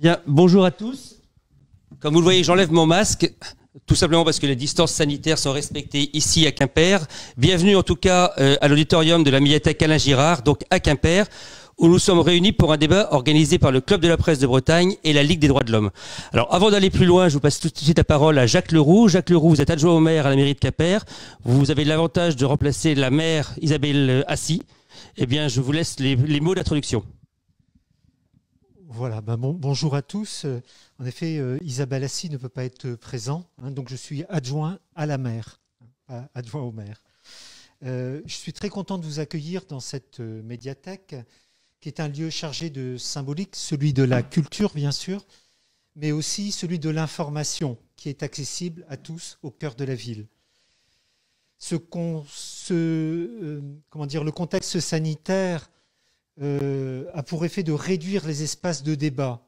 Bien, bonjour à tous. Comme vous le voyez, j'enlève mon masque, tout simplement parce que les distances sanitaires sont respectées ici à Quimper. Bienvenue en tout cas euh, à l'auditorium de la médiathèque Alain Girard, donc à Quimper, où nous sommes réunis pour un débat organisé par le Club de la presse de Bretagne et la Ligue des droits de l'homme. Alors avant d'aller plus loin, je vous passe tout de suite la parole à Jacques Leroux. Jacques Leroux, vous êtes adjoint au maire à la mairie de Quimper. Vous avez l'avantage de remplacer la maire Isabelle Assis. Eh bien, je vous laisse les mots d'introduction. Voilà, bah, bonjour à tous. Euh, en effet, euh, Isabelle Assis ne peut pas être euh, présent, hein, donc je suis adjoint à la maire, hein, adjoint au maire. je suis très content de vous accueillir dans cette médiathèque, qui est un lieu chargé de symbolique, celui de la culture bien sûr, mais aussi celui de l'information, qui est accessible à tous au cœur de la ville. Ce, comment dire, le contexte sanitaire euh, a pour effet de réduire les espaces de débat.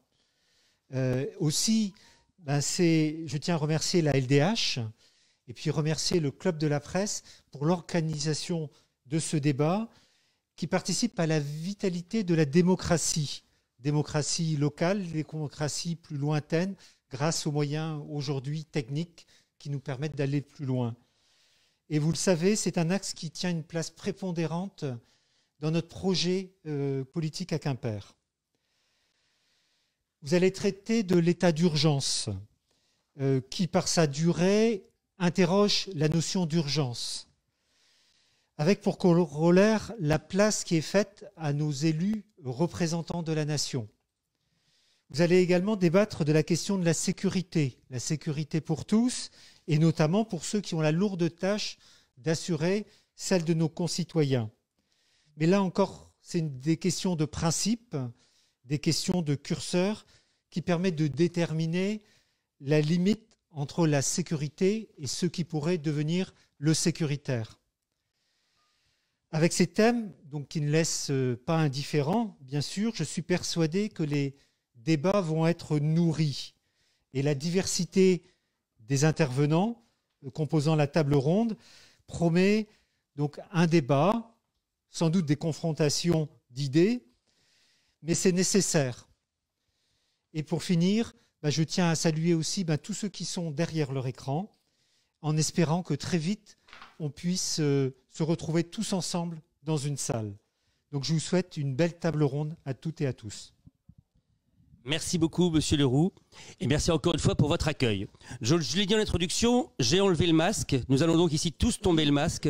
Euh, aussi, ben, je tiens à remercier la LDH et puis remercier le Club de la presse pour l'organisation de ce débat qui participe à la vitalité de la démocratie, démocratie locale, démocratie plus lointaine, grâce aux moyens aujourd'hui techniques qui nous permettent d'aller plus loin. Et vous le savez, c'est un axe qui tient une place prépondérante dans notre projet euh, politique à Quimper. Vous allez traiter de l'état d'urgence, euh, qui par sa durée interroge la notion d'urgence, avec pour corollaire la place qui est faite à nos élus représentants de la nation. Vous allez également débattre de la question de la sécurité, la sécurité pour tous, et notamment pour ceux qui ont la lourde tâche d'assurer celle de nos concitoyens. Mais là encore, c'est des questions de principe, des questions de curseur qui permettent de déterminer la limite entre la sécurité et ce qui pourrait devenir le sécuritaire. Avec ces thèmes, donc, qui ne laissent euh, pas indifférents, bien sûr, je suis persuadé que les débats vont être nourris et la diversité des intervenants euh, composant la table ronde promet donc un débat sans doute des confrontations d'idées, mais c'est nécessaire. Et pour finir, bah, je tiens à saluer aussi bah, tous ceux qui sont derrière leur écran, en espérant que très vite, on puisse euh, se retrouver tous ensemble dans une salle. Donc je vous souhaite une belle table ronde à toutes et à tous. Merci beaucoup, monsieur Leroux. Et merci encore une fois pour votre accueil. Je, l'ai dit en introduction, j'ai enlevé le masque. Nous allons donc ici tous tomber le masque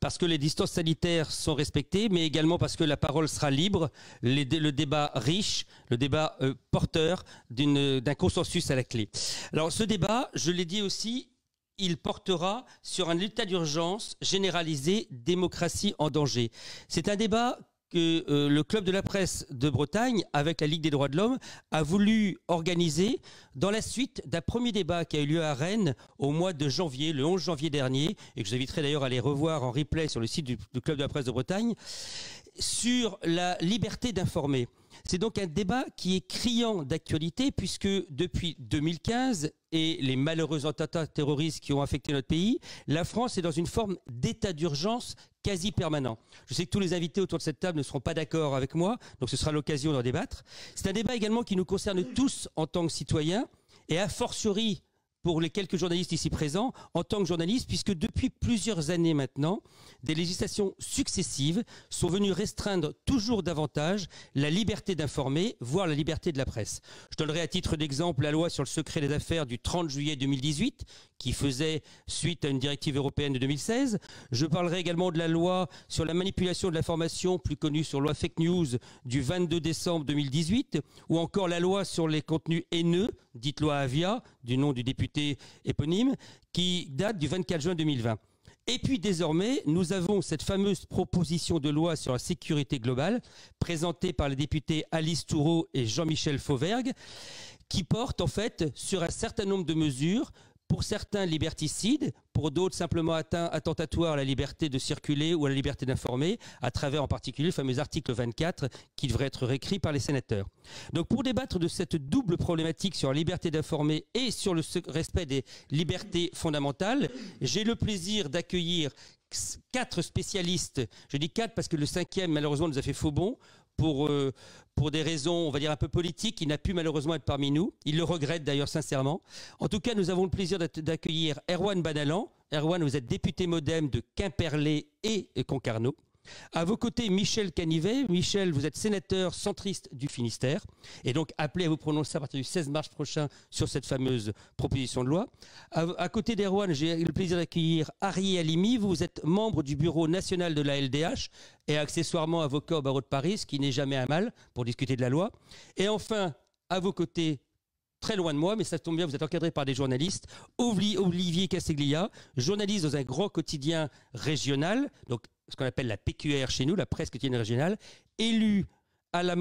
parce que les distances sanitaires sont respectées, mais également parce que la parole sera libre, le débat riche, le débat euh, porteur d'un consensus à la clé. Alors, ce débat, je l'ai dit aussi, il portera sur un état d'urgence généralisé, démocratie en danger. C'est un débat que euh, le Club de la presse de Bretagne, avec la Ligue des droits de l'homme, a voulu organiser dans la suite d'un premier débat qui a eu lieu à Rennes au mois de janvier, le 11 janvier dernier, et que je d'ailleurs à aller revoir en replay sur le site du, du Club de la presse de Bretagne, sur la liberté d'informer. C'est donc un débat qui est criant d'actualité puisque depuis 2015 et les malheureux attentats terroristes qui ont affecté notre pays, la France est dans une forme d'état d'urgence quasi permanent. Je sais que tous les invités autour de cette table ne seront pas d'accord avec moi, donc ce sera l'occasion d'en débattre. C'est un débat également qui nous concerne tous en tant que citoyens, et a fortiori pour les quelques journalistes ici présents en tant que journaliste puisque depuis plusieurs années maintenant, des législations successives sont venues restreindre toujours davantage la liberté d'informer, voire la liberté de la presse. Je donnerai à titre d'exemple la loi sur le secret des affaires du 30 juillet 2018, qui faisait suite à une directive européenne de 2016. Je parlerai également de la loi sur la manipulation de l'information, plus connue sur loi fake news du 22 décembre 2018, ou encore la loi sur les contenus haineux dite loi Avia, du nom du député éponyme, qui date du 24 juin 2020. Et puis désormais, nous avons cette fameuse proposition de loi sur la sécurité globale, présentée par les députés Alice Toureau et Jean-Michel Fauvergue, qui porte en fait sur un certain nombre de mesures pour certains liberticides, pour d'autres simplement atteint attentatoires à la liberté de circuler ou à la liberté d'informer, à travers en particulier le fameux article 24 qui devrait être réécrit par les sénateurs. Donc pour débattre de cette double problématique sur la liberté d'informer et sur le respect des libertés fondamentales, j'ai le plaisir d'accueillir quatre spécialistes, je dis quatre parce que le cinquième malheureusement nous a fait faux bon pour euh, pour des raisons, on va dire, un peu politiques, il n'a pu malheureusement être parmi nous. Il le regrette d'ailleurs sincèrement. En tout cas, nous avons le plaisir d'accueillir Erwan Badalan. Erwan, vous êtes député modem de Quimperlé et Concarneau. À vos côtés, Michel Canivet. Michel, vous êtes sénateur centriste du Finistère et donc appelé à vous prononcer à partir du 16 mars prochain sur cette fameuse proposition de loi. À, côté d'Erwan, j'ai le plaisir d'accueillir Harry Alimi. Vous êtes membre du bureau national de la LDH et accessoirement avocat au barreau de Paris, ce qui n'est jamais un mal pour discuter de la loi. Et enfin, à vos côtés, très loin de moi, mais ça tombe bien, vous êtes encadré par des journalistes. Olivier Casteglia, journaliste dans un grand quotidien régional, donc ce qu'on appelle la PQR chez nous, la presse quotidienne régionale, élu à la,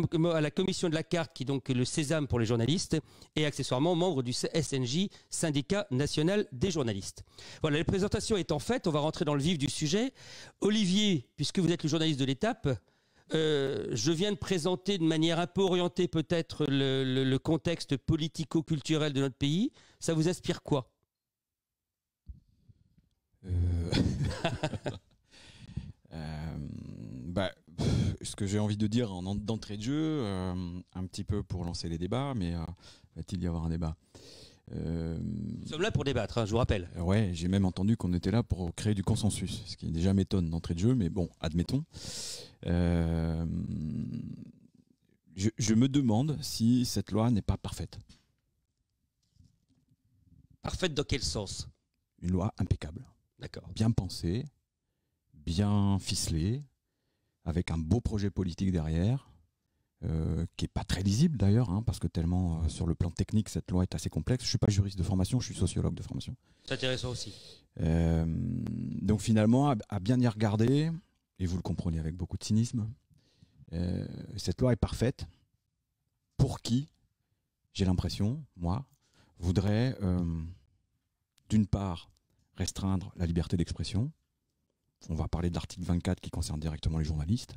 commission de la carte, qui est donc le sésame pour les journalistes, et accessoirement membre du SNJ, syndicat national des journalistes. Voilà, les présentations étant faites, on va rentrer dans le vif du sujet. Olivier, puisque vous êtes le journaliste de l'étape, euh, je viens de présenter de manière un peu orientée peut-être le, contexte politico-culturel de notre pays. Ça vous inspire quoi euh. Euh, bah, ce que j'ai envie de dire en d'entrée de jeu, euh, un petit peu pour lancer les débats, mais euh, va-t-il y avoir un débat Nous sommes là pour débattre, hein, je vous rappelle. Ouais, j'ai même entendu qu'on était là pour créer du consensus, ce qui déjà m'étonne d'entrée de jeu, mais bon, admettons. Je, je, me demande si cette loi n'est pas parfaite. Parfaite dans quel sens Une loi impeccable. D'accord. Bien pensée, bien ficelé, avec un beau projet politique derrière, euh, qui n'est pas très lisible d'ailleurs, hein, parce que tellement euh, sur le plan technique, cette loi est assez complexe. Je ne suis pas juriste de formation, je suis sociologue de formation. C'est intéressant aussi. Euh, donc finalement, à, bien y regarder, et vous le comprenez avec beaucoup de cynisme, cette loi est parfaite pour qui, j'ai l'impression, moi, voudrait d'une part restreindre la liberté d'expression, on va parler de l'article 24 qui concerne directement les journalistes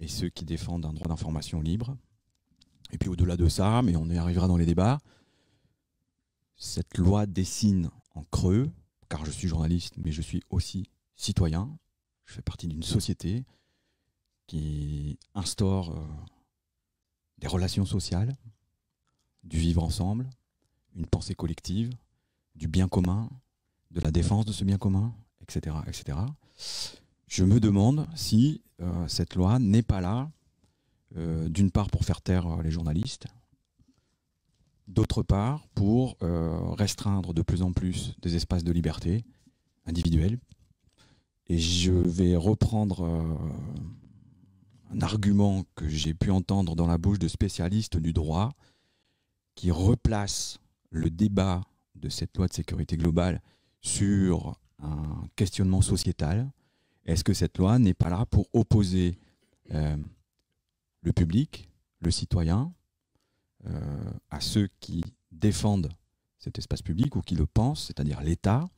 et ceux qui défendent un droit d'information libre. Et puis au-delà de ça, mais on y arrivera dans les débats, cette loi dessine en creux, car je suis journaliste, mais je suis aussi citoyen, je fais partie d'une société qui instaure euh, des relations sociales, du vivre ensemble, une pensée collective, du bien commun, de la défense de ce bien commun etc., etc. Je me demande si euh, cette loi n'est pas là, euh, d'une part pour faire taire euh, les journalistes, d'autre part pour restreindre de plus en plus des espaces de liberté individuelle. Et je vais reprendre un argument que j'ai pu entendre dans la bouche de spécialistes du droit qui replace le débat de cette loi de sécurité globale sur un questionnement sociétal. Est-ce que cette loi n'est pas là pour opposer euh, le public, le citoyen, euh, à ceux qui défendent cet espace public ou qui le pensent, c'est-à-dire l'État,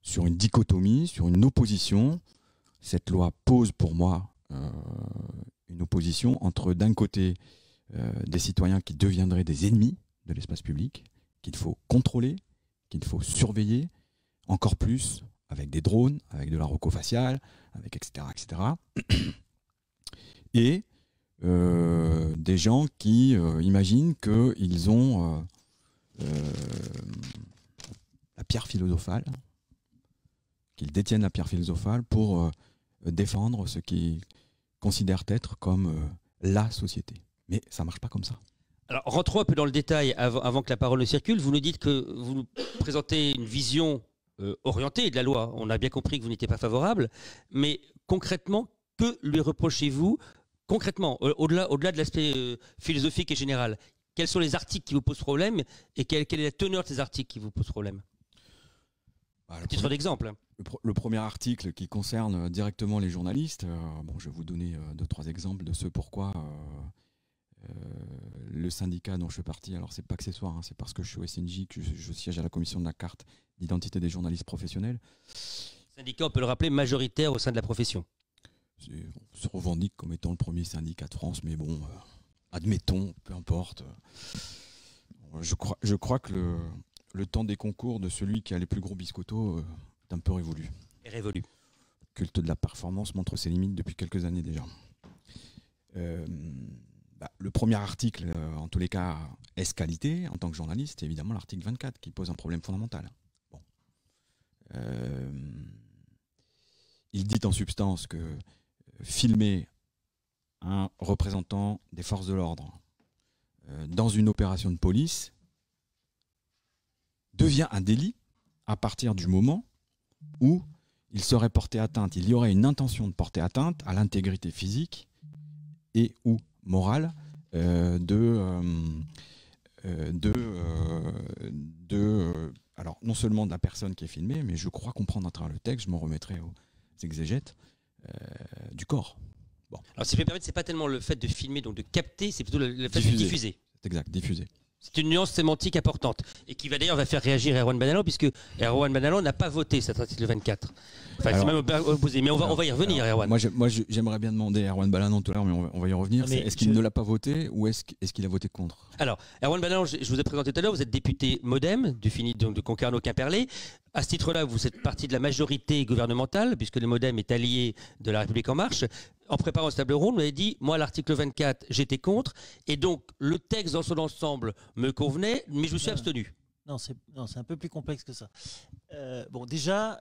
sur une dichotomie, sur une opposition Cette loi pose pour moi euh, une opposition entre, d'un côté, des citoyens qui deviendraient des ennemis de l'espace public, qu'il faut contrôler, qu'il faut surveiller, encore plus avec des drones, avec de la rocofaciale, avec etc. etc. Et euh, des gens qui euh, imaginent qu'ils ont euh, la pierre philosophale, qu'ils détiennent la pierre philosophale pour défendre ce qu'ils considèrent être comme la société. Mais ça ne marche pas comme ça. Alors, rentrons un peu dans le détail avant, avant, que la parole ne circule. Vous nous dites que vous nous présentez une vision euh, orienté de la loi. On a bien compris que vous n'étiez pas favorable, mais concrètement, que lui reprochez-vous concrètement, euh, au-delà au -delà de l'aspect euh, philosophique et général, quels sont les articles qui vous posent problème et quelle, quelle est la teneur de ces articles qui vous posent problème bah, À d'exemple. Hein. Le, premier article qui concerne directement les journalistes, bon, je vais vous donner deux, trois exemples de ce pourquoi le syndicat dont je fais partie, alors c'est pas accessoire, hein, c'est parce que je suis au SNJ que je, siège à la commission de la carte d'identité des journalistes professionnels. Syndicat, on peut le rappeler, majoritaire au sein de la profession. On se revendique comme étant le premier syndicat de France, mais bon, euh, admettons, peu importe. Euh, je crois, je crois que le, temps des concours de celui qui a les plus gros biscotto euh, est un peu révolu. révolu. Le culte de la performance montre ses limites depuis quelques années déjà. Euh, le premier article, euh, en tous les cas, est qualité en tant que journaliste C'est évidemment l'article 24 qui pose un problème fondamental. Euh, il dit en substance que euh, filmer un représentant des forces de l'ordre dans une opération de police devient un délit à partir du moment où il serait porté atteinte, il y aurait une intention de porter atteinte à l'intégrité physique et ou morale euh, de, euh, euh, de, de alors non seulement de la personne qui est filmée, mais je crois comprendre à travers le texte, je m'en remettrai aux exégètes, du corps. Bon. Alors si je c'est pas tellement le fait de filmer, donc de capter, c'est plutôt le, fait de diffuser. C'est exact, diffuser. C'est une nuance sémantique importante et qui va d'ailleurs va faire réagir Erwan Banalo puisque Erwan Banalo n'a pas voté cet article 24. Enfin, c'est même opposé, mais on va, on va y revenir, Erwan. Moi, j'aimerais bien demander à Erwan Banalo tout à l'heure, mais on va, y revenir. est-ce qu'il ne l'a pas voté ou est-ce, qu'il a voté contre Alors, Erwan Banalo, je, vous ai présenté tout à l'heure, vous êtes député Modem du Fini donc de Concarneau-Quimperlé. À ce titre-là, vous êtes partie de la majorité gouvernementale, puisque le modem est allié de la République en marche. En préparant ce table ronde, vous avez dit, moi, l'article 24, j'étais contre, et donc le texte dans son ensemble me convenait, mais je me suis abstenu. Non, c'est un peu plus complexe que ça. Euh, bon, déjà,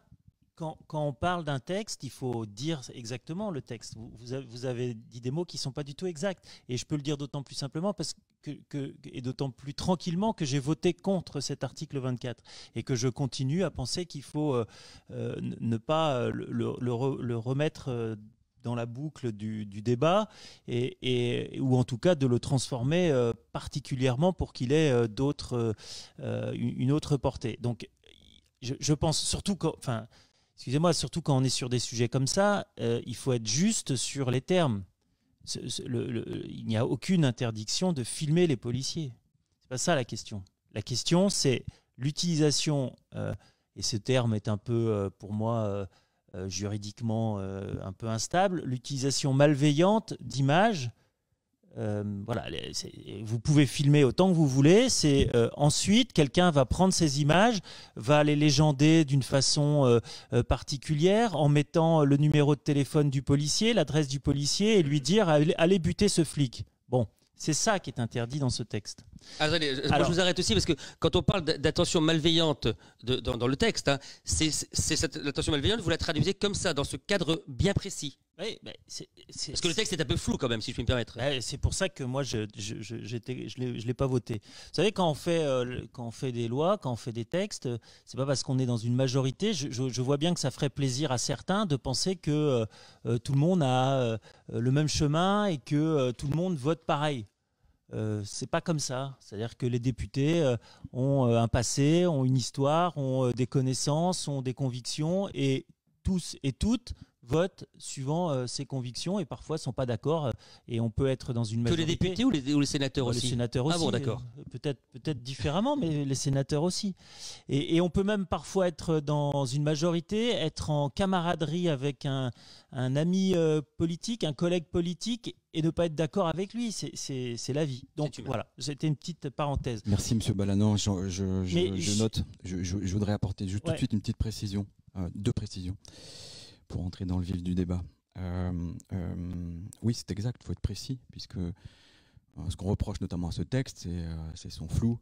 quand, on parle d'un texte, il faut dire exactement le texte. Vous, avez, dit des mots qui ne sont pas du tout exacts. Et je peux le dire d'autant plus simplement parce que, et d'autant plus tranquillement que j'ai voté contre cet article 24 et que je continue à penser qu'il faut euh, euh, ne pas euh, le, remettre. dans la boucle du, débat et, et, ou en tout cas de le transformer particulièrement pour qu'il ait d'autres une autre portée. Donc je, je pense surtout enfin. Excusez-moi, surtout quand on est sur des sujets comme ça, euh, il faut être juste sur les termes. il n'y a aucune interdiction de filmer les policiers. C'est pas ça la question. La question, c'est l'utilisation, euh, et ce terme est un peu, euh, pour moi, juridiquement un peu instable, l'utilisation malveillante d'images euh, voilà, vous pouvez filmer autant que vous voulez. C'est euh, ensuite quelqu'un va prendre ces images, va les légender d'une façon euh, particulière en mettant le numéro de téléphone du policier, l'adresse du policier et lui dire allez, buter ce flic. Bon, c'est ça qui est interdit dans ce texte. Allez, ah, je vous arrête aussi parce que quand on parle d'attention malveillante dans, le texte, hein, c'est cette attention malveillante, vous la traduisez comme ça, dans ce cadre bien précis c'est, Parce que le texte est un peu flou quand même, si je puis me permettre. Ben, c'est pour ça que moi, je je, je l'ai- je l'ai pas voté. Vous savez, quand on, fait, euh, quand on fait des lois, quand on fait des textes, ce c'est pas parce qu'on est dans une majorité. Je, je- vois bien que ça ferait plaisir à certains de penser que euh, euh, tout le monde a le même chemin et que tout le monde vote pareil. Euh, c'est pas comme ça. C'est-à-dire que les députés ont un passé, ont une histoire, ont des connaissances, ont des convictions, et tous et toutes votent suivant euh, ses convictions et parfois sont pas d'accord euh, et on peut être dans une majorité. Que les députés ou les, sénateurs aussi. Les sénateurs bah, aussi. Ah bon, d'accord. Euh, peut-être peut-être différemment, mais les sénateurs aussi. Et, on peut même parfois être dans une majorité, être en camaraderie avec un, ami politique, un collègue politique et ne pas être d'accord avec lui, c'est la vie. Donc voilà, c'était une petite parenthèse. Merci Monsieur balanon je, note. Je, voudrais apporter tout de suite une petite précision. Euh, de précision pour entrer dans le vif du débat. Euh, euh, oui, c'est exact, il faut être précis, puisque ce qu'on reproche notamment à ce texte, c'est son flou,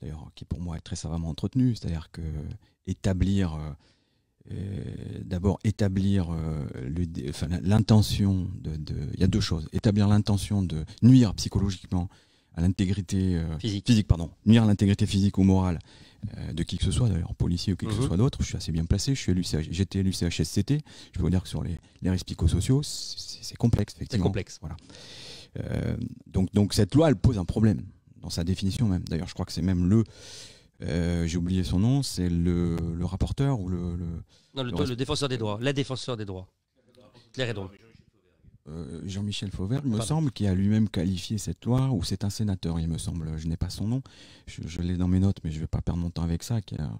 d'ailleurs, qui pour moi est très savamment entretenu, c'est-à-dire que établir, d'abord établir l'intention de, Il y a deux choses. Établir l'intention de nuire psychologiquement à l'intégrité physique. physique. pardon, nuire à l'intégrité physique ou morale euh, de qui que ce soit, d'ailleurs, policier ou qui que ce mhm. soit d'autre. Je suis assez bien placé. Je suis j'étais à CHSCT Je peux vous dire que sur les, risques psychosociaux, c'est complexe, effectivement. C'est complexe. Voilà. Euh, donc, donc, cette loi, elle pose un problème dans sa définition même. D'ailleurs, je crois que c'est même le. Euh, j'ai oublié son nom, c'est le, rapporteur ou le. le non, le, défenseur des droits, la défenseur des droits. Claire et euh, Jean-Michel Fauvert, il me semble, qui a lui-même qualifié cette loi, ou c'est un sénateur, il me semble, je n'ai pas son nom, je, l'ai dans mes notes, mais je ne vais pas perdre mon temps avec ça, qui a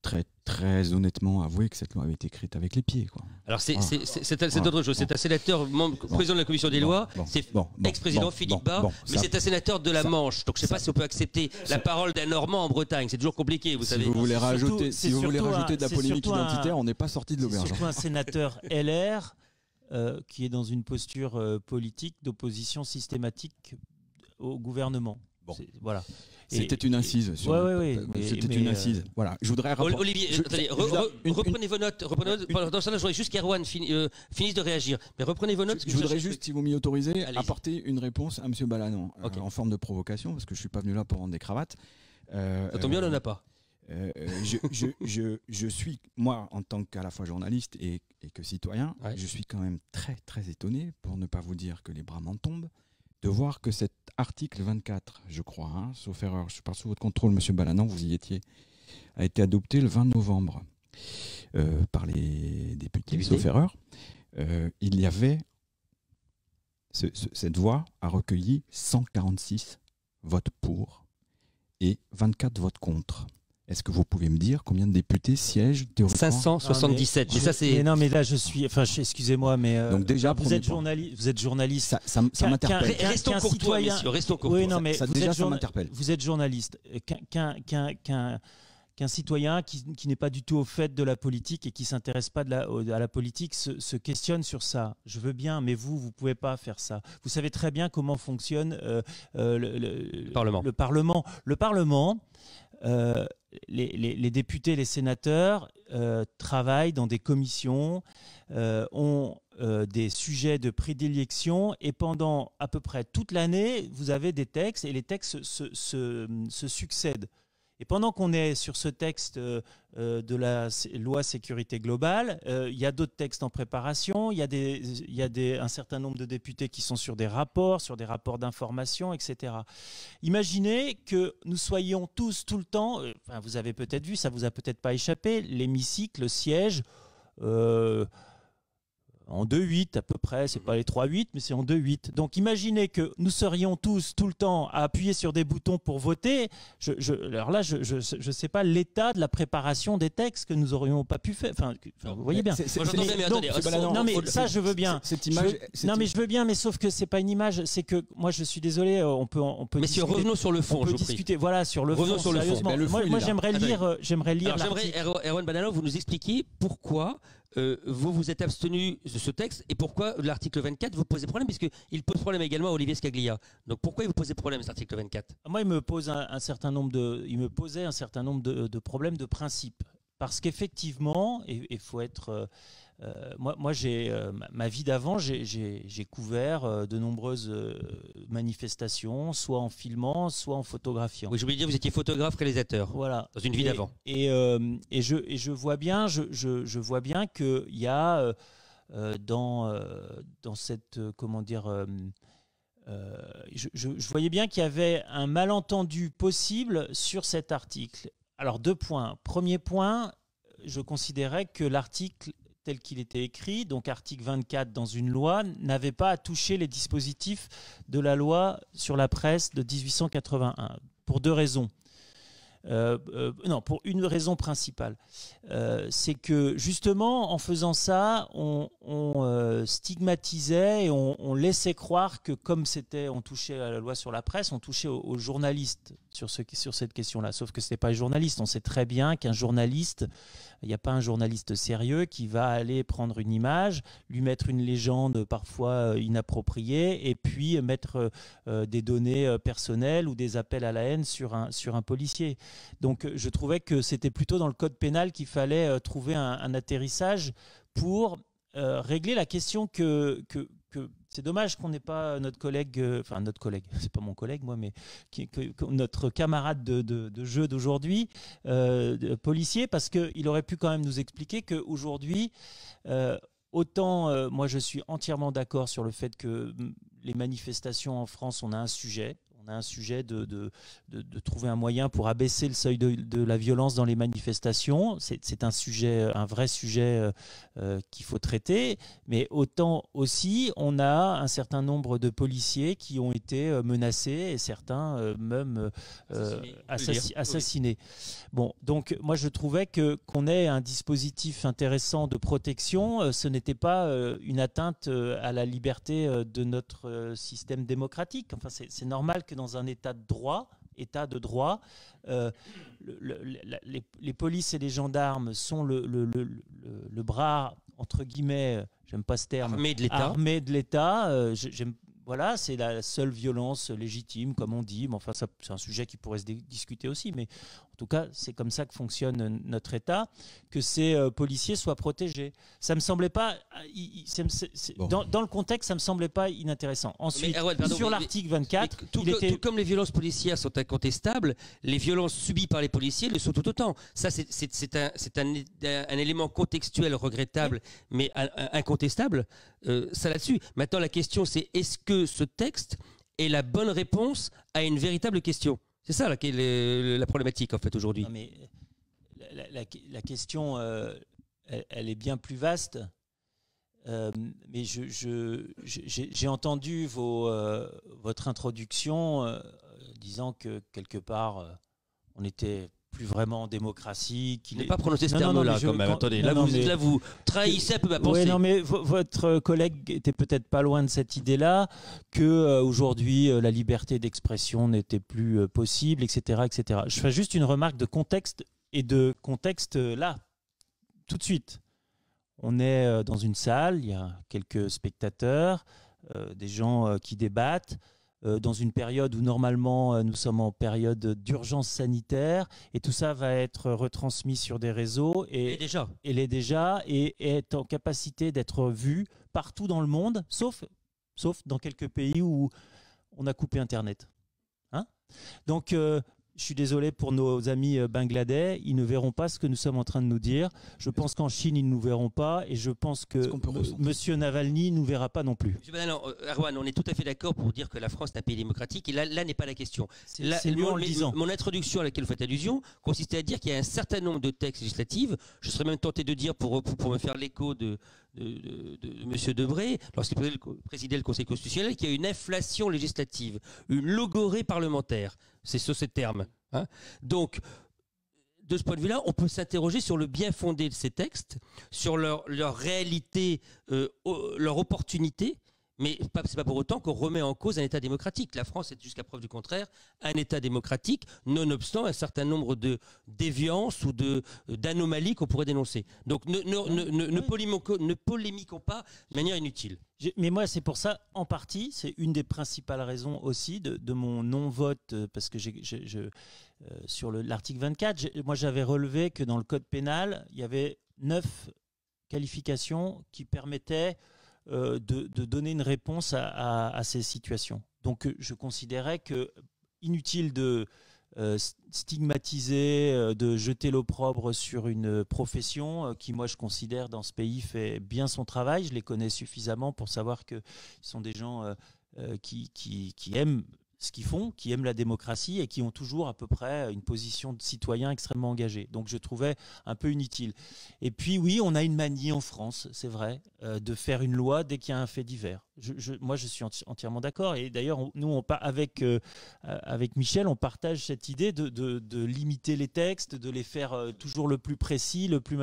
très, très honnêtement avoué que cette loi avait été écrite avec les pieds. Alors c'est ah. ah. autre chose, c'est un sénateur, président de la commission des lois, c'est ex-président Philippe Bas, mais c'est un sénateur de la Manche, donc je ne sais pas si on peut accepter la parole d'un Normand en Bretagne, c'est toujours compliqué, vous si savez. Vous voulez rajouter, si vous voulez rajouter de la polémique identitaire, on n'est pas sorti de l'auberge. surtout un sénateur LR euh, qui est dans une posture euh, politique d'opposition systématique au gouvernement. Bon. Voilà. C'était une incise. Sur ouais, ouais, C'était une euh, incise. Voilà. Je voudrais Olivier, reprenez vos notes. Dans vos... cas-là, je voudrais juste qu'Erwan finisse de réagir. Mais reprenez vos notes. Je, voudrais juste, si vous m'y autorisez, apporter une réponse à M. Balanon en forme de provocation, parce que je ne suis pas venu là pour rendre des cravates. ça tombe bien, on n'en a pas. Euh, euh, je, je, suis, moi, en tant qu'à la fois journaliste et, que citoyen, je suis quand même très, très étonné, pour ne pas vous dire que les bras m'en tombent, de voir que cet article 24, je crois, hein, sauf erreur, je suis pas sous votre contrôle, monsieur Balanon, vous y étiez, a été adopté le 20 novembre euh, par les députés, sauf erreur. il y avait, cette voix a recueilli 146 votes pour et 24 votes contre. Est-ce que vous pouvez me dire combien de députés siègent 577. Ah, ça c'est. non, mais là je suis. Enfin, excusez-moi, mais. Euh, Donc déjà, vous êtes, journaliste, vous êtes journaliste. Ça, ça, m'interpelle. Restons courtois, Restons courtois. Oui, non, mais ça, déjà, m'interpelle. Vous êtes journaliste. Euh, qu'un, citoyen qui, qui n'est pas du tout au fait de la politique et qui s'intéresse pas de la, à la politique se, questionne sur ça. Je veux bien, mais vous, vous pouvez pas faire ça. Vous savez très bien comment fonctionne euh, le, Parlement. Le Parlement. Le Parlement les, députés, les sénateurs euh, travaillent dans des commissions, euh, ont euh, des sujets de prédilection et pendant à peu près toute l'année, vous avez des textes et les textes se succèdent. Et pendant qu'on est sur ce texte euh, euh, de la loi sécurité globale, euh, il y a d'autres textes en préparation, il y a, un certain nombre de députés qui sont sur des rapports, sur des rapports d'information, etc. Imaginez que nous soyons tous tout le temps, vous avez peut-être vu, ça ne vous a peut-être pas échappé, l'hémicycle siège. Euh, en 2-8 à peu près, c'est pas mhm. les 3-8, mais c'est en 2-8. Donc imaginez que nous serions tous tout le temps à appuyer sur des boutons pour voter. Je, alors là, je ne sais pas l'état de la préparation des textes que nous aurions pas pu faire. Enfin, vous voyez bien. Euh, non, mais ça, je veux bien. Cette image, non, mais je veux bien, mais sauf que c'est pas une image. C'est que moi, je suis désolé. Euh, on peut, on peut. Mais si revenons sur le fond. On peut discuter. Voilà, sur le fond. Sur moi, j'aimerais lire, j'aimerais lire. J'aimerais, Erwan Banano, vous nous expliquez pourquoi euh, vous vous êtes abstenu de ce texte et pourquoi l'article 24 vous posez problème puisqu'il pose problème également à Olivier Scaglia. Donc pourquoi il vous posez problème cet article 24 ah, Moi, il me, pose un, certain nombre de, il me posait un certain nombre de, de problèmes de principe. Parce qu'effectivement, il faut être euh, euh, moi, moi j'ai euh, ma vie d'avant, j'ai couvert euh, de nombreuses manifestations, soit en filmant, soit en photographiant. Oui, je voulais dire, vous étiez photographe réalisateur. Voilà. Dans une vie d'avant. Et, et, je, et, je, vois bien, je, je, je vois bien que il y a dans dans cette comment dire. je voyais bien qu'il y avait un malentendu possible sur cet article. Alors deux points. Premier point, je considérais que l'article tel qu'il était écrit, donc article 24 dans une loi, n'avait pas à toucher les dispositifs de la loi sur la presse de 1881, pour deux raisons. Euh, euh, non, pour une raison principale. Euh, c'est que justement, en faisant ça, on, stigmatisait et on, laissait croire que comme c'était, on touchait à la loi sur la presse, on touchait aux, journalistes sur, sur cette question-là. Sauf que ce n'était pas les journalistes. On sait très bien qu'un journaliste il n'y a pas un journaliste sérieux qui va aller prendre une image, lui mettre une légende parfois euh, inappropriée, et puis euh, mettre euh, des données personnelles ou des appels à la haine sur un, sur un policier. Donc je trouvais que c'était plutôt dans le code pénal qu'il fallait trouver un, atterrissage pour régler la question que, que, que c'est dommage qu'on n'ait pas notre collègue, euh, enfin notre collègue, c'est pas mon collègue moi, mais notre camarade de, jeu d'aujourd'hui, euh, policier, parce qu'il aurait pu quand même nous expliquer qu'aujourd'hui, euh, autant moi je suis entièrement d'accord sur le fait que mm, les manifestations en France, on a un sujet, on a un sujet de, de, de, trouver un moyen pour abaisser le seuil de, la violence dans les manifestations. C'est un sujet, un vrai sujet euh, euh, qu'il faut traiter. Mais autant aussi, on a un certain nombre de policiers qui ont été euh, menacés et certains même assassinés. Bon, donc moi je trouvais que qu'on ait un dispositif intéressant de protection, ce n'était pas une atteinte à la liberté de notre système démocratique. Enfin, c'est normal que dans un état de droit, état de droit, euh, les, polices et les gendarmes sont le, le bras, entre guillemets, euh, j'aime pas ce terme, armé de l'État. Euh, voilà, c'est la seule violence légitime, comme on dit. Mais enfin, c'est un sujet qui pourrait se discuter aussi. Mais en tout cas, c'est comme ça que fonctionne euh, notre État, que ces euh, policiers soient protégés. Ça me semblait pas, euh, dans, le contexte, ça me semblait pas inintéressant. Ensuite, sur l'article 24, tout, comme les violences policières sont incontestables, les violences subies par les policiers le sont tout autant. Ça, c'est un, élément contextuel regrettable, mais incontestable. ça là-dessus. Maintenant, la question, c'est est-ce que ce texte est la bonne réponse à une véritable question c'est ça la problématique en fait aujourd'hui. mais euh, la, question, euh, elle, est bien plus vaste. Euh, mais j'ai je, entendu vos, votre introduction disant que quelque part on était plus vraiment en démocratie. qui n'est pas prononcé ce terme-là, quand même. Attendez, là, vous, trahissez un peu ma pensée. non, mais votre collègue était peut-être pas loin de cette idée-là, que euh, aujourd'hui euh, la liberté d'expression n'était plus euh, possible, etc., etc. Je fais juste une remarque de contexte et de contexte là, tout de suite. On est dans une salle, il y a quelques spectateurs, des gens qui débattent. Euh, dans une période où normalement euh, nous sommes en période d'urgence sanitaire et tout ça va être retransmis sur des réseaux et, déjà et déjà et, est en capacité d'être vu partout dans le monde sauf sauf dans quelques pays où on a coupé internet hein donc euh, je suis désolé pour nos amis euh, bangladais, ils ne verront pas ce que nous sommes en train de nous dire. Je pense qu'en Chine, ils ne nous verront pas et je pense que M. Navalny ne nous verra pas non plus. Euh, Erwan, on est tout à fait d'accord pour dire que la France est un pays démocratique et là, n'est pas la question. C'est mieux mon, en mon introduction à laquelle vous faites allusion consistait à dire qu'il y a un certain nombre de textes législatifs. Je serais même tenté de dire, pour, pour, me faire l'écho de, de, de, M. Debré, lorsqu'il présidait le Conseil constitutionnel, qu'il y a une inflation législative, une logorée parlementaire. C'est ce, ces termes. Hein. Donc, de ce point de vue-là, on peut s'interroger sur le bien fondé de ces textes, sur leur, réalité, euh, leur opportunité, mais ce n'est pas pour autant qu'on remet en cause un État démocratique. La France est, jusqu'à preuve du contraire, un État démocratique, nonobstant un certain nombre de déviances ou euh, d'anomalies qu'on pourrait dénoncer. Donc ne, polémiquons, pas de manière inutile. Mais moi, c'est pour ça, en partie, c'est une des principales raisons aussi de, mon non-vote, euh, parce que euh, sur l'article 24, moi j'avais relevé que dans le code pénal, il y avait neuf qualifications qui permettaient euh, de, donner une réponse à, ces situations. Donc euh, je considérais que inutile de euh, stigmatiser, de jeter l'opprobre sur une profession qui, moi, je considère dans ce pays fait bien son travail. Je les connais suffisamment pour savoir qu'ils sont des gens qui aiment ce qu'ils font, qui aiment la démocratie et qui ont toujours à peu près une position de citoyen extrêmement engagée. Donc je trouvais un peu inutile. Et puis oui, on a une manie en France, c'est vrai, euh, de faire une loi dès qu'il y a un fait divers. Je, moi, je suis entièrement d'accord. Et d'ailleurs, nous, on, avec, euh, euh, avec Michel, on partage cette idée de, de, limiter les textes, de les faire toujours le plus précis, le plus...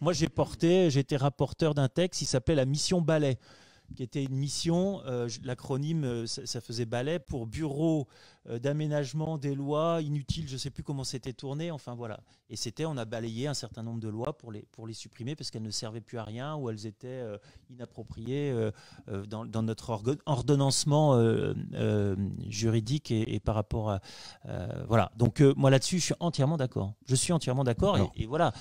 Moi, j'ai porté, j'étais rapporteur d'un texte qui s'appelait La mission balai qui était une mission, euh, l'acronyme, euh, ça, faisait balai pour Bureau euh, d'aménagement des lois inutiles, je ne sais plus comment c'était tourné, enfin voilà. Et c'était, on a balayé un certain nombre de lois pour les, pour les supprimer parce qu'elles ne servaient plus à rien ou elles étaient inappropriées dans, dans, notre ordonnancement juridique et, par rapport à... voilà, donc moi là-dessus, je suis entièrement d'accord. Je suis entièrement d'accord et voilà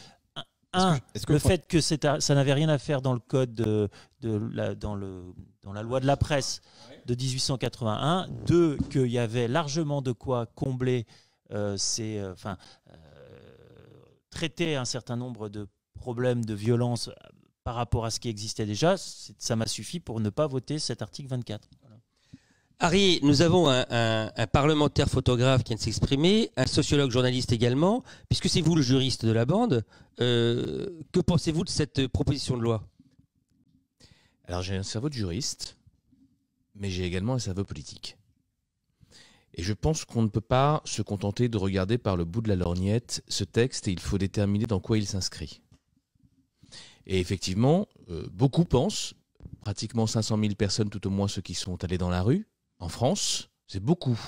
un, le fait que ça n'avait rien à faire dans le code de, la, dans, la loi de la presse de 1881. Deux, qu'il y avait largement de quoi combler euh, ces, euh, enfin, euh, traiter un certain nombre de problèmes de violence par rapport à ce qui existait déjà. Ça m'a suffi pour ne pas voter cet article 24. Harry, nous avons un, parlementaire photographe qui vient de s'exprimer, un sociologue journaliste également. Puisque c'est vous le juriste de la bande, euh, que pensez-vous de cette proposition de loi Alors j'ai un cerveau de juriste, mais j'ai également un cerveau politique. Et je pense qu'on ne peut pas se contenter de regarder par le bout de la lorgnette ce texte et il faut déterminer dans quoi il s'inscrit. Et effectivement, euh, beaucoup pensent, pratiquement 500 000 personnes tout au moins ceux qui sont allés dans la rue, en France, c'est beaucoup.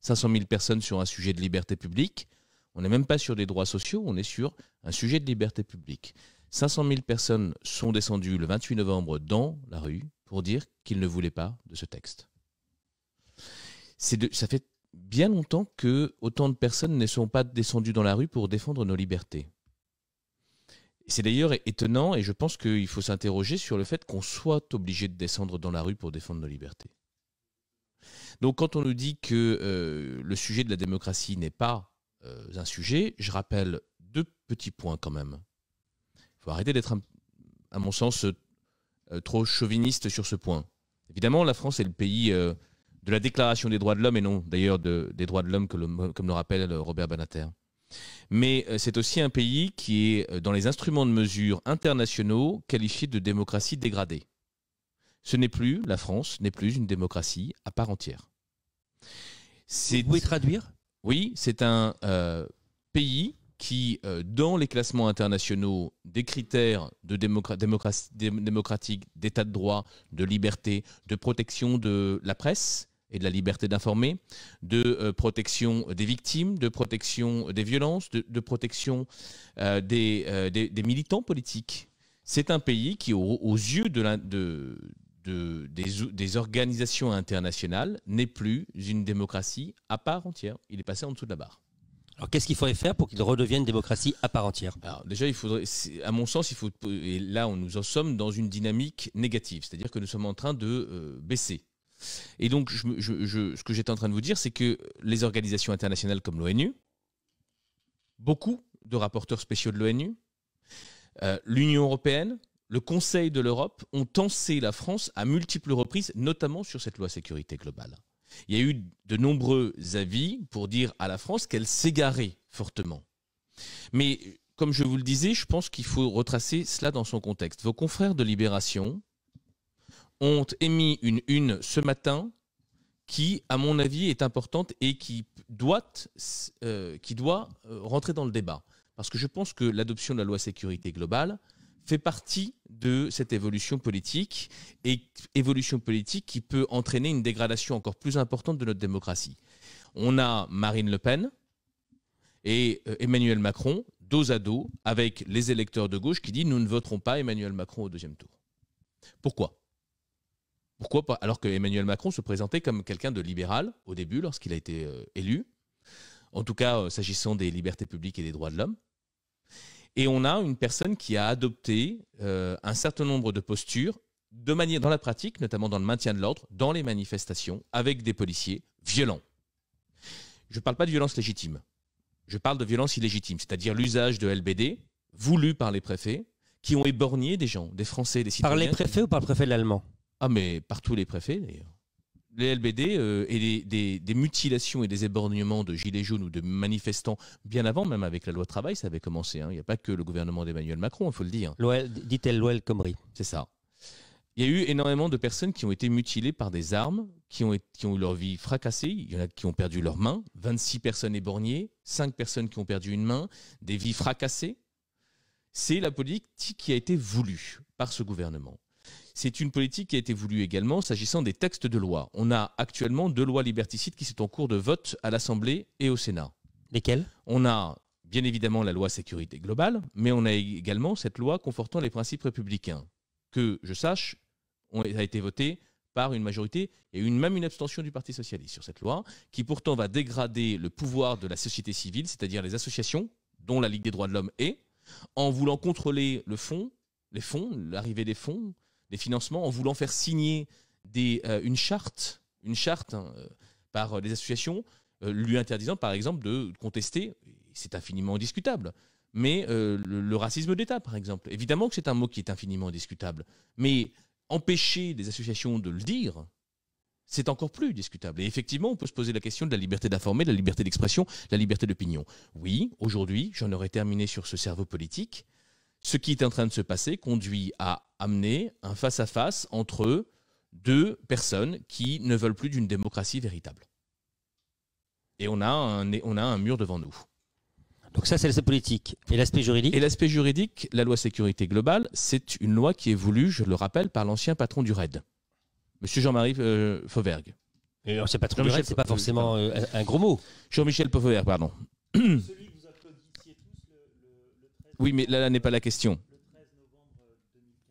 500 000 personnes sur un sujet de liberté publique. On n'est même pas sur des droits sociaux, on est sur un sujet de liberté publique. 500 000 personnes sont descendues le 28 novembre dans la rue pour dire qu'ils ne voulaient pas de ce texte. ça fait bien longtemps que autant de personnes ne sont pas descendues dans la rue pour défendre nos libertés. C'est d'ailleurs étonnant et je pense qu'il faut s'interroger sur le fait qu'on soit obligé de descendre dans la rue pour défendre nos libertés. Donc quand on nous dit que euh, le sujet de la démocratie n'est pas euh, un sujet, je rappelle deux petits points quand même. Il faut arrêter d'être, à mon sens, euh, trop chauviniste sur ce point. Évidemment, la France est le pays de la Déclaration des droits de l'homme et non d'ailleurs des droits de l'homme, comme le rappelle Robert Banater. Mais c'est aussi un pays qui est, dans les instruments de mesure internationaux, qualifié de démocratie dégradée. Ce n'est plus, la France n'est plus une démocratie à part entière. Vous pouvez traduire Oui, c'est un euh, pays qui, euh, dans les classements internationaux des critères de démocratie, démocratique, d'état de droit, de liberté, de protection de la presse, et de la liberté d'informer, de euh, protection des victimes, de protection des violences, de, protection des, militants politiques. C'est un pays qui, aux yeux de, la, de, de, des, organisations internationales n'est plus une démocratie à part entière. Il est passé en dessous de la barre. Alors qu'est-ce qu'il faudrait faire pour qu'il redevienne démocratie à part entière Alors déjà, il faudrait, à mon sens, il faut, et là on nous en sommes dans une dynamique négative, c'est-à-dire que nous sommes en train de euh, baisser. Et donc je, ce que j'étais en train de vous dire, c'est que les organisations internationales comme l'ONU, beaucoup de rapporteurs spéciaux de l'ONU, euh, l'Union européenne, le Conseil de l'Europe ont tensé la France à multiples reprises, notamment sur cette loi sécurité globale. Il y a eu de nombreux avis pour dire à la France qu'elle s'égarait fortement. Mais comme je vous le disais, je pense qu'il faut retracer cela dans son contexte. Vos confrères de Libération ont émis une une ce matin qui, à mon avis, est importante et qui doit, euh, qui doit euh, rentrer dans le débat. Parce que je pense que l'adoption de la loi sécurité globale fait partie de cette évolution politique et évolution politique qui peut entraîner une dégradation encore plus importante de notre démocratie. On a Marine Le Pen et euh, Emmanuel Macron dos à dos avec les électeurs de gauche qui disent nous ne voterons pas Emmanuel Macron au deuxième tour. Pourquoi Pourquoi pas Alors que Emmanuel Macron se présentait comme quelqu'un de libéral au début lorsqu'il a été euh, élu, en tout cas euh, s'agissant des libertés publiques et des droits de l'homme. Et on a une personne qui a adopté euh, un certain nombre de postures de manière dans la pratique, notamment dans le maintien de l'ordre, dans les manifestations, avec des policiers violents. Je ne parle pas de violence légitime. Je parle de violence illégitime, c'est-à-dire l'usage de LBD voulu par les préfets, qui ont éborgné des gens, des Français, des citoyens. Par les préfets ou par le préfet de l'allemand Ah, mais par tous les préfets, d'ailleurs les LBD euh, et des, mutilations et des éborgnements de gilets jaunes ou de manifestants bien avant, même avec la loi travail, ça avait commencé. Hein. Il n'y a pas que le gouvernement d'Emmanuel Macron, il hein, faut le dire. Dit-elle Loël Comrie. C'est ça. Il y a eu énormément de personnes qui ont été mutilées par des armes, qui ont, qui ont eu leur vie fracassée. Il y en a qui ont perdu leurs mains, 26 personnes éborgnées, 5 personnes qui ont perdu une main, des vies fracassées. C'est la politique qui a été voulue par ce gouvernement. C'est une politique qui a été voulue également s'agissant des textes de loi. On a actuellement deux lois liberticides qui sont en cours de vote à l'Assemblée et au Sénat. Lesquelles On a bien évidemment la loi sécurité globale, mais on a également cette loi confortant les principes républicains, que je sache, a été votée par une majorité et une, même une abstention du Parti socialiste sur cette loi, qui pourtant va dégrader le pouvoir de la société civile, c'est-à-dire les associations, dont la Ligue des droits de l'homme est, en voulant contrôler le fonds, les fonds, l'arrivée des fonds, les financements en voulant faire signer euh, une charte, une charte hein, euh, par les euh, associations, lui interdisant par exemple de contester, c'est infiniment discutable, mais le, racisme d'État, par exemple. Évidemment que c'est un mot qui est infiniment discutable, mais empêcher des associations de le dire, c'est encore plus discutable. Et effectivement, on peut se poser la question de la liberté d'informer, de la liberté d'expression, de la liberté d'opinion. Oui, aujourd'hui, j'en aurais terminé sur ce cerveau politique. Ce qui est en train de se passer conduit à amener un face-à-face entre deux personnes qui ne veulent plus d'une démocratie véritable. Et on a un, on a un mur devant nous. Donc ça, c'est l'aspect politique. Et l'aspect juridique Et l'aspect juridique, la loi sécurité globale, c'est une loi qui est voulue, je le rappelle, par l'ancien patron du RAID, M. Jean-Marie euh, Fauvergue. L'ancien patron du RAID, c'est pas forcément euh, un gros mot. Jean-Michel Fauvergue, pardon. Oui, mais là, là n'est pas la question.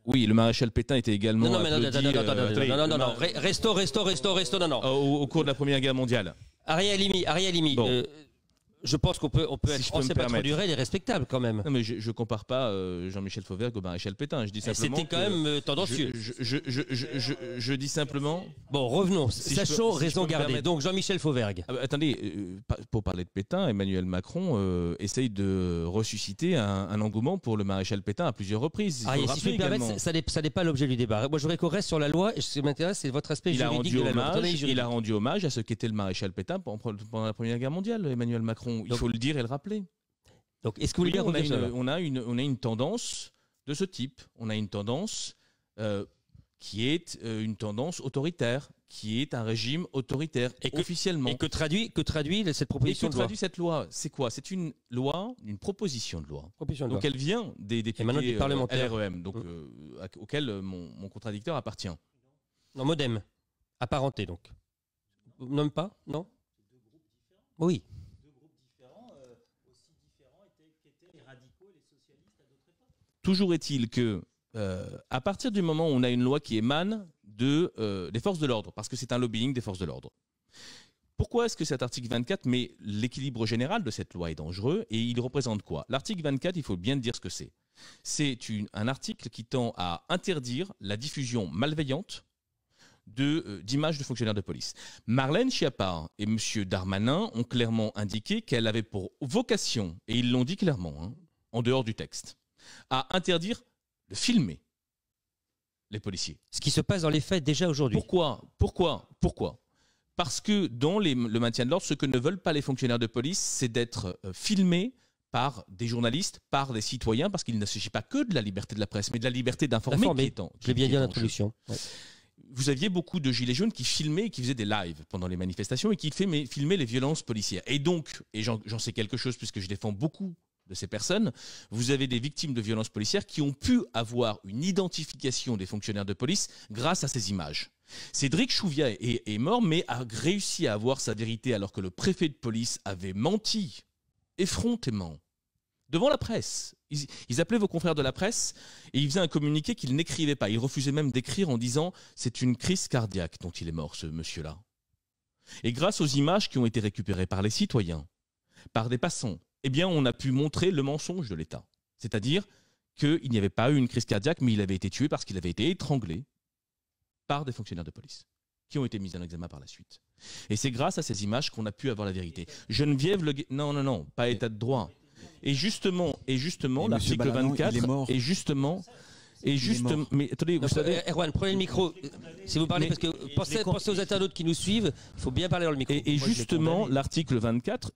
Oui, le maréchal Pétain était également. Non, non, euh, non, non, non, non, resto, resto, resto, resto, non, non. Au, cours de la Première Guerre mondiale. Ariel Limi, Ariel Limi. Euh, je pense qu'on peut, on peut être. est respectable quand même. Non, mais je, ne compare pas euh, Jean-Michel Fauvergue au maréchal Pétain. Je dis eh, simplement. C'était quand même euh, tendancieux. Je, dis simplement. Bon, revenons. Sachant raison gardée. Donc Jean-Michel Fauvergue. Ah bah, attendez, euh, pour parler de Pétain, Emmanuel Macron essaye de ressusciter un, engouement pour le maréchal Pétain à plusieurs reprises. Ah, si je me ça n'est pas l'objet du débat. Moi, je voudrais qu'on reste sur la loi. Ce qui m'intéresse, c'est votre aspect juridique Il a rendu hommage à ce qu'était le maréchal Pétain pendant la Première Guerre mondiale, Emmanuel Macron il faut le dire et le rappeler. Donc, est-ce que vous voulez on, a une, on, a une, tendance de ce type. On a une tendance euh, qui est euh, une tendance autoritaire, qui est un régime autoritaire et officiellement. Et que traduit, que traduit cette proposition et que traduit cette loi C'est quoi C'est une loi, une proposition de loi. Donc elle vient des députés euh, parlementaires e donc hum. auquel mon, contradicteur appartient. Non, modem, apparenté donc. Nomme pas, non Oui. Toujours est-il que euh, à partir du moment où on a une loi qui émane de, euh, des forces de l'ordre, parce que c'est un lobbying des forces de l'ordre, pourquoi est-ce que cet article 24 met l'équilibre général de cette loi est dangereux et il représente quoi L'article 24, il faut bien dire ce que c'est. C'est un article qui tend à interdire la diffusion malveillante euh, d'images de, de fonctionnaires de police. Marlène Schiappa et M. Darmanin ont clairement indiqué qu'elle avait pour vocation, et ils l'ont dit clairement, hein, en dehors du texte, à interdire de filmer les policiers. Ce qui se passe dans les faits déjà aujourd'hui. Pourquoi Pourquoi Pourquoi Parce que dans le maintien de l'ordre, ce que ne veulent pas les fonctionnaires de police, c'est d'être euh, filmés par des journalistes, par des citoyens, parce qu'il ne s'agit pas que de la liberté de la presse, mais de la liberté d'informer. Je bien dit Vous aviez beaucoup de gilets jaunes qui filmaient et qui faisaient des lives pendant les manifestations et qui filmaient les violences policières. Et donc, et j'en sais quelque chose puisque je défends beaucoup de ces personnes, vous avez des victimes de violences policières qui ont pu avoir une identification des fonctionnaires de police grâce à ces images. Cédric Chouviat est, mort, mais a réussi à avoir sa vérité alors que le préfet de police avait menti effrontément devant la presse. ils, appelaient vos confrères de la presse et ils faisaient un communiqué qu'ils n'écrivaient pas. Ils refusaient même d'écrire en disant c'est une crise cardiaque dont il est mort, ce monsieur-là. Et grâce aux images qui ont été récupérées par les citoyens, par des passants, eh bien, on a pu montrer le mensonge de l'État. C'est-à-dire qu'il n'y avait pas eu une crise cardiaque, mais il avait été tué parce qu'il avait été étranglé par des fonctionnaires de police qui ont été mis en examen par la suite. Et c'est grâce à ces images qu'on a pu avoir la vérité. Geneviève Le non non non, pas état de droit. Et justement, et justement, l'article 24 est mort. et justement et juste, attendez, vous savez. Eh, Erwan, prenez le micro. Si vous parlez, parce que pensez, pensez, aux internautes qui nous suivent, il faut bien parler dans le micro. et justement, l'article 24,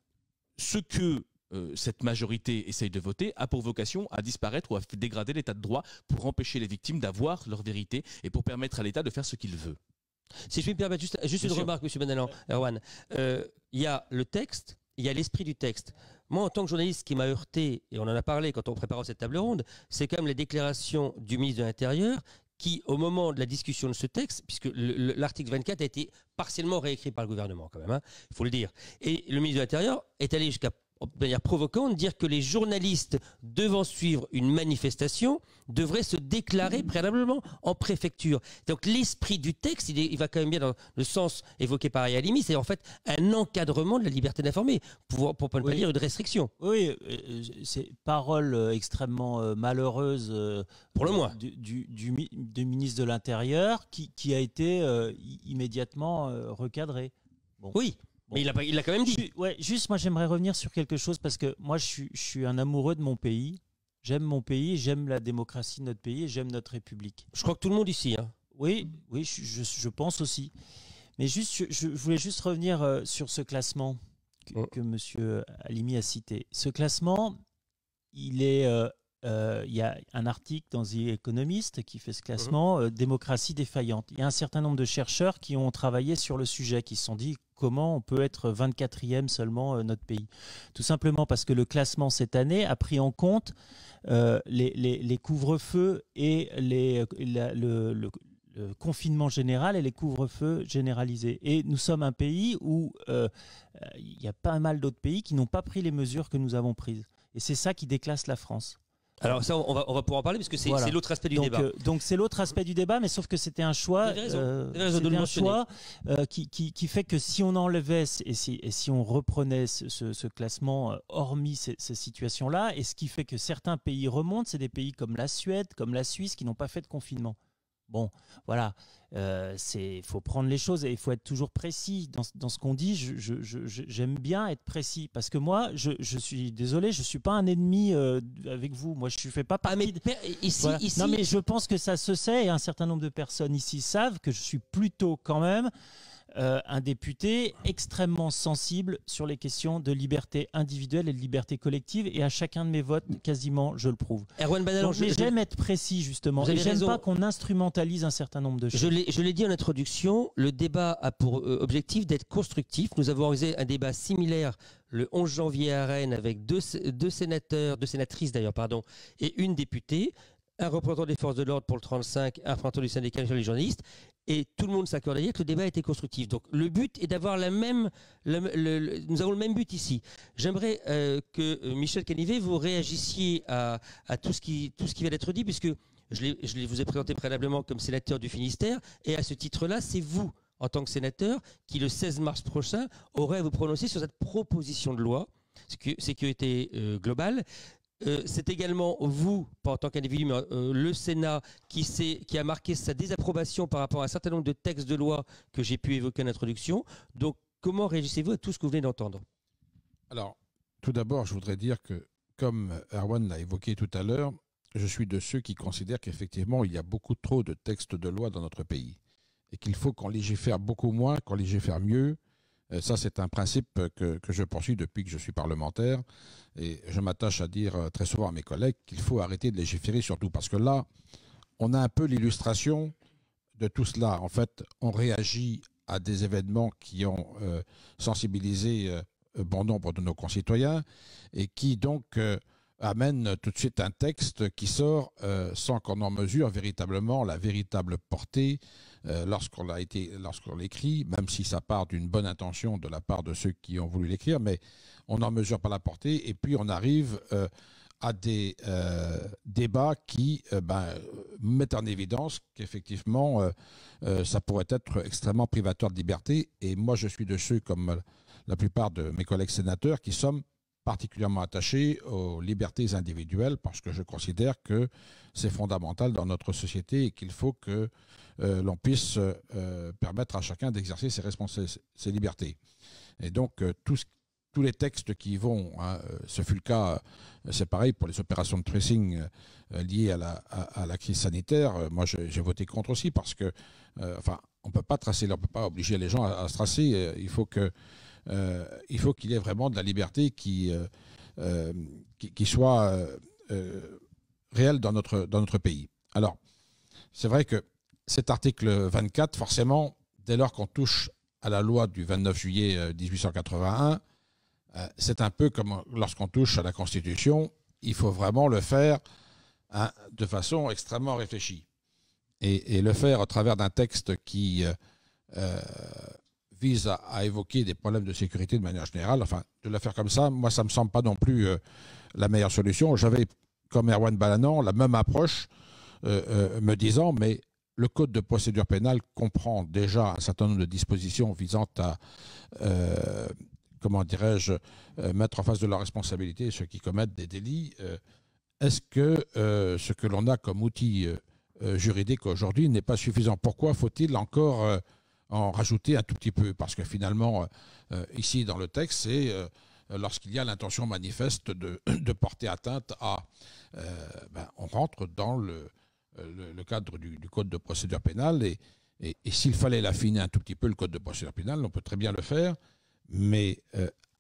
ce que euh, cette majorité essaye de voter a pour vocation à disparaître ou à dégrader l'état de droit pour empêcher les victimes d'avoir leur vérité et pour permettre à l'état de faire ce qu'il veut. Si je puis me permettre, juste, une remarque, M. Benalan, Erwan. Euh, il y a le texte, il y a l'esprit du texte. Moi, en tant que journaliste, ce qui m'a heurté, et on en a parlé quand on préparait cette table ronde, c'est quand même les déclarations du ministre de l'Intérieur qui, au moment de la discussion de ce texte, puisque l'article 24 a été partiellement réécrit par le gouvernement, quand même, hein, il faut le dire, et le ministre de l'Intérieur est allé jusqu'à de manière provocante, dire que les journalistes devant suivre une manifestation devraient se déclarer préalablement en préfecture. Donc l'esprit du texte, il, va quand même bien dans le sens évoqué par Ayalimi, c'est en fait un encadrement de la liberté d'informer, pour, ne pas dire une restriction. Oui, euh, c'est parole euh, extrêmement euh, malheureuse pour le moins du, ministre de l'Intérieur qui, a été immédiatement recadré. Oui, mais il l'a il a quand même dit. ouais, juste, moi, j'aimerais revenir sur quelque chose parce que moi, je suis, un amoureux de mon pays. J'aime mon pays, j'aime la démocratie de notre pays et j'aime notre République. Je crois que tout le monde ici. Hein. Oui, oui, je, pense aussi. Mais juste, je, voulais juste revenir euh, sur ce classement que, M. Alimi a cité. Ce classement, il est. Euh, euh, il y a un article dans The Economist qui fait ce classement, démocratie défaillante. Il y a un certain nombre de chercheurs qui ont travaillé sur le sujet, qui se sont dit, comment on peut être 24e seulement euh, notre pays. Tout simplement parce que le classement cette année a pris en compte euh, les, couvre-feux et les, le, confinement général et les couvre-feux généralisés. Et nous sommes un pays où euh, il y a pas mal d'autres pays qui n'ont pas pris les mesures que nous avons prises. Et c'est ça qui déclasse la France. Alors ça, on va, pouvoir en parler parce que c'est l'autre aspect du débat. Euh, donc c'est l'autre aspect du débat, mais sauf que c'était un choix, euh, euh, qui, fait que si on enlevait et si, et si on reprenait ce, classement hormis cette ces situations-là, et ce qui fait que certains pays remontent, c'est des pays comme la Suède, comme la Suisse, qui n'ont pas fait de confinement. Bon, voilà, il euh, faut prendre les choses et il faut être toujours précis dans, ce qu'on dit. J'aime bien être précis parce que moi, je, suis désolé, je ne suis pas un ennemi euh, avec vous. Moi, je ne fais pas ah, partie. ici, Non, mais je pense que ça se sait et un certain nombre de personnes ici savent que je suis plutôt quand même euh, un député extrêmement sensible sur les questions de liberté individuelle et de liberté collective. Et à chacun de mes votes, quasiment, je le prouve. Mais j'aime être précis, justement. Et j'aime pas qu'on instrumentalise un certain nombre de choses. Je l'ai dit en introduction, le débat a pour euh, objectif d'être constructif. Nous avons organisé un débat similaire le 11 janvier à Rennes avec deux, sénateurs, deux sénatrices d'ailleurs, pardon, et une députée un représentant des forces de l'ordre pour le 35, un représentant du syndicat des journalistes et tout le monde s'accorde à dire que le débat était constructif. Donc le but est d'avoir la même, nous avons le même but ici. J'aimerais euh, que euh, Michel Canivet vous réagissiez à, tout ce qui tout ce qui va être dit, puisque je, je vous ai présenté préalablement comme sénateur du Finistère, et à ce titre-là, c'est vous en tant que sénateur qui le 16 mars prochain aurez à vous prononcer sur cette proposition de loi sécurité euh, globale euh, c'est également vous, pas en tant qu'individu, mais euh, le Sénat qui, qui, a marqué sa désapprobation par rapport à un certain nombre de textes de loi que j'ai pu évoquer en introduction. Donc, comment réagissez-vous à tout ce que vous venez d'entendre Alors, tout d'abord, je voudrais dire que, comme Erwan l'a évoqué tout à l'heure, je suis de ceux qui considèrent qu'effectivement, il y a beaucoup trop de textes de loi dans notre pays et qu'il faut qu'on légifère beaucoup moins, qu'on légifère mieux euh, ça, c'est un principe que, je poursuis depuis que je suis parlementaire. Et je m'attache à dire euh, très souvent à mes collègues qu'il faut arrêter de légiférer surtout. Parce que là, on a un peu l'illustration de tout cela. En fait, on réagit à des événements qui ont euh, sensibilisé bon nombre de nos concitoyens et qui donc amènent tout de suite un texte qui sort sans qu'on en mesure véritablement la véritable portée euh, lorsqu'on l'a été, lorsqu'on l'écrit, même si ça part d'une bonne intention de la part de ceux qui ont voulu l'écrire, mais on n'en mesure pas la portée et puis on arrive euh, à des euh, débats qui ben, mettent en évidence qu'effectivement ça pourrait être extrêmement privatoire de liberté. Et moi, je suis de ceux comme la plupart de mes collègues sénateurs qui sommes particulièrement attaché aux libertés individuelles parce que je considère que c'est fondamental dans notre société et qu'il faut que euh, l'on puisse euh, permettre à chacun d'exercer ses, ses libertés. Et donc, euh, tous tous les textes qui vont, hein, ce fut le cas, c'est pareil pour les opérations de tracing liées à la, à, la, crise sanitaire, moi j'ai voté contre aussi parce que, enfin, on ne peut pas tracer, on peut pas obliger les gens à, à se tracer, il faut que euh, il faut qu'il y ait vraiment de la liberté qui, euh, euh, qui, soit réelle dans notre, dans notre pays. Alors, c'est vrai que cet article 24, forcément, dès lors qu'on touche à la loi du 29 juillet 1881, c'est un peu comme lorsqu'on touche à la Constitution, il faut vraiment le faire hein, de façon extrêmement réfléchie. Et, le faire au travers d'un texte qui vise à, évoquer des problèmes de sécurité de manière générale. Enfin, de la faire comme ça, moi, ça me semble pas non plus euh, la meilleure solution. J'avais, comme Erwan Balanan, la même approche, euh, euh, me disant, mais le code de procédure pénale comprend déjà un certain nombre de dispositions visant à, comment dirais-je, mettre en face de la responsabilité ceux qui commettent des délits. Est-ce que ce que l'on a comme outil juridique aujourd'hui n'est pas suffisant Pourquoi faut-il encore en rajouter un tout petit peu, parce que finalement, euh, euh, ici dans le texte, c'est euh, lorsqu'il y a l'intention manifeste de, porter atteinte à... Ben, on rentre dans le, cadre du, Code de procédure pénale, et, s'il fallait l'affiner un tout petit peu, le Code de procédure pénale, on peut très bien le faire, mais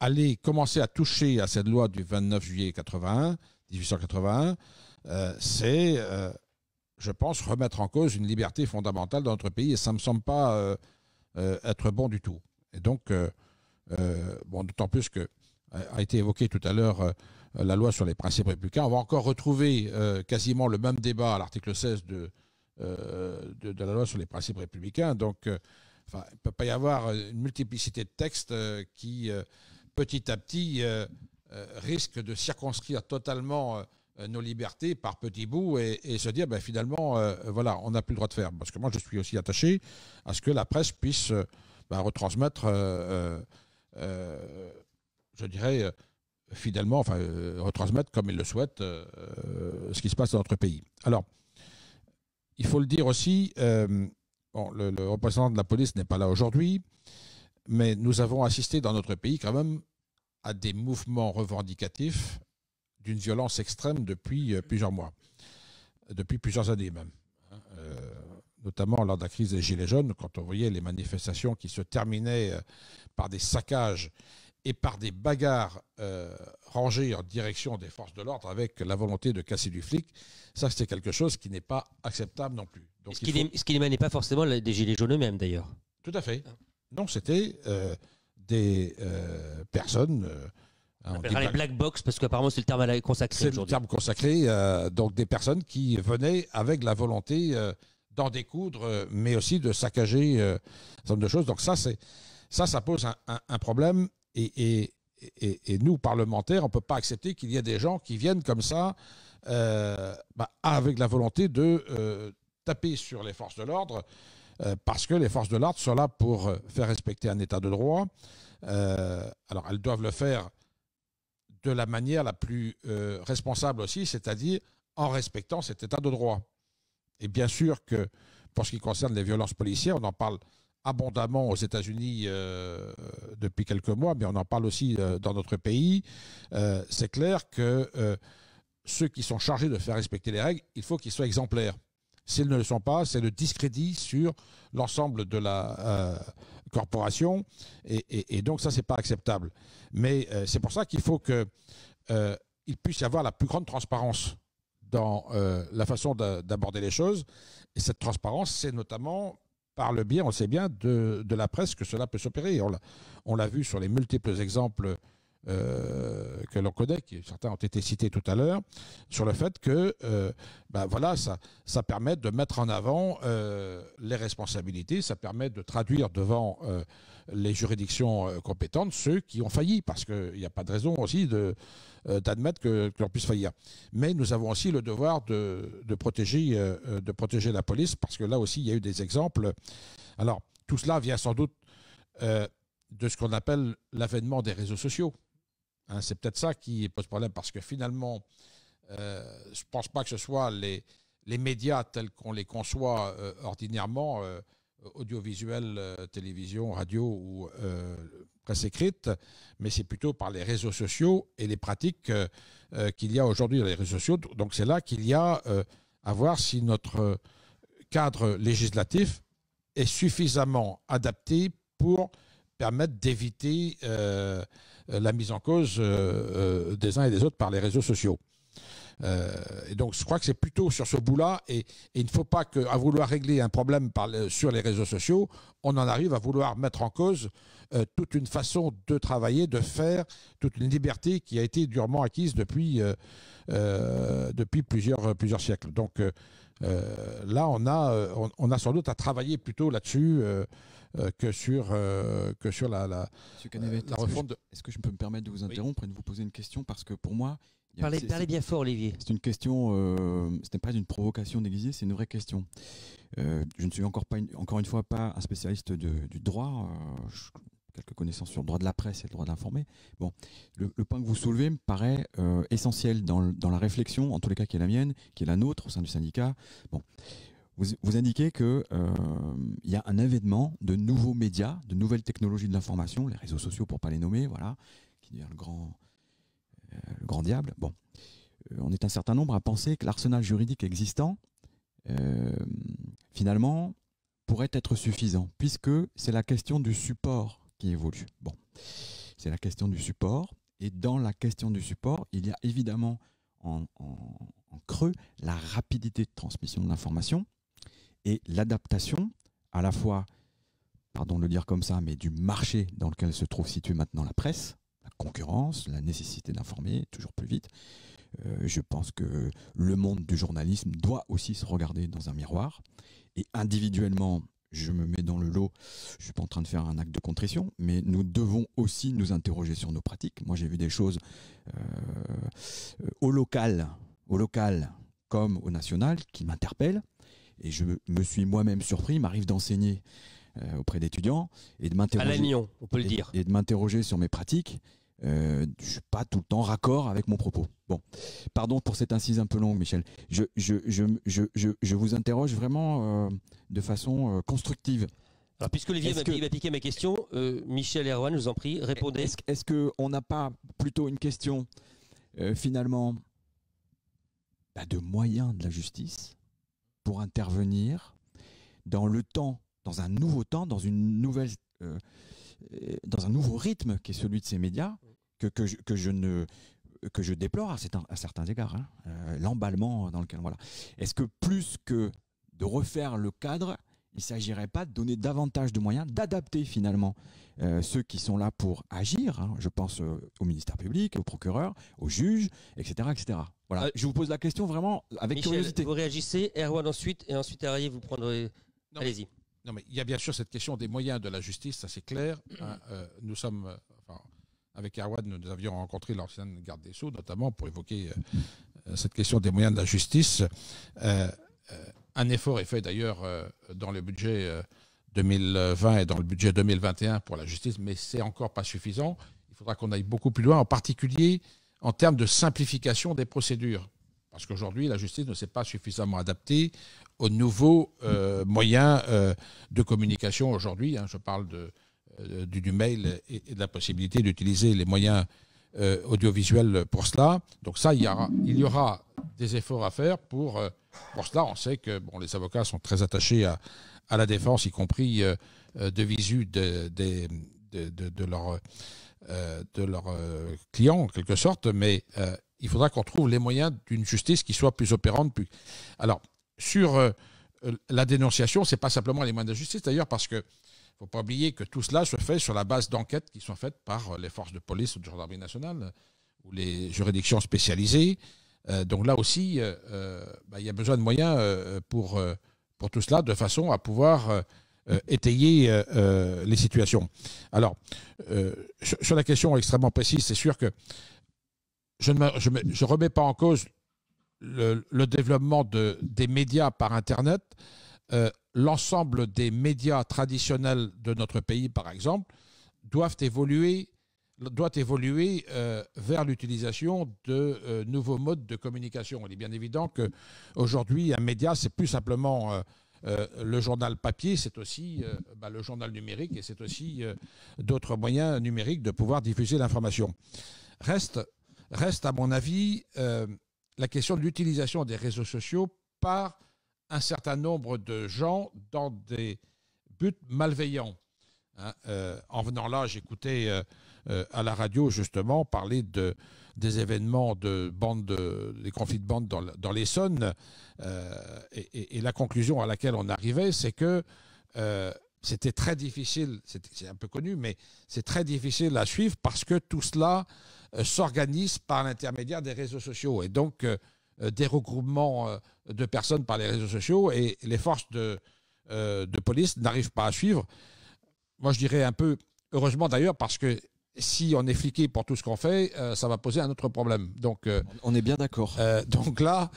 aller commencer à toucher à cette loi du 29 juillet 81, 1881, c'est je pense, remettre en cause une liberté fondamentale dans notre pays. Et ça ne me semble pas euh, être bon du tout. Et donc, euh, euh, bon, d'autant plus que a été évoqué tout à l'heure la loi sur les principes républicains. On va encore retrouver quasiment le même débat à l'article 16 de, de, la loi sur les principes républicains. Donc, il ne peut pas y avoir une multiplicité de textes qui, petit à petit, risque de circonscrire totalement euh, nos libertés par petits bouts et, se dire ben, finalement, euh, voilà, on n'a plus le droit de faire. Parce que moi, je suis aussi attaché à ce que la presse puisse euh, ben, retransmettre, je dirais, fidèlement enfin, retransmettre comme il le souhaite ce qui se passe dans notre pays. Alors, il faut le dire aussi, le, représentant de la police n'est pas là aujourd'hui, mais nous avons assisté dans notre pays quand même à des mouvements revendicatifs d'une violence extrême depuis euh, plusieurs mois, depuis plusieurs années même. Hein. Euh, notamment lors de la crise des Gilets jaunes, quand on voyait les manifestations qui se terminaient euh, par des saccages et par des bagarres rangées en direction des forces de l'ordre avec la volonté de casser du flic, ça c'était quelque chose qui n'est pas acceptable non plus. Donc, ce, qui n'émanait pas forcément des Gilets jaunes eux-mêmes d'ailleurs. Tout à fait. Non, c'était des personnes on appellera les black box parce qu'apparemment c'est le terme consacré consacré. C'est le terme consacré, euh, donc des personnes qui venaient avec la volonté euh, d'en découdre, euh, mais aussi de saccager un certain nombre de choses. Donc ça, c'est ça, ça pose un, problème. Et, et, et, nous, parlementaires, on ne peut pas accepter qu'il y ait des gens qui viennent comme ça bah, avec la volonté de taper sur les forces de l'ordre, parce que les forces de l'ordre sont là pour faire respecter un état de droit. alors elles doivent le faire de la manière la plus euh, responsable aussi, c'est-à-dire en respectant cet état de droit. Et bien sûr que pour ce qui concerne les violences policières, on en parle abondamment aux États-Unis euh, depuis quelques mois, mais on en parle aussi euh, dans notre pays. C'est clair que ceux qui sont chargés de faire respecter les règles, il faut qu'ils soient exemplaires. S'ils ne le sont pas, c'est le discrédit sur l'ensemble de la corporations. Et, donc ça, c'est pas acceptable. Mais euh, c'est pour ça qu'il faut qu'il euh, puisse y avoir la plus grande transparence dans euh, la façon d'aborder les choses. Et cette transparence, c'est notamment par le biais, on sait bien, de, de la presse que cela peut s'opérer. On l'a vu sur les multiples exemples euh, que l'on connaît, qui certains ont été cités tout à l'heure, sur le fait que euh, ben voilà, ça, ça permet de mettre en avant euh, les responsabilités, ça permet de traduire devant les juridictions compétentes ceux qui ont failli, parce qu'il n'y a pas de raison aussi d'admettre que, l'on puisse faillir. Mais nous avons aussi le devoir de, protéger, de protéger la police, parce que là aussi, il y a eu des exemples. Alors, tout cela vient sans doute de ce qu'on appelle l'avènement des réseaux sociaux. Hein, c'est peut-être ça qui pose problème parce que finalement, euh, je ne pense pas que ce soit les, les médias tels qu'on les conçoit euh, ordinairement, euh, audiovisuel, télévision, radio ou presse écrite, mais c'est plutôt par les réseaux sociaux et les pratiques qu'il y a aujourd'hui dans les réseaux sociaux. Donc c'est là qu'il y a à voir si notre cadre législatif est suffisamment adapté pour permettent d'éviter euh, la mise en cause euh, euh, des uns et des autres par les réseaux sociaux. et donc, je crois que c'est plutôt sur ce bout-là, et, il ne faut pas qu'à vouloir régler un problème par sur les réseaux sociaux, on en arrive à vouloir mettre en cause toute une façon de travailler, de faire, toute une liberté qui a été durement acquise depuis, depuis plusieurs, plusieurs siècles. Donc, là, on a, on, a sans doute à travailler plutôt là-dessus euh, que sur, euh, que sur la, la, euh, la est Est-ce que je peux me permettre de vous interrompre et de vous poser une question Parce que pour moi. parlez, bien fort, Olivier. C'est une question, ce n'est pas une provocation déguisée, c'est une vraie question. je ne suis encore, pas une, encore une fois pas un spécialiste du droit. quelques connaissances sur le droit de la presse et le droit d'informer. Bon, le, point que vous soulevez me paraît essentiel dans, dans, la réflexion, en tous les cas qui est la mienne, qui est la nôtre au sein du syndicat. Bon, vous, indiquez qu'il euh, y a un événement de nouveaux médias, de nouvelles technologies de l'information, les réseaux sociaux pour ne pas les nommer, voilà, qui devient le grand, euh, le grand diable. Bon, euh, on est un certain nombre à penser que l'arsenal juridique existant, finalement, pourrait être suffisant, puisque c'est la question du support qui évolue. Bon, c'est la question du support, et dans la question du support, il y a évidemment en creux la rapidité de transmission de l'information, et l'adaptation à la fois, pardon de le dire comme ça, mais du marché dans lequel se trouve située maintenant la presse, la concurrence, la nécessité d'informer toujours plus vite. Euh, je pense que le monde du journalisme doit aussi se regarder dans un miroir. Et individuellement, je me mets dans le lot, je ne suis pas en train de faire un acte de contrition, mais nous devons aussi nous interroger sur nos pratiques. Moi, j'ai vu des choses euh, au local, au local comme au national, qui m'interpellent et je me suis moi-même surpris, m'arrive d'enseigner euh, auprès d'étudiants et de m'interroger. on peut le dire. Et, de m'interroger sur mes pratiques. je euh, je suis pas tout le temps raccord avec mon propos. Bon, pardon pour cette incise un peu longue, Michel. Je, vous interroge vraiment euh, de façon constructive. Alors, puisque Olivier va piquer piqué ma question, Michel et Erwan, je en prie, répondez. Est-ce qu'on n'a pas plutôt une question, finalement, bah, de moyens de la justice pour intervenir dans le temps, dans un nouveau temps, dans une nouvelle, euh, dans un nouveau rythme qui est celui de ces médias que, que, je, ne que je déplore à, certains, égards, hein. euh, l'emballement dans lequel voilà. Est-ce que plus que de refaire le cadre, il ne s'agirait pas de donner davantage de moyens, d'adapter finalement euh, ceux qui sont là pour agir. Hein. je pense euh, au ministère public, au procureur, au juge, etc., etc. Voilà. Euh, je vous pose la question vraiment avec curiosité. Vous réagissez, Erwan ensuite, et ensuite Arié, vous prendrez. Allez-y. Non, mais il y a bien sûr cette question des moyens de la justice, ça c'est clair. Hein. nous sommes, avec Erwan, nous, avions rencontré l'ancienne garde des Sceaux, notamment pour évoquer cette question des moyens de la justice un effort est fait d'ailleurs euh, dans le budget 2020 euh, et dans le budget 2021 pour la justice, mais c'est encore pas suffisant. Il faudra qu'on aille beaucoup plus loin, en particulier en termes de simplification des procédures. Parce qu'aujourd'hui, la justice ne s'est pas suffisamment adaptée aux nouveaux euh, moyens de communication aujourd'hui. Hein. je parle de, du, mail et, de la possibilité d'utiliser les moyens audiovisuels pour cela. Donc ça, il il y aura des efforts à faire pour pour cela, on sait que bon, les avocats sont très attachés à, la défense, y compris euh, euh, de visu de, de, de, de leurs euh, clients, en quelque sorte, mais il faudra qu'on trouve les moyens d'une justice qui soit plus opérante. Plus... Alors, sur la dénonciation, ce n'est pas simplement les moyens de justice, d'ailleurs, parce que ne faut pas oublier que tout cela se fait sur la base d'enquêtes qui sont faites par les forces de police ou de gendarmerie nationale ou les juridictions spécialisées. Euh, donc là aussi, euh, euh, bah, il y a besoin de moyens pour, pour tout cela, de façon à pouvoir étayer les situations. Alors, sur la question extrêmement précise, c'est sûr que je ne je, remets pas en cause le, développement de, des médias par Internet. l'ensemble des médias traditionnels de notre pays, par exemple, doivent évoluer doit évoluer euh, vers l'utilisation de euh, nouveaux modes de communication. Il est bien évident qu'aujourd'hui, un média, c'est plus simplement euh, le journal papier, c'est aussi bah, le journal numérique et c'est aussi d'autres moyens numériques de pouvoir diffuser l'information. Reste, reste, à mon avis, la question de l'utilisation des réseaux sociaux par un certain nombre de gens dans des buts malveillants. Hein, en venant là, j'écoutais euh, à la radio justement parler de, des événements de bande des conflits de bande dans, dans l'Essonne. Euh, et, la conclusion à laquelle on arrivait, c'est que euh, c'était très difficile, c'est un peu connu, mais c'est très difficile à suivre parce que tout cela s'organise par l'intermédiaire des réseaux sociaux. Et donc, des regroupements de personnes par les réseaux sociaux et les forces de, de police n'arrivent pas à suivre. Moi, je dirais un peu, heureusement d'ailleurs, parce que si on est fliqué pour tout ce qu'on fait, euh, ça va poser un autre problème. Donc, euh, on est bien d'accord. Euh, donc là,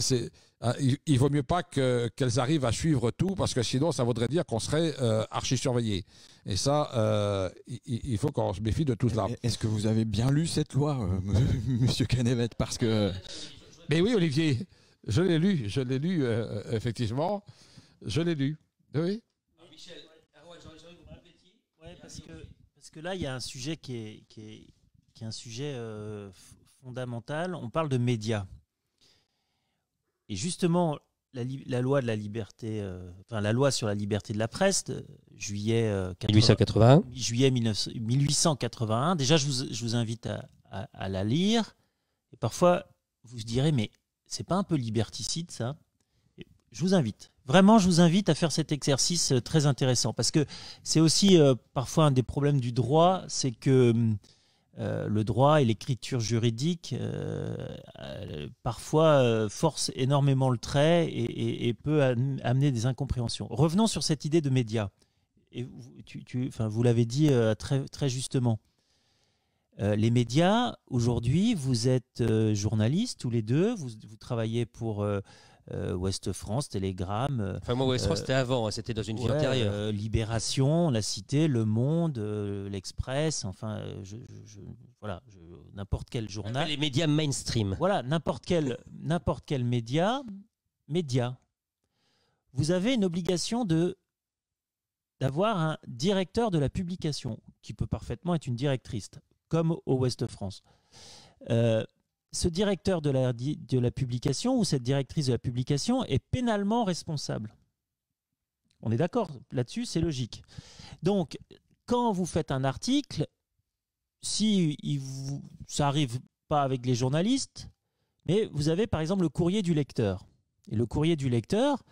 c'est, hein, il, vaut mieux pas qu'elles arrivent à suivre tout parce que sinon, ça voudrait dire qu'on serait archi surveillé. Et ça, il, faut qu'on se méfie de tout cela. Est-ce que vous avez bien lu cette loi, Monsieur Canevet, parce que. Mais oui, Olivier, je l'ai lu, je l'ai lu effectivement, je l'ai lu. Oui. Ah, Michel, parce que que là, il y a un sujet qui est, qui est, un sujet euh, fondamental. On parle de médias. Et justement, la, loi de la liberté, euh, enfin la loi sur la liberté de la presse, de juillet, 1881. Euh, juillet 1881. Déjà, je vous, invite à, la lire. parfois, vous vous direz, mais c'est pas un peu liberticide ça je vous invite. Vraiment, je vous invite à faire cet exercice euh, très intéressant parce que c'est aussi euh, parfois un des problèmes du droit, c'est que hum, euh, le droit et l'écriture juridique parfois forcent énormément le trait et, peut amener des incompréhensions. Revenons sur cette idée de médias. vous, l'avez dit très, très justement. les médias, aujourd'hui, vous êtes journalistes tous les deux, vous, travaillez pour euh, Ouest France, Télégramme. Euh, enfin, moi, Ouest France, euh, c'était avant, hein, c'était dans une vie antérieure. Libération, La Cité, Le Monde, L'Express, enfin, voilà, n'importe quel journal. les médias mainstream. Voilà, n'importe quel, n'importe quel média, média. Vous avez une obligation de d'avoir un directeur de la publication, qui peut parfaitement être une directrice, comme au Ouest France ce directeur de la, publication ou cette directrice de la publication est pénalement responsable. On est d'accord là-dessus, c'est logique. Donc, quand vous faites un article, si ça arrive pas avec les journalistes, mais vous avez par exemple le courrier du lecteur. Et le courrier du lecteur,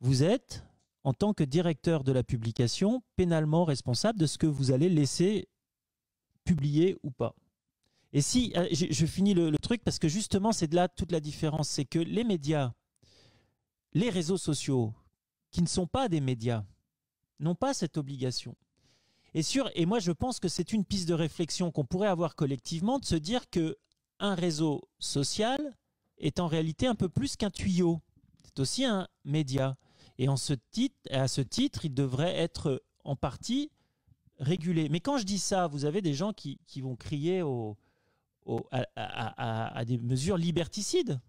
vous êtes, en tant que directeur de la publication, pénalement responsable de ce que vous allez laisser publier ou pas. Et si, euh, je, finis le, truc parce que justement, c'est de là toute la différence. C'est que les médias, les réseaux sociaux, qui ne sont pas des médias, n'ont pas cette obligation. Et, et moi, je pense que c'est une piste de réflexion qu'on pourrait avoir collectivement de se dire que un réseau social est en réalité un peu plus qu'un tuyau. C'est aussi un média. Et à ce titre, il devrait être euh, en partie régulé. Mais quand je dis ça, vous avez des gens qui vont crier au, à, des mesures liberticides.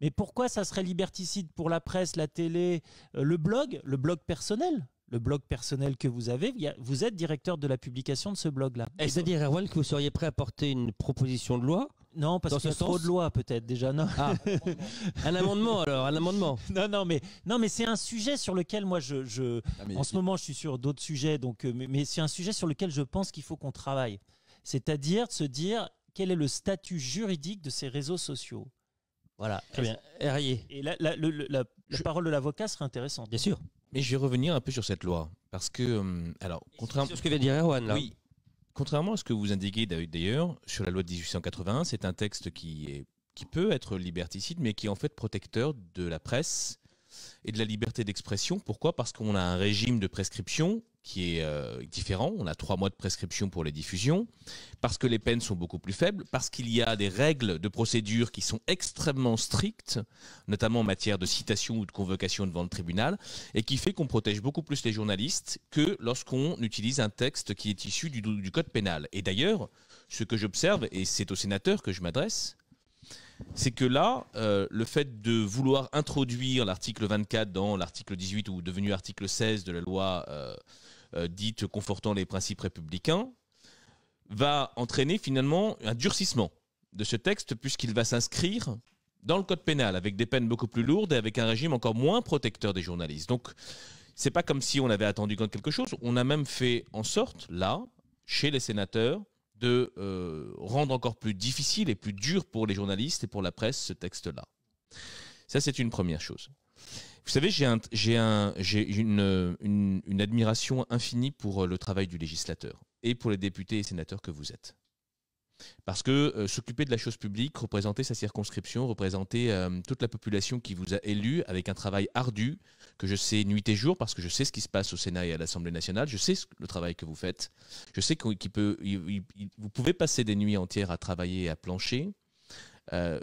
Mais pourquoi ça serait liberticide pour la presse, la télé, euh, le blog, le blog personnel le blog personnel que vous avez, vous êtes directeur de la publication de ce blog-là. C'est-à-dire, Erwan, que vous seriez prêt à porter une proposition de loi non, parce que y trop de lois peut-être déjà. Non. Ah. un amendement alors, un amendement. Non, non, mais non, mais c'est un sujet sur lequel moi je, ah, en ce moment je suis sur d'autres sujets, donc euh, mais, mais c'est un sujet sur lequel je pense qu'il faut qu'on travaille. C'est-à-dire de se dire quel est le statut juridique de ces réseaux sociaux Voilà. Très bien. E. Et la, Je- parole de l'avocat serait intéressante. Bien sûr. Mais je vais revenir un peu sur cette loi. Parce que, hum, alors, contrairement. Sur ce que vient dire Erwan, là. Oui. Contrairement à ce que vous indiquez d'ailleurs- sur la loi de 1881, c'est un texte qui, est, qui peut être liberticide, mais qui est en fait protecteur de la presse et de la liberté d'expression. Pourquoi Parce qu'on a un régime de prescription qui est euh, différent. On a trois mois de prescription pour les diffusions, parce que les peines sont beaucoup plus faibles, parce qu'il y a des règles de procédure qui sont extrêmement strictes, notamment en matière de citation ou de convocation devant le tribunal, et qui fait qu'on protège beaucoup plus les journalistes que lorsqu'on utilise un texte qui est issu du, du code pénal. Et d'ailleurs, ce que j'observe, et c'est au sénateur que je m'adresse, c'est que là, euh, le fait de vouloir introduire l'article 24 dans l'article 18 ou devenu article 16 de la loi euh, euh, dite confortant les principes républicains, va entraîner finalement un durcissement de ce texte puisqu'il va s'inscrire dans le code pénal avec des peines beaucoup plus lourdes et avec un régime encore moins protecteur des journalistes. Donc, c'est pas comme si on avait attendu quelque chose. On a même fait en sorte, là, chez les sénateurs, de euh, rendre encore plus difficile et plus dur pour les journalistes et pour la presse ce texte-là. Ça, c'est une première chose. Vous savez, j'ai un, une, une admiration infinie pour euh, le travail du législateur et pour les députés et sénateurs que vous êtes. Parce que euh, s'occuper de la chose publique, représenter sa circonscription, représenter euh, toute la population qui vous a élu avec un travail ardu, que je sais nuit et jour, parce que je sais ce qui se passe au Sénat et à l'Assemblée nationale, je sais le travail que vous faites, je sais qu'il peut, vous pouvez passer des nuits entières à travailler et à plancher. Euh,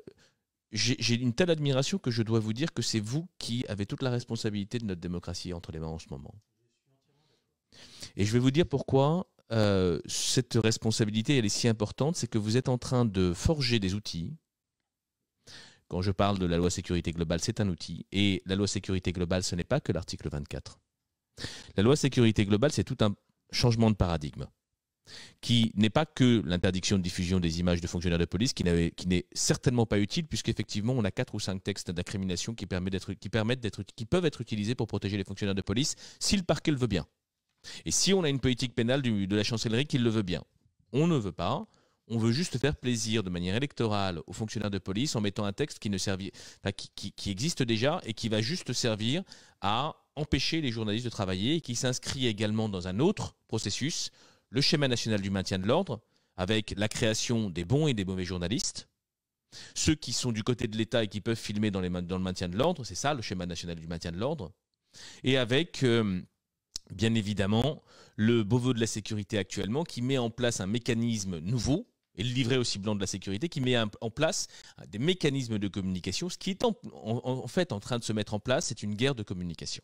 j'ai une telle admiration que je dois vous dire que c'est vous qui avez toute la responsabilité de notre démocratie entre les mains en ce moment. Et je vais vous dire pourquoi euh, cette responsabilité, elle est si importante, c'est que vous êtes en train de forger des outils. Quand je parle de la loi sécurité globale, c'est un outil. Et la loi sécurité globale, ce n'est pas que l'article 24. La loi sécurité globale, c'est tout un changement de paradigme qui n'est pas que l'interdiction de diffusion des images de fonctionnaires de police, qui, n'est certainement pas utile, puisqu'effectivement, on a quatre ou cinq textes d'incrimination qui, qui, qui peuvent être utilisés pour protéger les fonctionnaires de police, si le parquet le veut bien. Et si on a une politique pénale de la chancellerie qui le veut bien, on ne veut pas, on veut juste faire plaisir de manière électorale aux fonctionnaires de police en mettant un texte qui, ne servit, qui, existe déjà et qui va juste servir à empêcher les journalistes de travailler et qui s'inscrit également dans un autre processus, le schéma national du maintien de l'ordre, avec la création des bons et des mauvais journalistes. Ceux qui sont du côté de l'État et qui peuvent filmer dans, les, dans le maintien de l'ordre, c'est ça le schéma national du maintien de l'ordre. Et avec euh, bien évidemment, le Beauvau de la sécurité actuellement, qui met en place un mécanisme nouveau, et le livret aussi blanc de la sécurité, qui met en place des mécanismes de communication. Ce qui est en, en fait en train de se mettre en place, c'est une guerre de communication.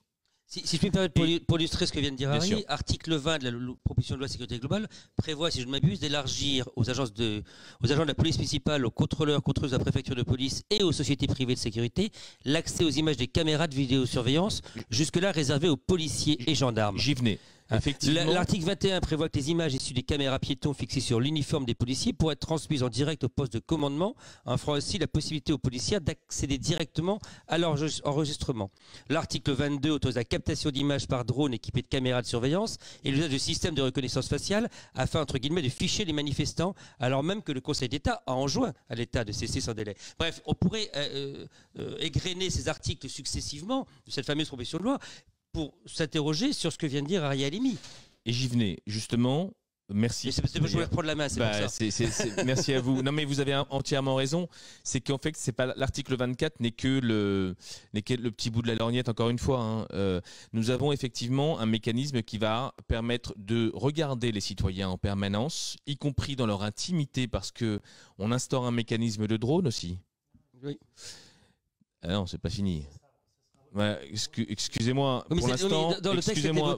Si, je puis me permettre, pour, illustrer ce que vient de dire Harry, article 20 de la proposition de loi sécurité globale prévoit, si je ne m'abuse, d'élargir aux, agences de, aux agents de la police municipale, aux contrôleurs, contrôleuses de la préfecture de police et aux sociétés privées de sécurité l'accès aux images des caméras de vidéosurveillance, jusque-là réservées aux policiers et gendarmes. J'y venais. Ah, l'article 21 prévoit que les images issues des caméras piétons fixées sur l'uniforme des policiers pourraient être transmises en direct au poste de commandement, offrant ainsi la possibilité aux policiers d'accéder directement à leur enregistrement. L'article 22 autorise la captation d'images par drone équipé de caméras de surveillance et l'usage de systèmes de reconnaissance faciale afin, entre guillemets, de ficher les manifestants, alors même que le Conseil d'État a enjoint à l'État de cesser sans délai. Bref, on pourrait euh, euh, euh, égrener ces articles successivement de cette fameuse proposition de loi pour s'interroger sur ce que vient de dire Ariel Et j'y venais, justement. Merci. C'est je voulais reprendre la main, bah, c'est merci à vous. Non, mais vous avez entièrement raison. C'est qu'en fait, c'est pas l'article 24 n'est que le n'est que le petit bout de la lorgnette. Encore une fois, hein. euh, nous avons effectivement un mécanisme qui va permettre de regarder les citoyens en permanence, y compris dans leur intimité, parce que on instaure un mécanisme de drone aussi. Oui. Ah non, c'est pas fini excusez-moi. Pour l'instant, excusez-moi.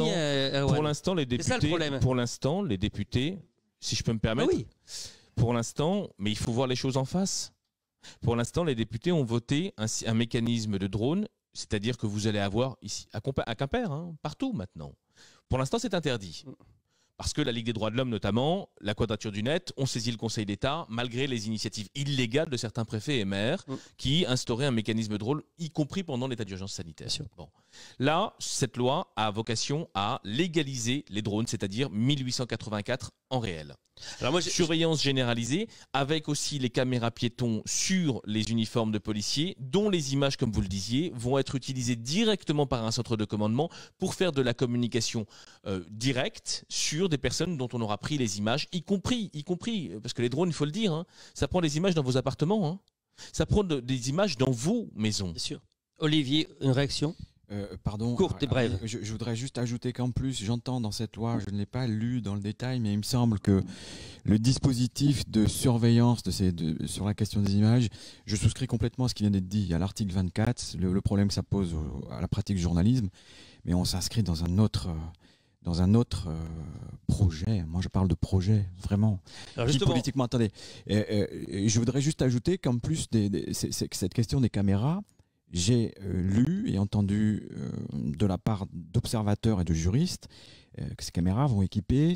Euh, pour l'instant, les députés, pour l'instant, les députés, si je peux me ah permettre, pour l'instant, mais il faut voir les choses en face. Pour l'instant, les députés ont voté un, un mécanisme de drone, c'est-à-dire que vous allez avoir ici à, Quimper, hein, partout maintenant. Pour l'instant, c'est interdit. Mm parce que la Ligue des droits de l'homme notamment, la Quadrature du Net, ont saisi le Conseil d'État malgré les initiatives illégales de certains préfets et maires mm. qui instauraient un mécanisme drôle, y compris pendant l'état d'urgence sanitaire. Bon. Là, cette loi a vocation à légaliser les drones, c'est-à-dire 1884 en réel. Alors moi, surveillance généralisée avec aussi les caméras piétons sur les uniformes de policiers, dont les images, comme vous le disiez, vont être utilisées directement par un centre de commandement pour faire de la communication euh, directe sur des personnes dont on aura pris les images, y compris, y compris, euh, parce que les drones, il faut le dire, hein, ça prend des images dans vos appartements, hein. ça prend des images dans vos maisons. Bien sûr. Olivier, une réaction euh, euh, pardon. Euh, je, voudrais juste ajouter qu'en plus, j'entends dans cette loi, je ne l'ai pas lu dans le détail, mais il me semble que le dispositif de surveillance de sur la question des images, je souscris complètement à ce qui vient d'être dit. À l'article 24, le, problème que ça pose à la pratique du journalisme, mais on s'inscrit dans un autre. dans un autre projet, moi je parle de projet, vraiment. Politiquement, attendez, je voudrais juste ajouter qu'en plus, des, cette question des caméras, j'ai euh, lu et entendu euh, de la part d'observateurs et de juristes euh, que ces caméras vont équiper,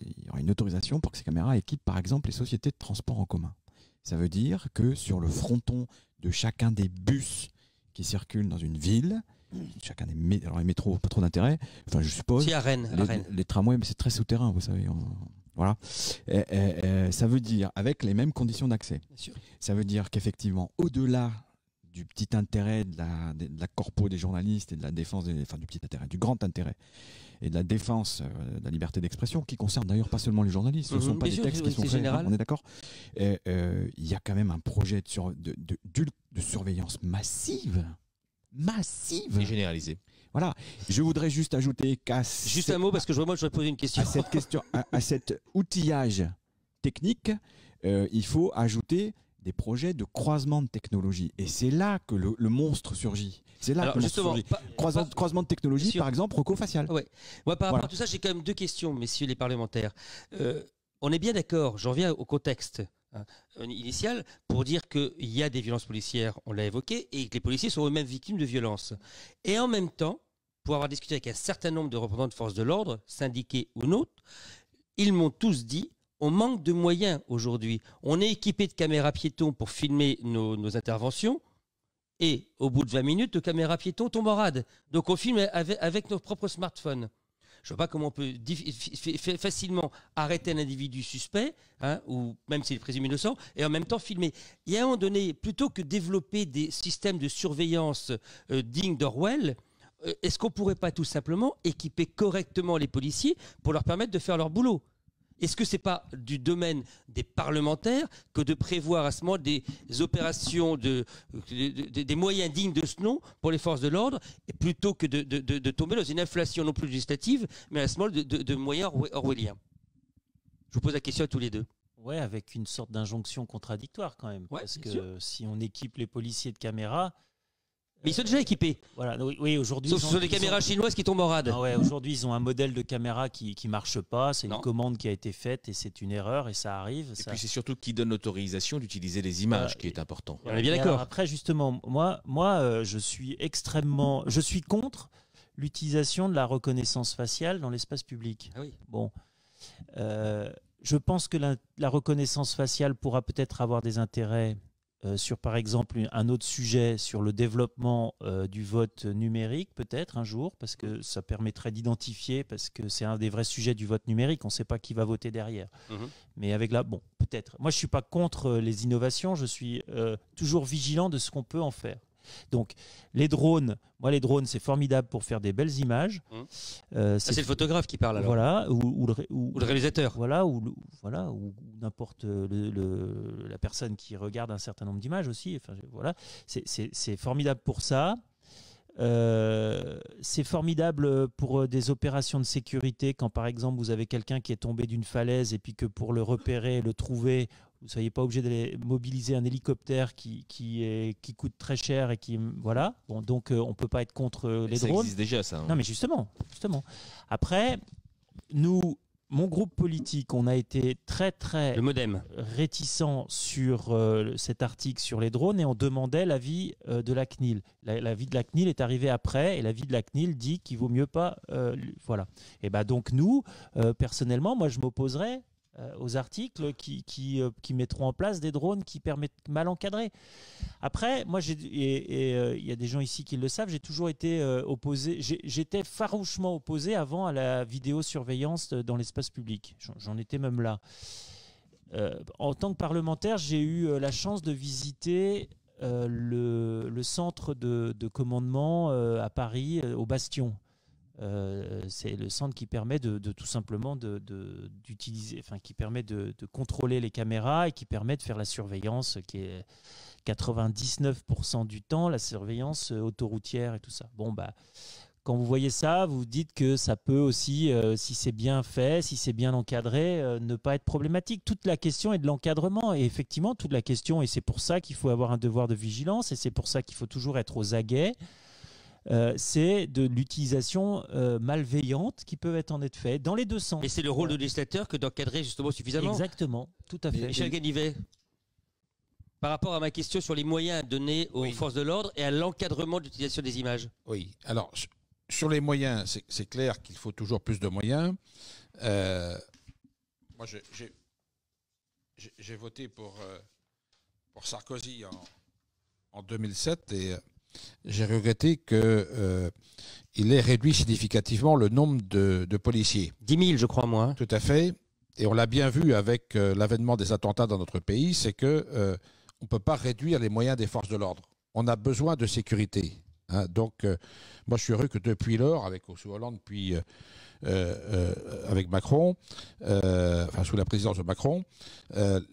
il y aura une autorisation pour que ces caméras équipent par exemple les sociétés de transport en commun. Ça veut dire que sur le fronton de chacun des bus qui circulent dans une ville, chacun des métros, pas trop d'intérêt, enfin je suppose. Si à Rennes, les, tramways, mais c'est très souterrain, vous savez. Voilà. ça veut dire avec les mêmes conditions d'accès. Ça veut dire qu'effectivement, au-delà du petit intérêt de la, de la, corpo des journalistes et de la défense, enfin du petit intérêt, du grand intérêt et de la défense euh, de la liberté d'expression, qui concerne d'ailleurs pas seulement les journalistes, ce mmh, sont mmh. pas des textes qui sont faits, on est d'accord. Euh, il euh, y a quand même un projet de, sur, de, de surveillance massive, massive et généralisée. Voilà. Je voudrais juste ajouter qu'à juste un mot parce que je, moi je voudrais poser une question à cette question, à, cet outillage technique, euh, il faut ajouter des projets de croisement de technologies. Et c'est là que le, monstre surgit. C'est là que le monstre surgit. croisement, de technologies, par exemple, recofacial. facial Ouais. par rapport à tout ça, j'ai quand même deux questions, messieurs les parlementaires. Euh, on est bien d'accord, j'en viens au contexte hein, initial, pour dire qu'il y a des violences policières, on l'a évoqué, et que les policiers sont eux-mêmes victimes de violences. Et en même temps, pour avoir discuté avec un certain nombre de représentants de forces de l'ordre, syndiqués ou non, ils m'ont tous dit on manque de moyens aujourd'hui. On est équipé de caméras piétons pour filmer nos, interventions. Et au bout de 20 minutes, le caméra piéton tombe en rade. Donc on filme avec, nos propres smartphones. Je ne vois pas comment on peut facilement arrêter un individu suspect, hein, ou même s'il est présumé innocent, et en même temps filmer. Il y a un moment donné, plutôt que développer des systèmes de surveillance euh, dignes d'Orwell, euh, est-ce qu'on ne pourrait pas tout simplement équiper correctement les policiers pour leur permettre de faire leur boulot est-ce que ce n'est pas du domaine des parlementaires que de prévoir à ce moment des opérations de, euh, des moyens dignes de ce nom pour les forces de l'ordre, plutôt que de, tomber dans une inflation non plus législative, mais à ce moment de, moyens orwelliens Je vous pose la question à tous les deux. Oui, avec une sorte d'injonction contradictoire quand même, parce que si on équipe les policiers de caméras, mais ils sont déjà équipés. Voilà, oui, aujourd'hui. ce sont des caméras chinoises qui tombent en rade. Ah aujourd'hui, ils ont un modèle de caméra qui ne marche pas. C'est une commande qui a été faite et c'est une erreur et ça arrive. Et puis c'est surtout qui donne l'autorisation d'utiliser les images qui est euh, important. On est bien d'accord. Après, justement, moi, moi euh, je suis extrêmement. Je suis contre l'utilisation de la reconnaissance faciale dans l'espace public. Ah oui. Bon. Euh, je pense que la reconnaissance faciale pourra peut-être avoir des intérêts euh, sur par exemple un autre sujet, sur le développement euh, du vote numérique peut-être un jour, parce que mhm. ça permettrait d'identifier, parce que c'est un des vrais sujets du vote numérique, on ne sait pas qui va voter derrière. Mhm. Mais avec la... Bon, peut-être. Moi, je ne suis pas contre euh, les innovations, je suis toujours vigilant de ce qu'on peut en faire. Donc, les drones, moi, les drones, c'est formidable pour faire des belles images. Mmh. Euh, ah, c'est le photographe qui parle alors. Voilà, ou, le, réalisateur. Voilà, ou, voilà, ou n'importe la personne qui regarde un certain nombre d'images aussi. Enfin, voilà, c'est formidable pour ça. Euh, c'est formidable pour euh, des opérations de sécurité quand par exemple vous avez quelqu'un qui est tombé d'une falaise et puis que pour le repérer, le trouver, vous ne soyez pas obligé d'aller mobiliser un hélicoptère qui, qui, est, qui coûte très cher et qui. Voilà. Bon, donc, euh, on ne peut pas être contre euh, les drones. Ça existe déjà, ça. Hein. Non, mais justement, justement. Après, nous, mon groupe politique, on a été très, très. réticents Réticent sur euh, cet article sur les drones et on demandait l'avis de la CNIL. L'avis de la CNIL est arrivé après et l'avis de la CNIL dit qu'il vaut mieux pas. voilà. Et eh ben, donc, nous, personnellement, moi, je m'opposerais euh, aux articles qui, qui, euh, qui, mettront en place des drones qui permettent mal encadrer. Après, moi, j'ai, et euh, il y a des gens ici qui le savent, j'ai toujours été opposé, j'étais farouchement opposé avant à la vidéosurveillance dans l'espace public. J'en étais même là. en tant que parlementaire, j'ai eu la chance de visiter le, centre de, de commandement à Paris, au Bastion. Euh, c'est le centre qui permet de, tout simplement d'utiliser, enfin qui permet de, contrôler les caméras et qui permet de faire la surveillance qui est 99% du temps la surveillance euh, autoroutière et tout ça. Bon bah quand vous voyez ça, vous dites que ça peut aussi, euh, si c'est bien fait, si c'est bien encadré, ne pas être problématique. Toute la question est de l'encadrement. Et effectivement, toute la question, et c'est pour ça qu'il faut avoir un devoir de vigilance, et c'est pour ça qu'il faut toujours être aux aguets, euh, c'est de l'utilisation euh, malveillante qui peut être en être faite dans les deux sens. Et c'est le rôle du législateur que d'encadrer justement suffisamment. Exactement, tout à fait. Michel Ganivet par rapport à ma question sur les moyens donnés aux forces de l'ordre et à l'encadrement de l'utilisation des images. Oui, alors sur les moyens, c'est clair qu'il faut toujours plus de moyens. Euh, moi, j'ai voté pour, Sarkozy en, en 2007 et j'ai regretté qu'il euh, ait réduit significativement le nombre de, policiers. 10 000, je crois, moi. Hein. Tout à fait. Et on l'a bien vu avec euh, l'avènement des attentats dans notre pays, c'est qu'on euh, on ne peut pas réduire les moyens des forces de l'ordre. On a besoin de sécurité. Hein. Donc, moi, je suis heureux que depuis lors, avec Osso Hollande, puis avec Macron, enfin sous la présidence de Macron,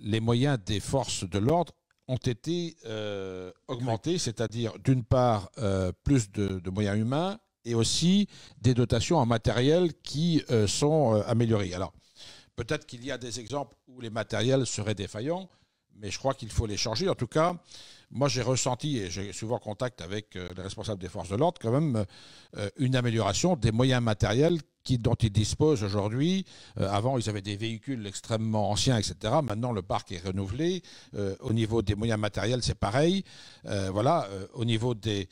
les moyens des forces de l'ordre ont été euh, augmentés, c'est-à-dire d'une part euh, plus de, moyens humains et aussi des dotations en matériel qui euh, sont améliorées. Alors, peut-être qu'il y a des exemples où les matériels seraient défaillants, mais je crois qu'il faut les changer. En tout cas, moi j'ai ressenti, et j'ai souvent contact avec euh, les responsables des forces de l'ordre, quand même euh, euh, une amélioration des moyens matériels dont ils disposent aujourd'hui. avant, ils avaient des véhicules extrêmement anciens, etc. Maintenant, le parc est renouvelé. au niveau des moyens matériels, c'est pareil. voilà. au niveau des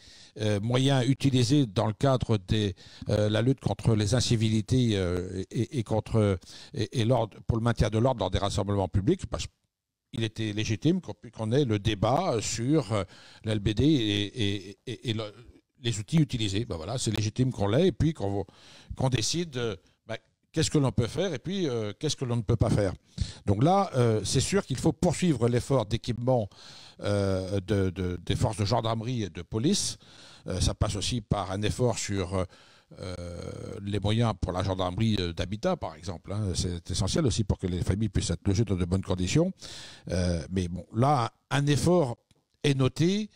moyens utilisés dans le cadre de la lutte contre les incivilités et, contre pour le maintien de l'ordre dans des rassemblements publics, parce, bah, il était légitime qu'on ait le débat sur euh, l'LBD et, les outils utilisés. Ben voilà, c'est légitime qu'on l'ait et puis qu'on décide euh, ben, qu'est-ce que l'on peut faire et puis euh, qu'est-ce que l'on ne peut pas faire. Donc là, c'est sûr qu'il faut poursuivre l'effort d'équipement des forces de gendarmerie et de police. ça passe aussi par un effort sur euh, les moyens pour la gendarmerie euh, d'habitat, par exemple. Hein, c'est essentiel aussi pour que les familles puissent être logées dans de bonnes conditions. Euh, mais bon, là, un effort est noté,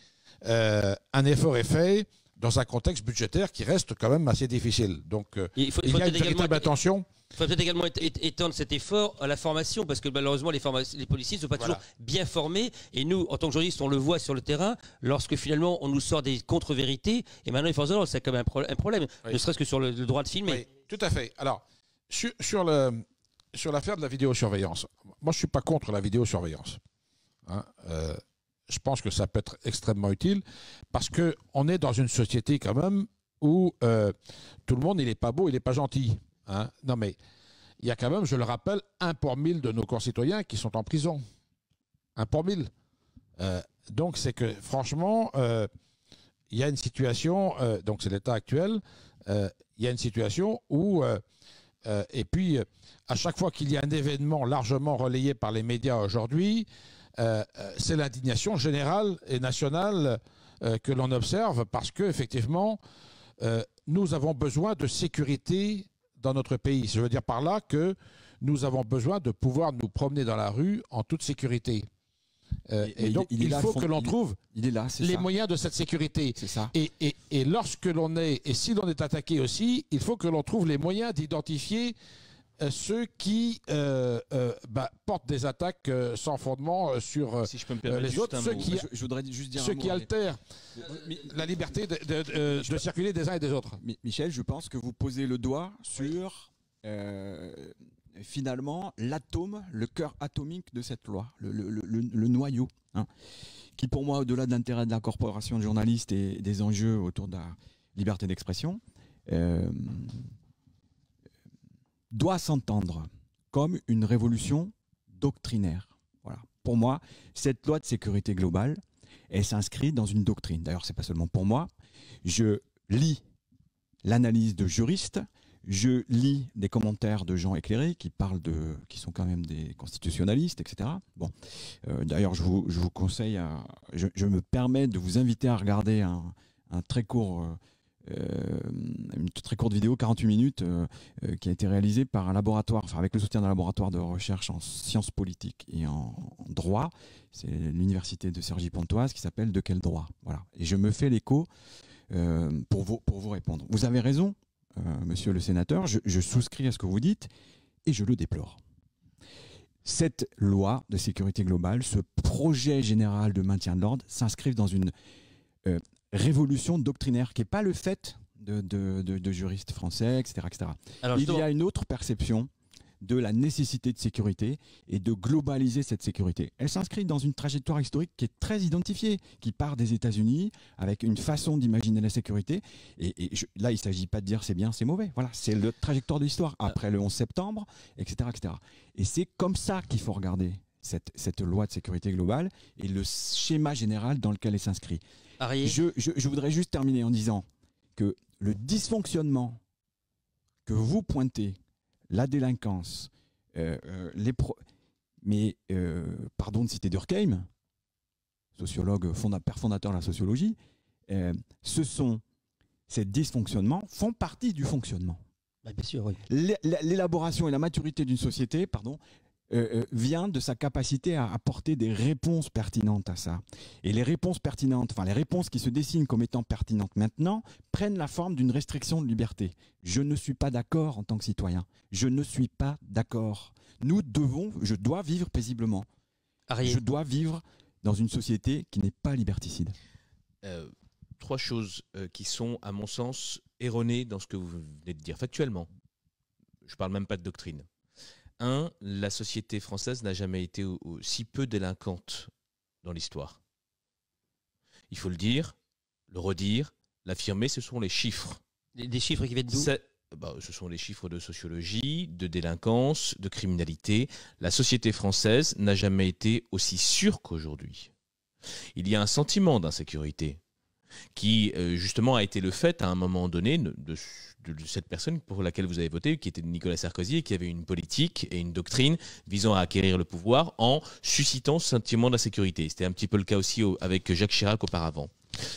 un effort est fait dans un contexte budgétaire qui reste quand même assez difficile. Donc, il, faut, y a une véritable attention. Il faudrait peut-être également étendre cet effort à la formation, parce que malheureusement, les, policiers ne sont pas toujours bien formés. Et nous, en tant que journalistes, on le voit sur le terrain, lorsque finalement on nous sort des contre-vérités, et maintenant il faut de c'est quand même un, problème, ne serait-ce que sur le, droit de filmer. tout à fait. Alors, sur, l'affaire de la vidéosurveillance, moi je ne suis pas contre la vidéosurveillance. Hein. Euh, je pense que ça peut être extrêmement utile parce qu'on est dans une société quand même où euh, tout le monde, il n'est pas beau, il n'est pas gentil. Hein? non, mais il y a quand même, je le rappelle, un pour mille de nos concitoyens qui sont en prison. Un pour mille. Euh, donc, c'est que, franchement, euh, il y a une situation, euh, donc c'est l'état actuel, il y a une situation où, et puis, à chaque fois qu'il y a un événement largement relayé par les médias aujourd'hui, c'est l'indignation générale et nationale que l'on observe parce que, effectivement, nous avons besoin de sécurité dans notre pays. Je veux dire par là que nous avons besoin de pouvoir nous promener dans la rue en toute sécurité. Euh, et, donc, il, faut que l'on trouve les moyens de cette sécurité. Et, et, lorsque l'on est, et si l'on est attaqué aussi, il faut que l'on trouve les moyens d'identifier euh, ceux qui euh, euh, bah, portent des attaques sans fondement sur les autres, ceux qui, je, voudrais juste qui altèrent la liberté de, circuler des uns et des autres. Michel, je pense que vous posez le doigt sur finalement l'atome, le cœur atomique de cette loi, le, noyau, hein, qui pour moi, au-delà de l'intérêt de la corporation de journalistes et des enjeux autour de la liberté d'expression, doit s'entendre comme une révolution doctrinaire. Voilà. Pour moi, cette loi de sécurité globale, elle s'inscrit dans une doctrine. D'ailleurs, c'est pas seulement pour moi. Je lis l'analyse de juristes, je lis des commentaires de gens éclairés qui parlent de, qui sont quand même des constitutionnalistes, etc. Bon, euh, d'ailleurs, je vous, je vous, conseille, euh, je, me permets de vous inviter à regarder un, un très court euh, euh, une très courte vidéo, 48 minutes, euh, euh, qui a été réalisée par un laboratoire, enfin avec le soutien d'un laboratoire de recherche en sciences politiques et en, droit. C'est l'université de Sergi Pontoise qui s'appelle De quel droit Voilà. Et je me fais l'écho pour, vous, pour vous répondre. Vous avez raison, monsieur le sénateur, je, souscris à ce que vous dites et je le déplore. Cette loi de sécurité globale, ce projet général de maintien de l'ordre s'inscrivent dans une révolution doctrinaire qui n'est pas le fait de, juristes français, etc. etc. Il y a une autre perception de la nécessité de sécurité et de globaliser cette sécurité. Elle s'inscrit dans une trajectoire historique qui est très identifiée, qui part des États-Unis avec une façon d'imaginer la sécurité. Et, là, il ne s'agit pas de dire c'est bien, c'est mauvais. Voilà, c'est le trajectoire de l'histoire euh. après le 11 septembre, etc., Et c'est comme ça qu'il faut regarder cette, cette loi de sécurité globale et le schéma général dans lequel elle s'inscrit. Je, voudrais juste terminer en disant que le dysfonctionnement que vous pointez, la délinquance, euh, euh, les mais euh, pardon de citer Durkheim, sociologue père fondateur de la sociologie, ce sont ces dysfonctionnements font partie du fonctionnement. Bah, bien sûr, oui. L'élaboration et la maturité d'une société, pardon, euh, euh, vient de sa capacité à apporter des réponses pertinentes à ça. Et les réponses pertinentes, enfin les réponses qui se dessinent comme étant pertinentes maintenant, prennent la forme d'une restriction de liberté. Je ne suis pas d'accord en tant que citoyen. Je ne suis pas d'accord. Nous devons, je dois vivre paisiblement. Je dois vivre dans une société qui n'est pas liberticide. Euh, trois choses qui sont, à mon sens, erronées dans ce que vous venez de dire factuellement. Je ne parle même pas de doctrine un, la société française n'a jamais été aussi peu délinquante dans l'histoire. Il faut le dire, le redire, l'affirmer, ce sont les chiffres. Des, chiffres qui viennent d'où bah, ce sont les chiffres de sociologie, de délinquance, de criminalité. La société française n'a jamais été aussi sûre qu'aujourd'hui. Il y a un sentiment d'insécurité qui euh, justement a été le fait à un moment donné de, cette personne pour laquelle vous avez voté, qui était Nicolas Sarkozy, qui avait une politique et une doctrine visant à acquérir le pouvoir en suscitant ce sentiment d'insécurité. C'était un petit peu le cas aussi avec Jacques Chirac auparavant.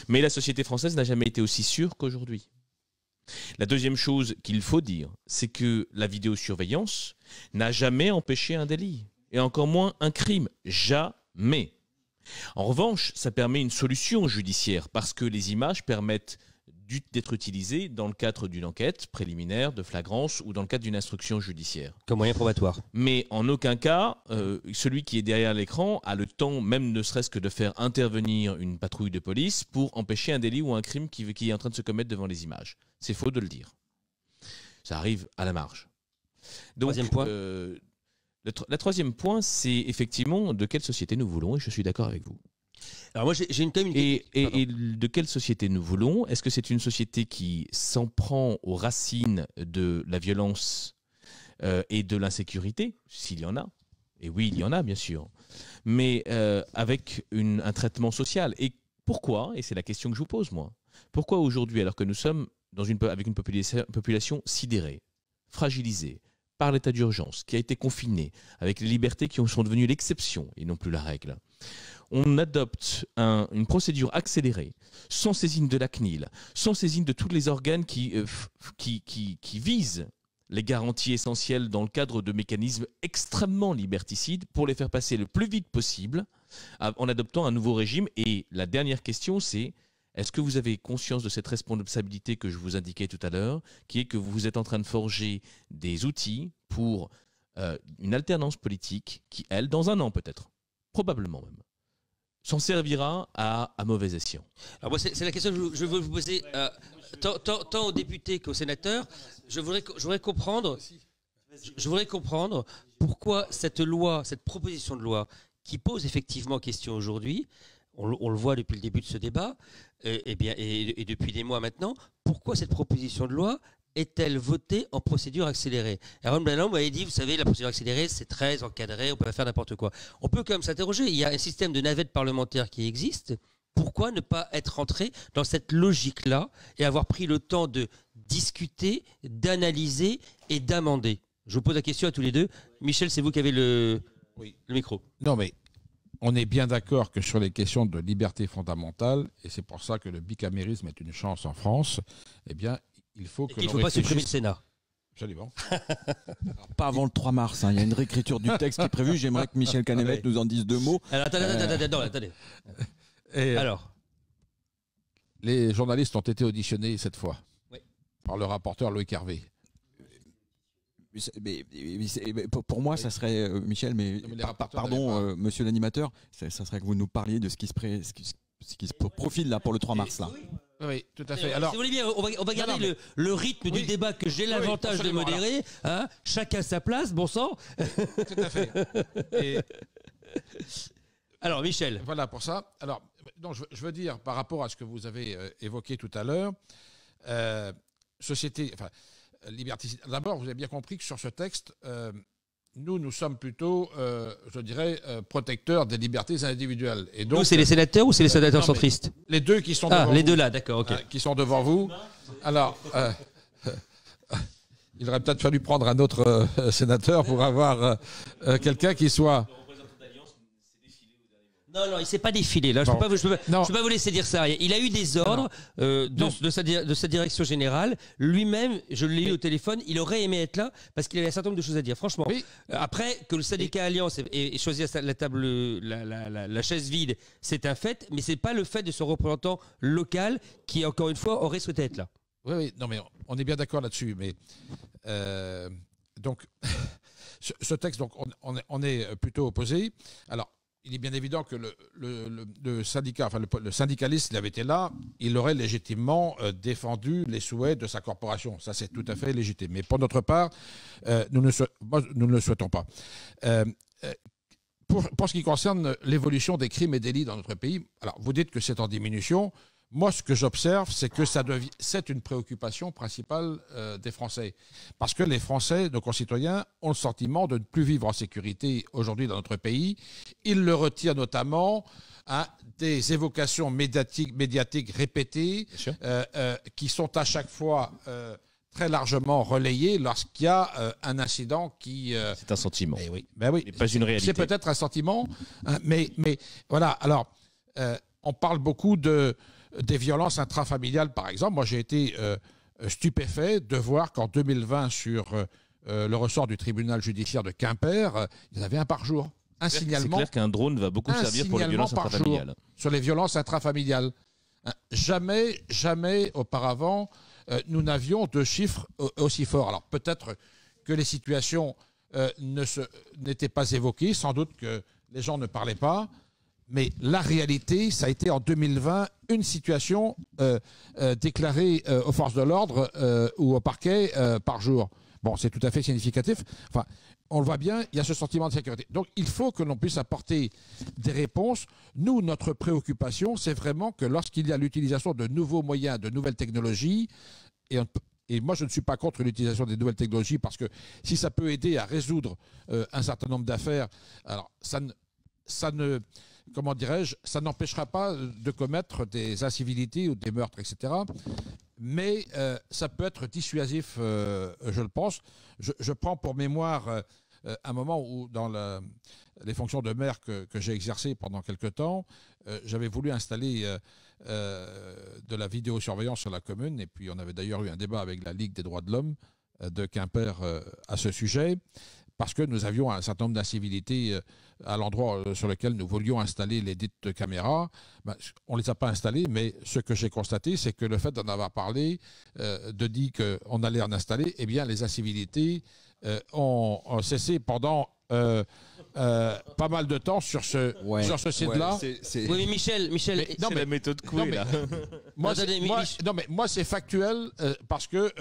Mais la société française n'a jamais été aussi sûre qu'aujourd'hui. La deuxième chose qu'il faut dire, c'est que la vidéosurveillance n'a jamais empêché un délit, et encore moins un crime. Jamais. En revanche, ça permet une solution judiciaire parce que les images permettent d'être utilisées dans le cadre d'une enquête préliminaire, de flagrance ou dans le cadre d'une instruction judiciaire. Comme moyen probatoire. Mais en aucun cas, euh, celui qui est derrière l'écran a le temps, même ne serait-ce que de faire intervenir une patrouille de police pour empêcher un délit ou un crime qui, est en train de se commettre devant les images. C'est faux de le dire. Ça arrive à la marge. Troisième point. Euh, le, la troisième point, c'est effectivement de quelle société nous voulons, et je suis d'accord avec vous. Alors moi, j'ai une Et, et, de quelle société nous voulons Est-ce que c'est une société qui s'en prend aux racines de la violence euh, et de l'insécurité, s'il y en a Et oui, il y en a, bien sûr. Mais euh, avec un traitement social. Et pourquoi Et c'est la question que je vous pose, moi. Pourquoi aujourd'hui, alors que nous sommes dans une, avec une population sidérée, fragilisée, par l'état d'urgence, qui a été confiné, avec les libertés qui sont devenues l'exception et non plus la règle. On adopte une procédure accélérée, sans saisine de la CNIL, sans saisine de tous les organes euh, qui visent les garanties essentielles dans le cadre de mécanismes extrêmement liberticides pour les faire passer le plus vite possible en adoptant un nouveau régime. Et la dernière question, c'est est-ce que vous avez conscience de cette responsabilité que je vous indiquais tout à l'heure, qui est que vous êtes en train de forger des outils pour euh, une alternance politique qui, elle, dans un an peut-être, probablement même, s'en servira à, mauvais escient Alors c'est la question que je, veux vous poser, euh, tant, aux députés qu'aux sénateurs. Je voudrais, comprendre. je voudrais comprendre pourquoi cette loi, cette proposition de loi qui pose effectivement question aujourd'hui, on, le voit depuis le début de ce débat, euh, eh et, bien, et, depuis des mois maintenant, pourquoi cette proposition de loi est-elle votée en procédure accélérée Aaron vous m'avait dit, vous savez, la procédure accélérée, c'est très encadré, on peut faire n'importe quoi. On peut quand même s'interroger, il y a un système de navette parlementaire qui existe, pourquoi ne pas être entré dans cette logique-là et avoir pris le temps de discuter, d'analyser et d'amender Je vous pose la question à tous les deux. Michel, c'est vous qui avez le, le micro. Non, mais on est bien d'accord que sur les questions de liberté fondamentale, et c'est pour ça que le bicamérisme est une chance en France, eh bien, il faut que... il ne faut pas supprimer le Sénat. pas avant le 3 mars. Hein. Il y a une réécriture du texte qui est prévue. J'aimerais que Michel Canemette ah nous en dise deux mots. Alors, attendez, euh, euh, Alors Les journalistes ont été auditionnés cette fois par le rapporteur Loïc Hervé pour, moi, ça serait, euh, Michel, mais, pardon, euh, monsieur l'animateur, ça, serait que vous nous parliez de ce qui se, qui, se profile là pour le 3 mars. là. Oui, tout à fait. Alors, si vous voulez bien, on va, garder le, rythme du débat que j'ai l'avantage de modérer. Hein, chacun sa place, bon sang. Tout à fait. Alors, Michel. Voilà pour ça. Alors, donc, je, veux dire, par rapport à ce que vous avez euh, évoqué tout à l'heure, société. D'abord, vous avez bien compris que sur ce texte, euh, nous, nous sommes plutôt, euh, je dirais, euh, protecteurs des libertés individuelles. Et donc, c'est les sénateurs ou c'est les sénateurs centristes Les deux qui sont ah, les deux là, d'accord, ah, qui sont devant vous. Alors, il aurait peut-être fallu prendre un autre sénateur pour avoir quelqu'un qui soit non, non, il s'est pas défilé. Là, je ne peux, pas, vous laisser dire ça. Il a eu des ordres euh, de, sa, direction générale. Lui-même, je l'ai eu au téléphone, il aurait aimé être là parce qu'il avait un certain nombre de choses à dire. Franchement, euh, après que le syndicat Alliance ait, choisi la table, la, chaise vide, c'est un fait, mais c'est pas le fait de son représentant local qui, encore une fois, aurait souhaité être là. Oui, oui, non, mais on- est bien d'accord là-dessus. Mais euh, donc, ce, texte, donc, on, on est plutôt opposé. Alors, il est bien évident que le, enfin le, syndicaliste, s'il avait été là, il aurait légitimement euh, défendu les souhaits de sa corporation. Ça, c'est tout à fait légitime. Mais pour notre part, euh, nous, ne le souhaitons pas. Euh, pour, ce qui concerne l'évolution des crimes et délits dans notre pays, alors vous dites que c'est en diminution. Moi, ce que j'observe, c'est que ça devient, c'est une préoccupation principale euh, des Français. Parce que les Français, nos concitoyens, ont le sentiment de ne plus vivre en sécurité aujourd'hui dans notre pays. Ils le retirent notamment à hein, des évocations médiatiques, médiatiques répétées, euh, euh, qui sont à chaque fois très largement relayées lorsqu'il y a un incident qui. c'est un sentiment. Mais eh ben oui, mais oui. Pas une réalité. C'est peut-être un sentiment, hein, mais mais voilà. Alors, on parle beaucoup de des violences intrafamiliales, par exemple. Moi, j'ai été euh, stupéfait de voir qu'en 2020, sur euh, euh, le ressort du tribunal judiciaire de Quimper, il y en avait un par jour. Un signalement. C'est clair qu'un drone va beaucoup servir pour les violences par sur les violences intrafamiliales. Jamais, jamais auparavant, nous n'avions de chiffres aussi forts. Alors peut-être que les situations n'étaient pas évoquées, sans doute que les gens ne parlaient pas, mais la réalité, ça a été en 2020 une situation euh, euh, déclarée euh, aux forces de l'ordre ou au parquet par jour. Bon, c'est tout à fait significatif. Enfin, on le voit bien, il y a ce sentiment de sécurité. Donc, il faut que l'on puisse apporter des réponses. Nous, notre préoccupation, c'est vraiment que lorsqu'il y a l'utilisation de nouveaux moyens, de nouvelles technologies, et et moi, je ne suis pas contre l'utilisation des nouvelles technologies parce que si ça peut aider à résoudre un certain nombre d'affaires, alors ça ne, ça ne, comment dirais-je, ça n'empêchera pas de commettre des incivilités ou des meurtres, etc. Mais euh, ça peut être dissuasif, euh, je le pense. Je, prends pour mémoire euh, un moment où, dans les fonctions de maire que, j'ai exercées pendant quelque temps, j'avais voulu installer de la vidéosurveillance sur la commune, et puis on avait d'ailleurs eu un débat avec la Ligue des droits de l'homme de Quimper à ce sujet, parce que nous avions un certain nombre d'incivilités à l'endroit euh, sur lequel nous voulions installer les dites caméras. Ben, on ne les a pas installées, mais ce que j'ai constaté, c'est que le fait d'en avoir parlé, euh, de dire qu'on allait en installer, eh bien, les incivilités euh, ont, cessé pendant pas mal de temps sur ce, sur ce site-là. oui, Michel, Michel, la méthode non, mais, là. moi, non, mais moi, c'est factuel parce que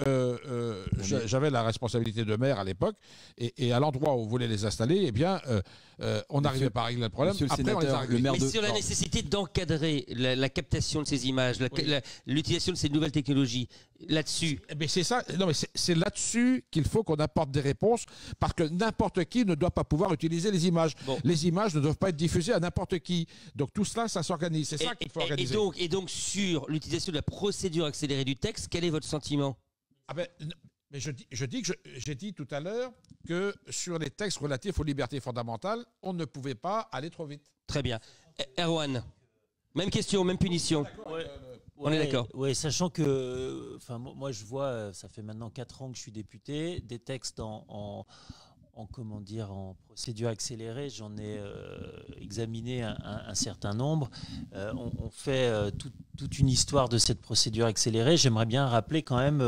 j'avais la responsabilité de maire à l'époque et, et à l'endroit où vous voulez les installer, eh bien, euh, on n'arrivait pas à régler le problème. Mais sur la nécessité d'encadrer la, captation de ces images, l'utilisation de ces nouvelles technologies, là-dessus. Mais eh c'est ça. Non, c'est là-dessus qu'il faut qu'on apporte des réponses parce que n'importe qui ne doit pas pouvoir utiliser les images. Les images ne doivent pas être diffusées à n'importe qui. Donc tout cela, ça s'organise. Et donc, sur l'utilisation de la procédure accélérée du texte, quel est votre sentiment ah ben, mais je dis, que j'ai dit tout à l'heure que sur les textes relatifs aux libertés fondamentales, on ne pouvait pas aller trop vite. Très bien. Eh, Erwan, même question, même punition. On est d'accord. Oui, euh, sachant que, enfin, moi, je vois, euh, ça fait maintenant quatre ans que je suis député, des textes en en comment dire en procédure accélérée, j'en ai euh, examiné un, certain nombre. Euh, on, fait euh, toute une histoire de cette procédure accélérée. J'aimerais bien rappeler quand même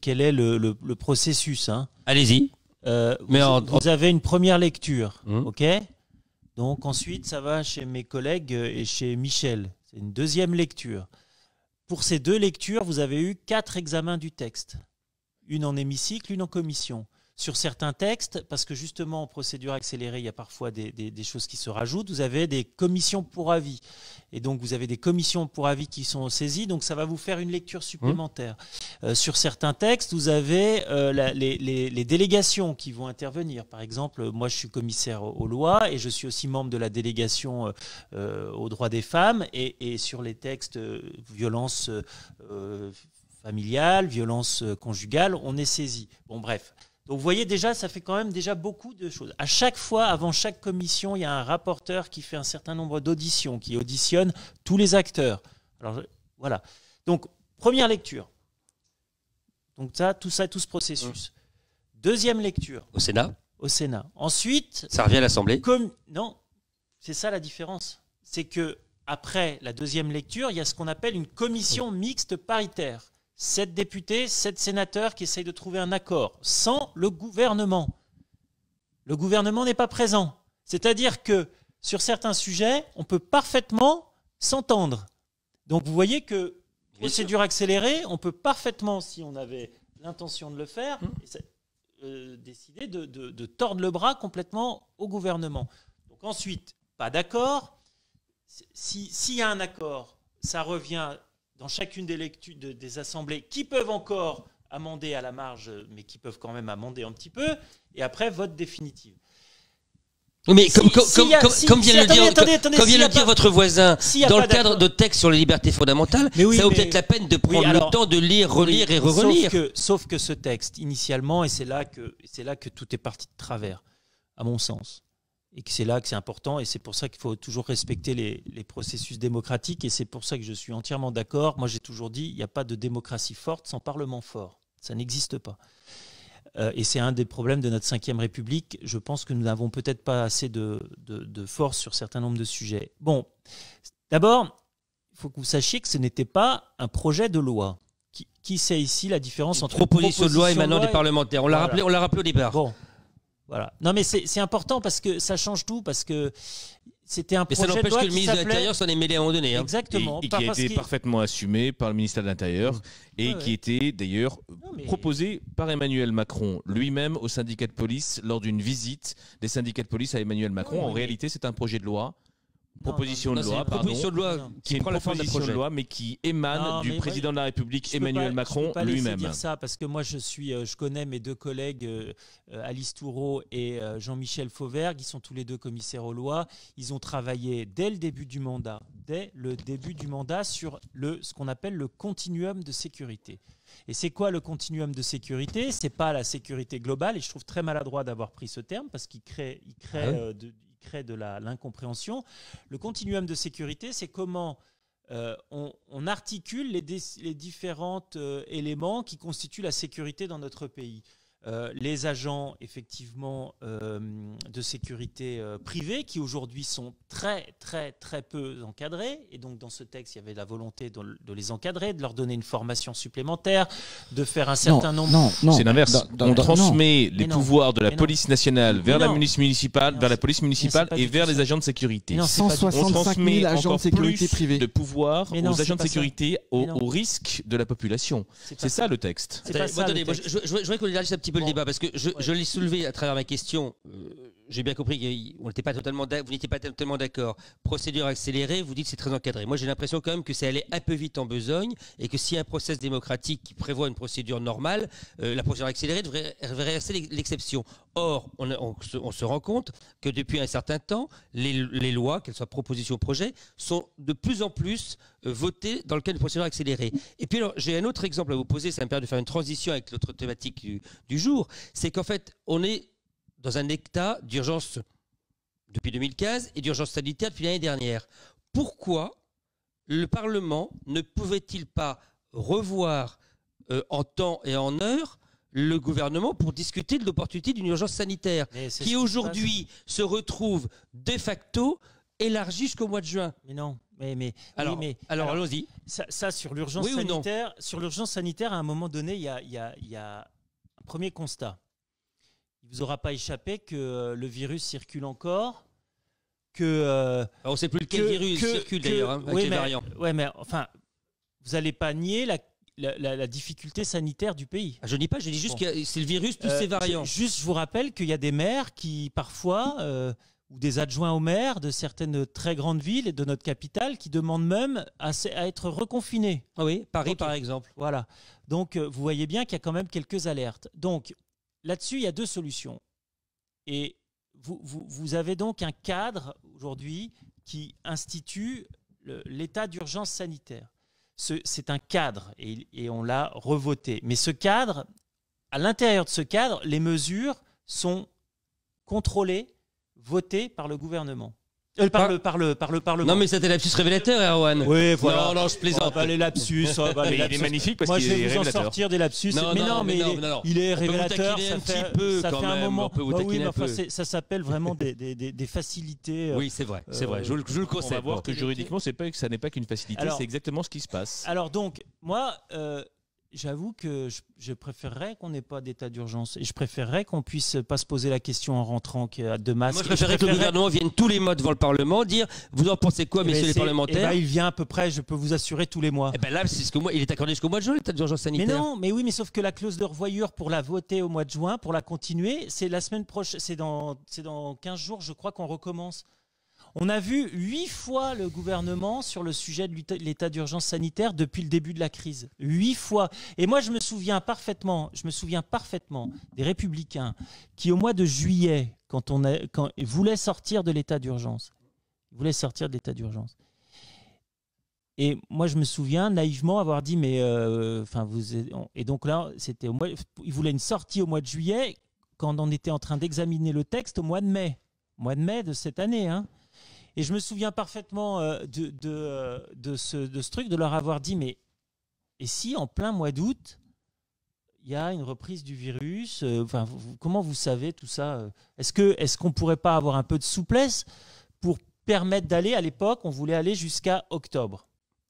quel est le, processus. Hein. Allez-y. Mais vous, avez une première lecture, hum. ok Donc ensuite, ça va chez mes collègues et chez Michel. C'est une deuxième lecture. Pour ces deux lectures, vous avez eu quatre examens du texte, une en hémicycle, une en commission sur certains textes, parce que justement en procédure accélérée, il y a parfois des, choses qui se rajoutent, vous avez des commissions pour avis. Et donc vous avez des commissions pour avis qui sont saisies, donc ça va vous faire une lecture mmh. supplémentaire. Euh, sur certains textes, vous avez euh, les, délégations qui vont intervenir. Par exemple, moi je suis commissaire aux, lois et je suis aussi membre de la délégation euh, aux droits des femmes. Et, et sur les textes violence familiale, violence conjugale, on est saisi. Bon, bref. Donc vous voyez déjà, ça fait quand même déjà beaucoup de choses. À chaque fois, avant chaque commission, il y a un rapporteur qui fait un certain nombre d'auditions, qui auditionne tous les acteurs. Alors voilà. Donc première lecture. Donc ça, tout ça, tout ce processus. Mmh. Deuxième lecture. Au Sénat. Au Sénat. Ensuite. Ça revient à l'Assemblée. non, c'est ça la différence. C'est que après la deuxième lecture, il y a ce qu'on appelle une commission mixte paritaire sept députés, sept sénateurs qui essayent de trouver un accord sans le gouvernement. Le gouvernement n'est pas présent. C'est-à-dire que sur certains sujets, on peut parfaitement s'entendre. Donc vous voyez que procédure accélérée, on peut parfaitement, si on avait l'intention de le faire, hum. euh, décider de, tordre le bras complètement au gouvernement. Donc ensuite, pas d'accord. S'il y a un accord, ça revient dans chacune des, lectures, des assemblées qui peuvent encore amender à la marge, mais qui peuvent quand même amender un petit peu, et après vote définitif. Mais comme, vient le dire, votre voisin, dans le cadre de textes sur les libertés fondamentales, ça vaut peut-être la peine de prendre le temps de lire, relire et re-relire. Sauf que, sauf que, ce texte, initialement, et c'est là que c'est là que tout est parti de travers, à mon sens, et c'est là que c'est important. Et c'est pour ça qu'il faut toujours respecter les, processus démocratiques. Et c'est pour ça que je suis entièrement d'accord. Moi, j'ai toujours dit, il n'y a pas de démocratie forte sans parlement fort. Ça n'existe pas. Euh, et c'est un des problèmes de notre cinquième République. Je pense que nous n'avons peut-être pas assez de, force sur certains nombres de sujets. Bon, d'abord, il faut que vous sachiez que ce n'était pas un projet de loi. Qui, sait ici la différence entre proposition, proposition de loi et maintenant des parlementaires On l'a rappelé, on l'a rappelé au départ. Bon, non, mais c'est important parce que ça change tout, parce que c'était un projet de loi. ça n'empêche que le ministre de l'Intérieur s'en est mêlé à un moment hein. Exactement. Et, qui a été parfaitement assumé par le ministère de l'Intérieur et qui était d'ailleurs proposé par Emmanuel Macron lui-même au syndicat de police lors d'une visite des syndicats de police à Emmanuel Macron. en réalité, c'est un projet de loi proposition de loi, pardon, loi qui est une proposition de loi, mais qui émane du président de la République Emmanuel Macron lui-même. dire ça parce que moi je suis, euh, je connais mes deux collègues euh, euh, Alice Toureau et Jean-Michel Fauvert, qui sont tous les deux commissaires aux lois. Ils ont travaillé dès le début du mandat, dès le début du mandat sur le ce qu'on appelle le continuum de sécurité. Et c'est quoi le continuum de sécurité C'est pas la sécurité globale, et je trouve très maladroit d'avoir pris ce terme parce qu'il crée, il crée, ah de l'incompréhension. Le continuum de sécurité, c'est comment euh, on, articule les, différents euh, éléments qui constituent la sécurité dans notre pays. Euh, les agents effectivement euh, de sécurité euh, privée qui aujourd'hui sont très très très peu encadrés et donc dans ce texte il y avait la volonté de, les encadrer, de leur donner une formation supplémentaire, de faire un certain nombre. Non, non c'est l'inverse. On transmet les pouvoirs de la police nationale vers la police municipale, vers la police municipale et vers les agents de sécurité. on transmet les agents de sécurité privée. De pouvoir aux agents de sécurité au, risque de la population. C'est ça le texte. Je voudrais qu'on un petit peu le débat parce que je l'ai soulevé à travers ma question. Euh, j'ai bien compris que n'était pas totalement, vous n'étiez pas totalement d'accord. Procédure accélérée, vous dites c'est très encadré. Moi, j'ai l'impression quand même que ça allait un peu vite en besogne et que si un process démocratique qui prévoit une procédure normale, euh, la procédure accélérée devrait, rester l'exception. Or, on, se rend compte que depuis un certain temps, les, lois, qu'elles soient propositions ou projets, sont de plus en plus euh, votées dans le cadre de procédure accélérée. Et puis, j'ai un autre exemple à vous poser, ça me permet de faire une transition avec l'autre thématique du jour. C'est qu'en fait, on est dans un état d'urgence depuis 2015 et d'urgence sanitaire depuis l'année dernière. Pourquoi le Parlement ne pouvait-il pas revoir euh, en temps et en heure le gouvernement pour discuter de l'opportunité d'une urgence sanitaire qui aujourd'hui se retrouve de facto élargie jusqu'au mois de juin Mais non. Mais, mais, alors, allons-y. Ça, sur l'urgence sanitaire, sur l'urgence sanitaire, à un moment donné, il y a un premier constat vous aura pas échappé que euh, le virus circule encore. Que, euh, ah, on ne sait plus lequel virus circule d'ailleurs, hein, oui, mais enfin, vous n'allez pas nier la difficulté sanitaire du pays. Ah, je ne dis pas, je dis juste que c'est le virus plus euh, ces ses variants. Juste, je vous rappelle qu'il y a des maires qui, parfois, ou des adjoints aux maires de certaines très grandes villes et de notre capitale, qui demandent même à, à être reconfinés. Ah oui, Paris par exemple. Voilà. Donc, vous voyez bien qu'il y a quand même quelques alertes. Donc, Là-dessus, il y a deux solutions. Et vous, avez donc un cadre aujourd'hui qui institue l'état d'urgence sanitaire. C'est un cadre et, et on l'a revoté. Mais ce cadre, à l'intérieur de ce cadre, les mesures sont contrôlées, votées par le gouvernement. Euh, par, le, par, le, Parlement. Non, mais c'était lapsus révélateur, Erwan. Oui, voilà. Non, non, je oh, plaisante. Oh, bah, les lapsus. Oh, bah, mais il est magnifique parce qu'il est révélateur. Moi, je vais vous en sortir des lapsus. Non, mais non, mais, il, est, il est révélateur. Ça fait un, peu, quand même. un moment. Bah, oui, mais enfin, ça s'appelle vraiment des, des, des, des facilités. Euh, oui, c'est vrai. C'est vrai. Je, je, le conseille. On va voir que juridiquement, c'est pas, ça n'est pas qu'une facilité. C'est exactement ce qui se passe. Alors donc, moi, euh, J'avoue que je, préférerais qu'on n'ait pas d'état d'urgence et je préférerais qu'on puisse pas se poser la question en rentrant à deux masques. — Moi, je préférerais, que le gouvernement vienne tous les mois devant le Parlement dire vous en pensez quoi, eh messieurs ben, les parlementaires. Et eh ben, il vient à peu près, je peux vous assurer, tous les mois. Et eh ben là, c'est ce que moi, il est accordé jusqu'au mois de juin l'état d'urgence sanitaire. Mais non, mais oui, mais sauf que la clause de revoyure pour la voter au mois de juin, pour la continuer, c'est la semaine prochaine, c'est dans, c'est dans 15 jours, je crois qu'on recommence. On a vu huit fois le gouvernement sur le sujet de l'état d'urgence sanitaire depuis le début de la crise. Huit fois. Et moi, je me souviens parfaitement, je me souviens parfaitement des républicains qui, au mois de juillet, quand on quand, voulaient sortir de l'état d'urgence, voulaient sortir de l'état d'urgence. Et moi, je me souviens naïvement avoir dit, mais euh, enfin, vous. Et donc là, c'était au mois... Ils voulaient une sortie au mois de juillet quand on était en train d'examiner le texte au mois de mai, mois de mai de cette année. Hein. Et je me souviens parfaitement euh, de, de, euh, de, ce, truc, de leur avoir dit, mais et si en plein mois d'août, il y a une reprise du virus euh, Comment vous savez tout ça Est-ce qu'on est qu'on ne pourrait pas avoir un peu de souplesse pour permettre d'aller, à l'époque, on voulait aller jusqu'à octobre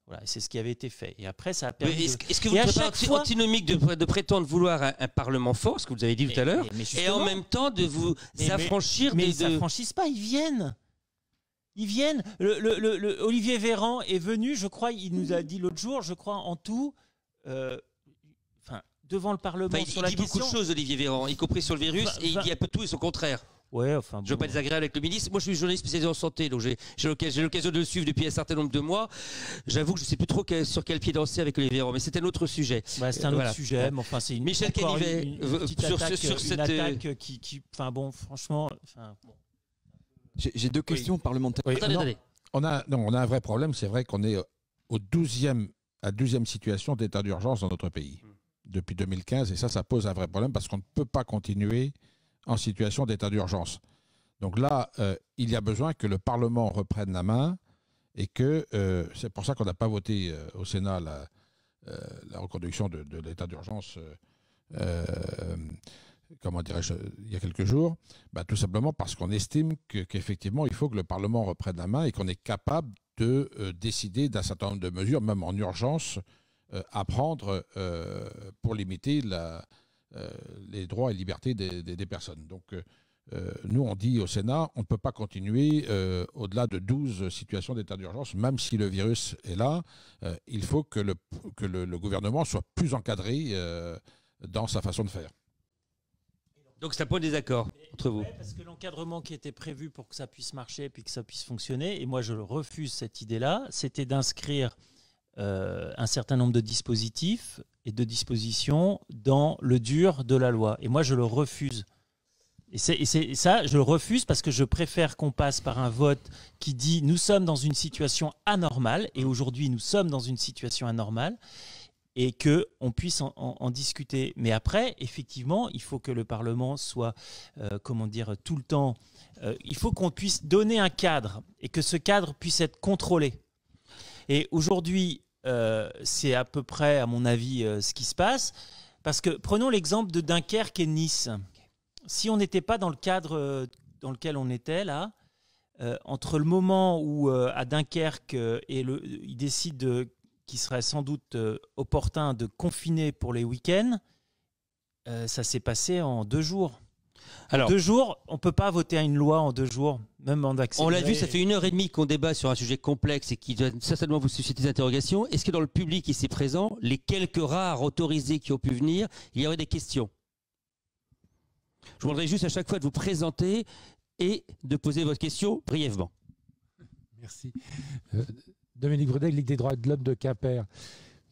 voilà, c'est ce qui avait été fait. Et après, ça a permis. Est-ce de... que vous ne antinomique de, prétendre vouloir un, parlement fort, ce que vous avez dit tout à l'heure, et en même temps de vous affranchir mais, des. Mais ils ne s'affranchissent pas, ils viennent. Ils viennent. Le, Olivier Véran est venu, je crois, il nous a dit l'autre jour, je crois, en tout. Euh, enfin, devant le Parlement. il, sur il dit beaucoup de choses, Olivier Véran, y compris sur le virus, et il dit un peu tout et son contraire. Ouais, enfin, Je ne veux pas être désagréable avec le ministre. Moi, je suis journaliste spécialisé en santé, donc j'ai l'occasion de le suivre depuis un certain nombre de mois. J'avoue que je ne sais plus trop sur quel pied danser avec Olivier Véran, mais c'était un autre sujet. Bah, c'est un euh, autre sujet, mais enfin, c'est une. Michel sur, sur, cette. Euh, attaque qui, Enfin, bon, franchement. J'ai deux questions parlementaires. On, a, on a un vrai problème. C'est vrai qu'on est euh, au 12 à 12e situation d'état d'urgence dans notre pays hmm. depuis 2015. Et ça, ça pose un vrai problème parce qu'on ne peut pas continuer en situation d'état d'urgence. Donc là, euh, il y a besoin que le Parlement reprenne la main et que euh, c'est pour ça qu'on n'a pas voté au Sénat la, reconduction de l'état d'urgence comment dirais-je, il y a quelques jours, bah, tout simplement parce qu'on estime qu'effectivement, il faut que le Parlement reprenne la main et qu'on est capable de euh, décider d'un certain nombre de mesures, même en urgence, euh, à prendre euh, pour limiter les droits et libertés des, personnes. Donc, nous, on dit au Sénat, on ne peut pas continuer au-delà de 12 situations d'état d'urgence, même si le virus est là. il faut que, le, gouvernement soit plus encadré dans sa façon de faire. Donc c'est un point de désaccord entre vous. parce que l'encadrement qui était prévu pour que ça puisse marcher et puis que ça puisse fonctionner, et moi je refuse cette idée-là, c'était d'inscrire euh, un certain nombre de dispositifs et de dispositions dans le dur de la loi. Et moi je le refuse. Et, ça, je le refuse parce que je préfère qu'on passe par un vote qui dit nous sommes dans une situation anormale, et aujourd'hui nous sommes dans une situation anormale, et qu'on puisse en, discuter. Mais après, effectivement, il faut que le Parlement soit, euh, comment dire, tout le temps, euh, il faut qu'on puisse donner un cadre et que ce cadre puisse être contrôlé. Et aujourd'hui, euh, c'est à peu près, à mon avis, ce qui se passe. Parce que prenons l'exemple de Dunkerque et Nice. Si on n'était pas dans le cadre dans lequel on était là, entre le moment où à Dunkerque et le, il décide de qui serait sans doute euh, opportun de confiner pour les week-ends, euh, ça s'est passé en deux jours. Alors, deux jours, on ne peut pas voter à une loi en deux jours, même en vaccin On l'a vu, ça fait une heure et demie qu'on débat sur un sujet complexe et qui doit certainement vous susciter des interrogations. Est-ce que dans le public ici présent, les quelques rares autorisés qui ont pu venir, il y aurait des questions Je vous juste à chaque fois de vous présenter et de poser votre question brièvement. Merci. Euh, Dominique Bredel, Ligue des droits de l'homme de Quimper.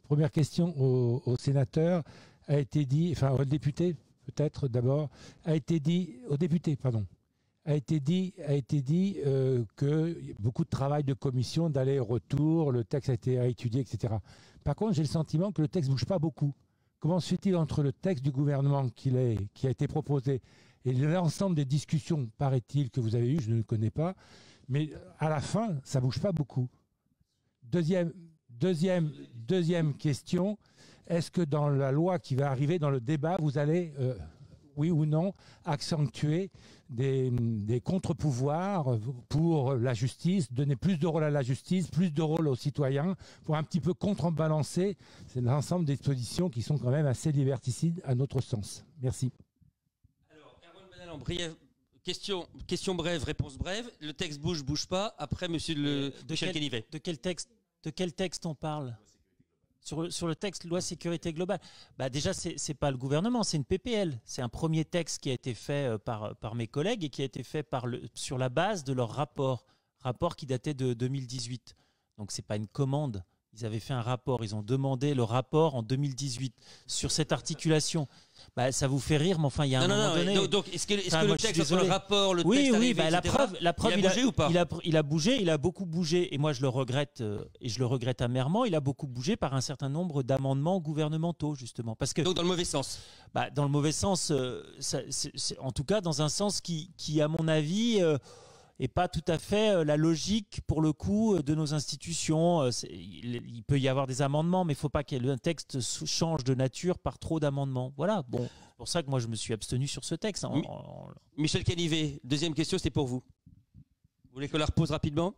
Première question au, sénateur a été dit, enfin au député peut-être d'abord, a été dit au député, pardon, a été dit, a été dit euh, que beaucoup de travail de commission, d'aller-retour, le texte a été étudié, etc. Par contre, j'ai le sentiment que le texte bouge pas beaucoup. Comment se fait-il entre le texte du gouvernement qui, est, qui a été proposé et l'ensemble des discussions, paraît-il, que vous avez eues, je ne le connais pas, mais à la fin, ça bouge pas beaucoup. Deuxième, deuxième, deuxième question, est-ce que dans la loi qui va arriver, dans le débat, vous allez, euh, oui ou non, accentuer des, contre-pouvoirs pour la justice, donner plus de rôle à la justice, plus de rôle aux citoyens, pour un petit peu contre-en contrebalancer l'ensemble des dispositions qui sont quand même assez liberticides à notre sens Merci. Alors, Question, brève, réponse brève. Le texte bouge, bouge pas. Après, monsieur le de De quel texte de quel texte on parle sur, le texte loi sécurité globale bah Déjà, ce n'est pas le gouvernement, c'est une PPL. C'est un premier texte qui a été fait euh, par, par mes collègues et qui a été fait par le, sur la base de leur rapport, rapport qui datait de 2018. Donc, ce n'est pas une commande. Ils avaient fait un rapport, ils ont demandé le rapport en 2018 sur cette articulation. Bah, ça vous fait rire, mais enfin, il y a un moment donné. Donc, est-ce que, est que le texte, le rapport, le texte Oui, bah, la preuve, il a, bougé ou pas il a, bougé, il a beaucoup bougé, et moi je le regrette, euh, et je le regrette amèrement. Il a beaucoup bougé par un certain nombre d'amendements gouvernementaux, justement, parce que. Donc dans le mauvais sens. Bah, dans le mauvais sens, euh, en tout cas dans un sens qui, à mon avis. Euh, et pas tout à fait euh, la logique pour le coup euh, de nos institutions. Euh, il peut y avoir des amendements, mais il ne faut pas qu'un texte change de nature par trop d'amendements. Voilà. Bon, c'est pour ça que moi je me suis abstenu sur ce texte. Hein, Michel Canivet, deuxième question, c'est pour vous. Vous voulez que la repose rapidement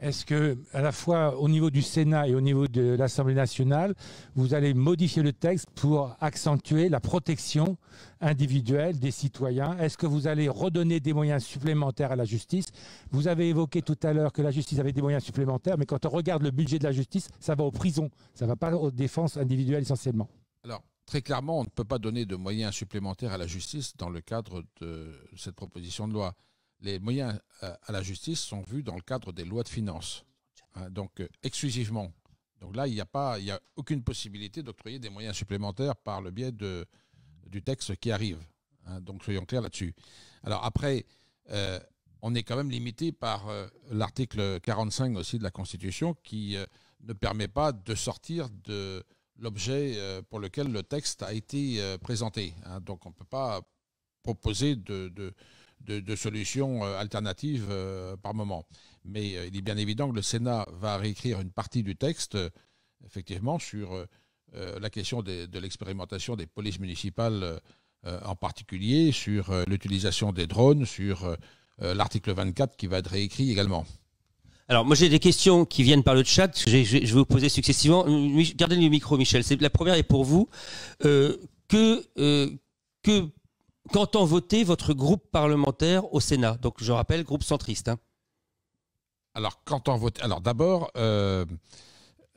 est-ce que, à la fois au niveau du Sénat et au niveau de l'Assemblée nationale, vous allez modifier le texte pour accentuer la protection individuelle des citoyens Est-ce que vous allez redonner des moyens supplémentaires à la justice Vous avez évoqué tout à l'heure que la justice avait des moyens supplémentaires, mais quand on regarde le budget de la justice, ça va aux prisons, ça ne va pas aux défenses individuelles essentiellement. Alors, très clairement, on ne peut pas donner de moyens supplémentaires à la justice dans le cadre de cette proposition de loi les moyens euh, à la justice sont vus dans le cadre des lois de finances. Hein, donc, euh, exclusivement. Donc là, il n'y a, pas, il a aucune possibilité d'octroyer des moyens supplémentaires par le biais de, du texte qui arrive. Hein, donc, soyons clairs là-dessus. Alors, après, euh, on est quand même limité par l'article 45 aussi de la Constitution qui ne permet pas de sortir de l'objet pour lequel le texte a été présenté. Hein, donc, on ne peut pas proposer de, de de, solutions euh, alternatives euh, par moment. Mais euh, il est bien évident que le Sénat va réécrire une partie du texte, effectivement, sur la question de, l'expérimentation des polices municipales en particulier, sur l'utilisation des drones, sur l'article 24 qui va être réécrit également. Alors, moi, j'ai des questions qui viennent par le chat. Je, vais vous poser successivement. Gardez le micro, Michel. la première est pour vous. que que quand on voter votre groupe parlementaire au Sénat Donc, je rappelle, groupe centriste. Hein. Alors, Alors, on voter Alors, d'abord, euh,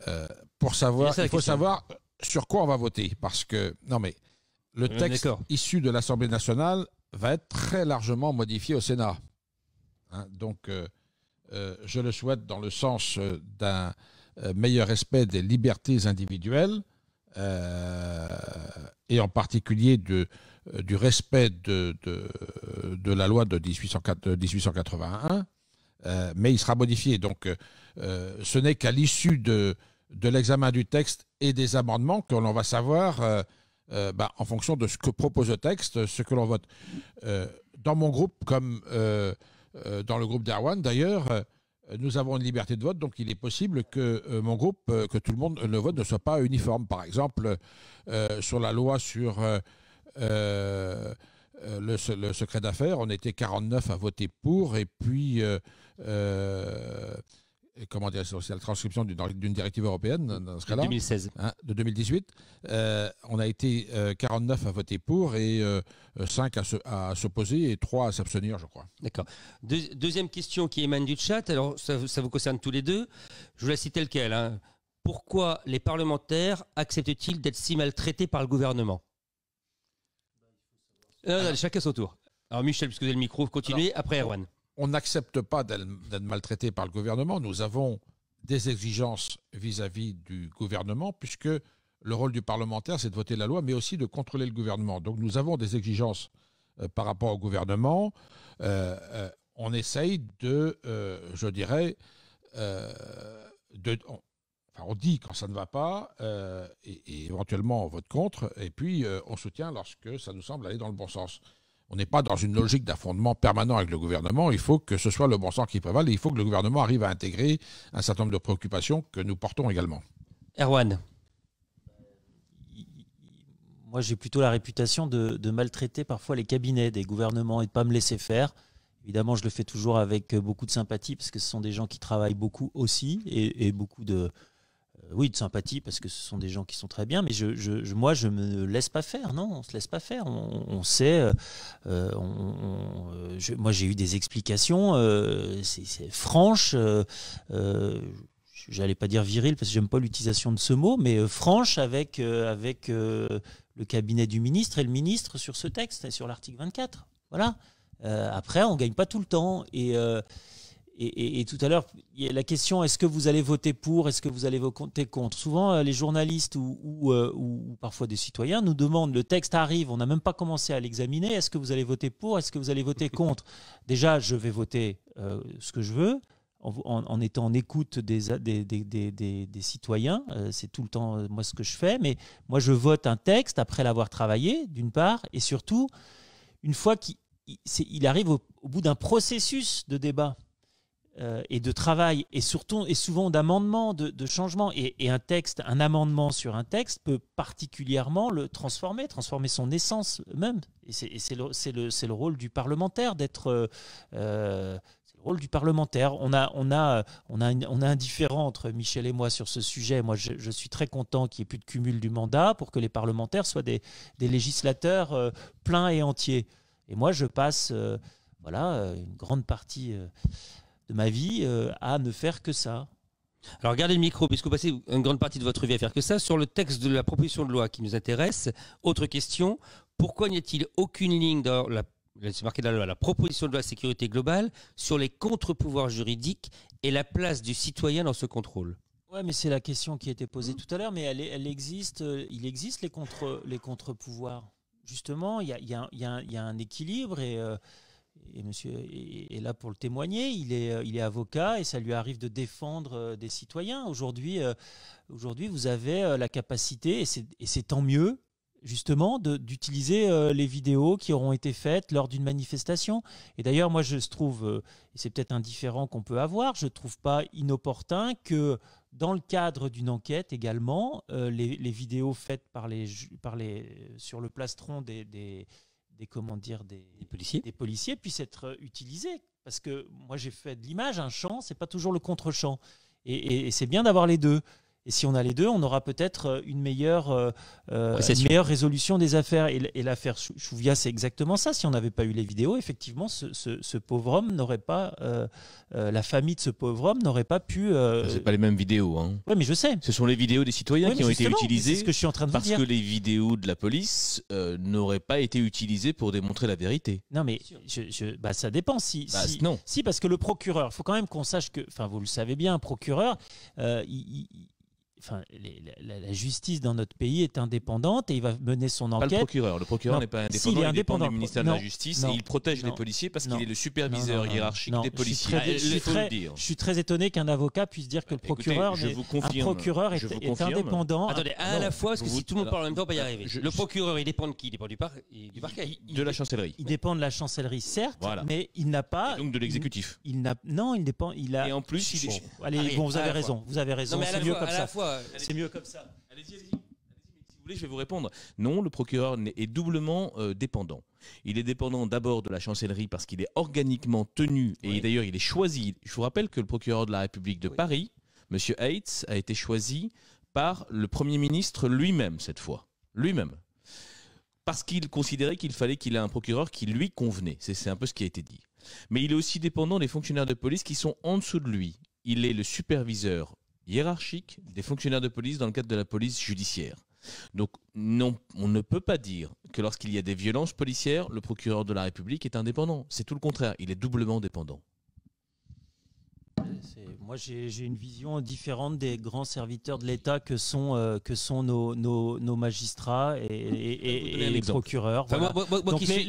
euh, pour savoir, il faut savoir sur quoi on va voter. Parce que, non mais, le texte issu de l'Assemblée nationale va être très largement modifié au Sénat. Hein. donc, euh, je le souhaite dans le sens d'un meilleur respect des libertés individuelles, et en particulier de, euh, du respect de, de, la loi de 1881, euh, mais il sera modifié. Donc euh, ce n'est qu'à l'issue de, de l'examen du texte et des amendements que l'on va savoir, bah, en fonction de ce que propose le texte, ce que l'on vote. dans mon groupe, comme dans le groupe d'Erwan d'ailleurs, nous avons une liberté de vote, donc il est possible que mon groupe, que tout le monde, le vote ne soit pas uniforme. Par exemple, sur la loi sur euh, euh, le, secret d'affaires, on était 49 à voter pour, et puis, euh, comment dire, c'est la transcription d'une directive européenne, dans ce cas-là. 2016. Hein, de 2018. on a été 49 à voter pour et 5 à s'opposer et 3 à s'abstenir, je crois. D'accord. deuxième question qui émane du chat, alors ça, vous concerne tous les deux. Je vous la cite hein. pourquoi les parlementaires acceptent-ils d'être si maltraités par le gouvernement non, non, chacun son tour. Alors Michel, puisque vous avez le micro, continuez. après Erwan. On n'accepte pas d'être maltraité par le gouvernement. Nous avons des exigences vis-à-vis du gouvernement, puisque le rôle du parlementaire, c'est de voter la loi, mais aussi de contrôler le gouvernement. Donc nous avons des exigences euh, par rapport au gouvernement. Euh, euh, on essaye de, je dirais, de, on dit quand ça ne va pas, euh, et, éventuellement on vote contre, et puis euh, on soutient lorsque ça nous semble aller dans le bon sens. On n'est pas dans une logique d'affrontement permanent avec le gouvernement. Il faut que ce soit le bon sens qui prévale et il faut que le gouvernement arrive à intégrer un certain nombre de préoccupations que nous portons également. Erwan moi, j'ai plutôt la réputation de, maltraiter parfois les cabinets des gouvernements et de ne pas me laisser faire. Évidemment, je le fais toujours avec beaucoup de sympathie parce que ce sont des gens qui travaillent beaucoup aussi et beaucoup de, oui, de sympathie, parce que ce sont des gens qui sont très bien, mais je, je moi, je me laisse pas faire, non, on se laisse pas faire. On, sait, euh, euh, moi, j'ai eu des explications euh, c'est franche. Je j'allais pas dire viril, parce que j'aime pas l'utilisation de ce mot, mais franche avec, avec le cabinet du ministre et le ministre sur ce texte, et sur l'article 24. Voilà. après, on gagne pas tout le temps. Et. Et, tout à l'heure, il la question est-ce que vous allez voter pour, est-ce que vous allez voter contre Souvent, euh, les journalistes euh, ou, ou, parfois des citoyens nous demandent le texte arrive, on n'a même pas commencé à l'examiner, est-ce que vous allez voter pour, est-ce que vous allez voter contre Déjà, je vais voter euh, ce que je veux. En, étant en écoute des, des, citoyens, c'est tout le temps moi ce que je fais, mais moi je vote un texte après l'avoir travaillé, d'une part, et surtout, une fois qu'il il arrive au bout d'un processus de débat, euh, et de travail, et surtout et souvent d'amendements, de, de changements. Et, un texte, un amendement sur un texte peut particulièrement le transformer, transformer son essence même. Et c'est le, le, le, rôle du parlementaire d'être euh, euh rôle du parlementaire. On a, on a, on a, on a un différent entre Michel et moi sur ce sujet. Moi, je, suis très content qu'il n'y ait plus de cumul du mandat pour que les parlementaires soient des, législateurs euh, pleins et entiers. Et moi, je passe voilà, une grande partie de ma vie euh, à ne faire que ça. Alors gardez le micro, puisque vous passez une grande partie de votre vie à faire que ça. Sur le texte de la proposition de loi qui nous intéresse, autre question, pourquoi n'y a-t-il aucune ligne dans la, marqué dans la, proposition de loi sécurité globale sur les contre-pouvoirs juridiques et la place du citoyen dans ce contrôle oui, mais c'est la question qui a été posée tout à l'heure, mais elle, existe, euh, il existe les contre-pouvoirs. Justement, il y a, un équilibre et... Euh, et monsieur est, là pour le témoigner. Il est, euh, il est avocat et ça lui arrive de défendre euh, des citoyens. Aujourd'hui, euh, aujourd'hui vous avez la capacité, et c'est tant mieux, justement, d'utiliser les vidéos qui auront été faites lors d'une manifestation. Et d'ailleurs, moi, je trouve, et c'est peut-être indifférent qu'on peut avoir, je ne trouve pas inopportun que dans le cadre d'une enquête également, les, les, vidéos faites par les, par les, sur le plastron des, des des comment dire des, policiers. des policiers être euh, utilisés. parce que moi j'ai fait de l'image un champ c'est pas toujours le contre champ et c'est bien d'avoir les deux et si on a les deux, on aura peut-être euh, une meilleure, euh, euh, meilleure résolution des affaires. Et, l'affaire Chouvia, c'est exactement ça. Si on n'avait pas eu les vidéos, effectivement, ce, pauvre homme n'aurait pas, la famille de ce pauvre homme n'aurait pas pu. Ah, c'est pas les mêmes vidéos. Hein. Oui, mais je sais. Ce sont les vidéos des citoyens qui ont été utilisées. Ce que je suis en train de Parce dire. que les vidéos de la police n'auraient pas été utilisées pour démontrer la vérité. Non, mais bah, ça dépend. Si, bah, si, non. si, parce que le procureur, il faut quand même qu'on sache que, enfin, vous le savez bien, un procureur, il enfin, la, justice dans notre pays est indépendante et il va mener son enquête. le procureur. Le procureur n'est pas indépendant. il du ministère de la Justice et il protège les policiers parce qu'il est le superviseur hiérarchique des policiers. Je suis très, étonné qu'un avocat puisse dire que le procureur, procureur est, indépendant. Attendez, à la fois, parce que si tout le monde parle en même temps, on va y euh, arriver. le procureur, il dépend de qui Il dépend du, du parquet. de la chancellerie. Il dépend de la chancellerie, certes, mais il n'a pas. donc de l'exécutif. Il, n'a, non, il dépend. Il a. Et en plus, il Allez, ah bon, vous avez raison. Vous avez raison. C'est mieux comme ça c'est mieux comme ça. Allez-y, allez-y. Si vous voulez, je vais vous répondre. Non, le procureur est doublement euh, dépendant. Il est dépendant d'abord de la chancellerie parce qu'il est organiquement tenu, et d'ailleurs il est choisi. Je vous rappelle que le procureur de la République de Paris, M. Heitz, a été choisi par le Premier ministre lui-même cette fois. Lui-même parce qu'il considérait qu'il fallait qu'il ait un procureur qui lui convenait. C'est un peu ce qui a été dit. Mais il est aussi dépendant des fonctionnaires de police qui sont en dessous de lui. Il est le superviseur hiérarchique des fonctionnaires de police dans le cadre de la police judiciaire. Donc non, on ne peut pas dire que lorsqu'il y a des violences policières, le procureur de la République est indépendant. C'est tout le contraire, il est doublement dépendant moi j'ai une vision différente des grands serviteurs de l'État que sont, euh, que sont nos, nos, magistrats et, les procureurs.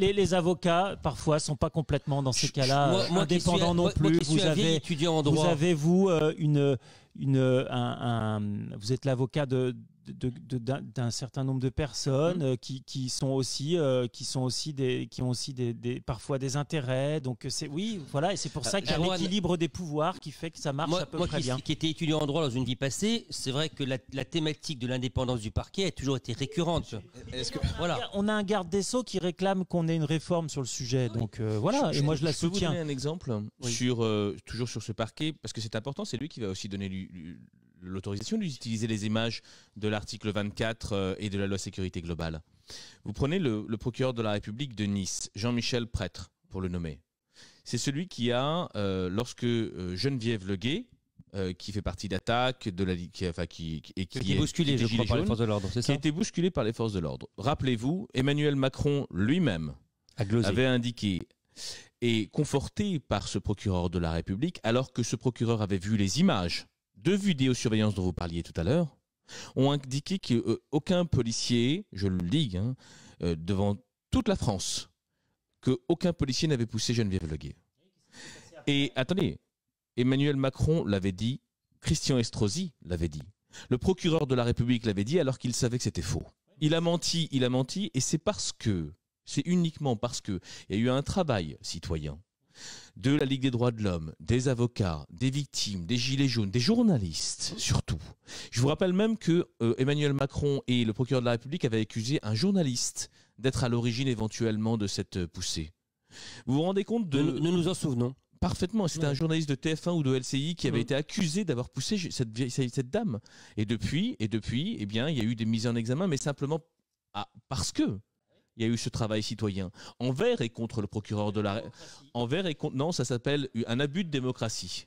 les, avocats parfois sont pas complètement dans ces cas-là indépendants non plus. vous, avez, vous avez euh, vous une, une un, un, vous êtes l'avocat de d'un certain nombre de personnes mm-hmm. euh, qui, qui, sont aussi euh, qui sont aussi des qui ont aussi des, parfois des intérêts donc euh, c'est oui voilà et c'est pour ça qu'il y a l'équilibre des pouvoirs qui fait que ça marche à peu près qui, bien. qui était étudiant en droit dans une vie passée c'est vrai que la, thématique de l'indépendance du parquet a toujours été récurrente est-ce que voilà on a un garde des sceaux qui réclame qu'on ait une réforme sur le sujet ah donc voilà et moi je, la soutiens vous donner un exemple sur toujours sur ce parquet parce que c'est important c'est lui qui va aussi donner l'autorisation d'utiliser les images de l'article 24 euh, et de la loi sécurité globale. Vous prenez le, procureur de la République de Nice, Jean-Michel Prêtre, pour le nommer. C'est celui qui a, euh, lorsque euh, Geneviève Leguet, qui fait partie d'attaque, de la qui, et qui, Qui a été bousculé par les forces de l'ordre. Rappelez-vous, Emmanuel Macron lui-même avait indiqué et conforté par ce procureur de la République, alors que ce procureur avait vu les images deux vidéos-surveillance dont vous parliez tout à l'heure ont indiqué qu'aucun euh, policier, je le dis hein, euh, devant toute la France, qu'aucun policier n'avait poussé Geneviève Leguet. Et attendez, Emmanuel Macron l'avait dit, Christian Estrosi l'avait dit, le procureur de la République l'avait dit alors qu'il savait que c'était faux. Il a menti, il a menti, et c'est parce que, c'est uniquement parce qu'il y a eu un travail citoyen de la Ligue des droits de l'homme, des avocats, des victimes, des gilets jaunes, des journalistes mmh. surtout. Je vous rappelle même que euh, Emmanuel Macron et le procureur de la République avaient accusé un journaliste d'être à l'origine éventuellement de cette euh, poussée. Vous vous rendez compte de... Nous nous, en souvenons. Parfaitement, c'était un journaliste de TF1 ou de LCI qui avait mmh. été accusé d'avoir poussé cette, dame. Et depuis, et depuis, eh bien, il y a eu des mises en examen, mais simplement ah, parce que il y a eu ce travail citoyen envers et contre le procureur de la envers et contre non ça s'appelle un abus de démocratie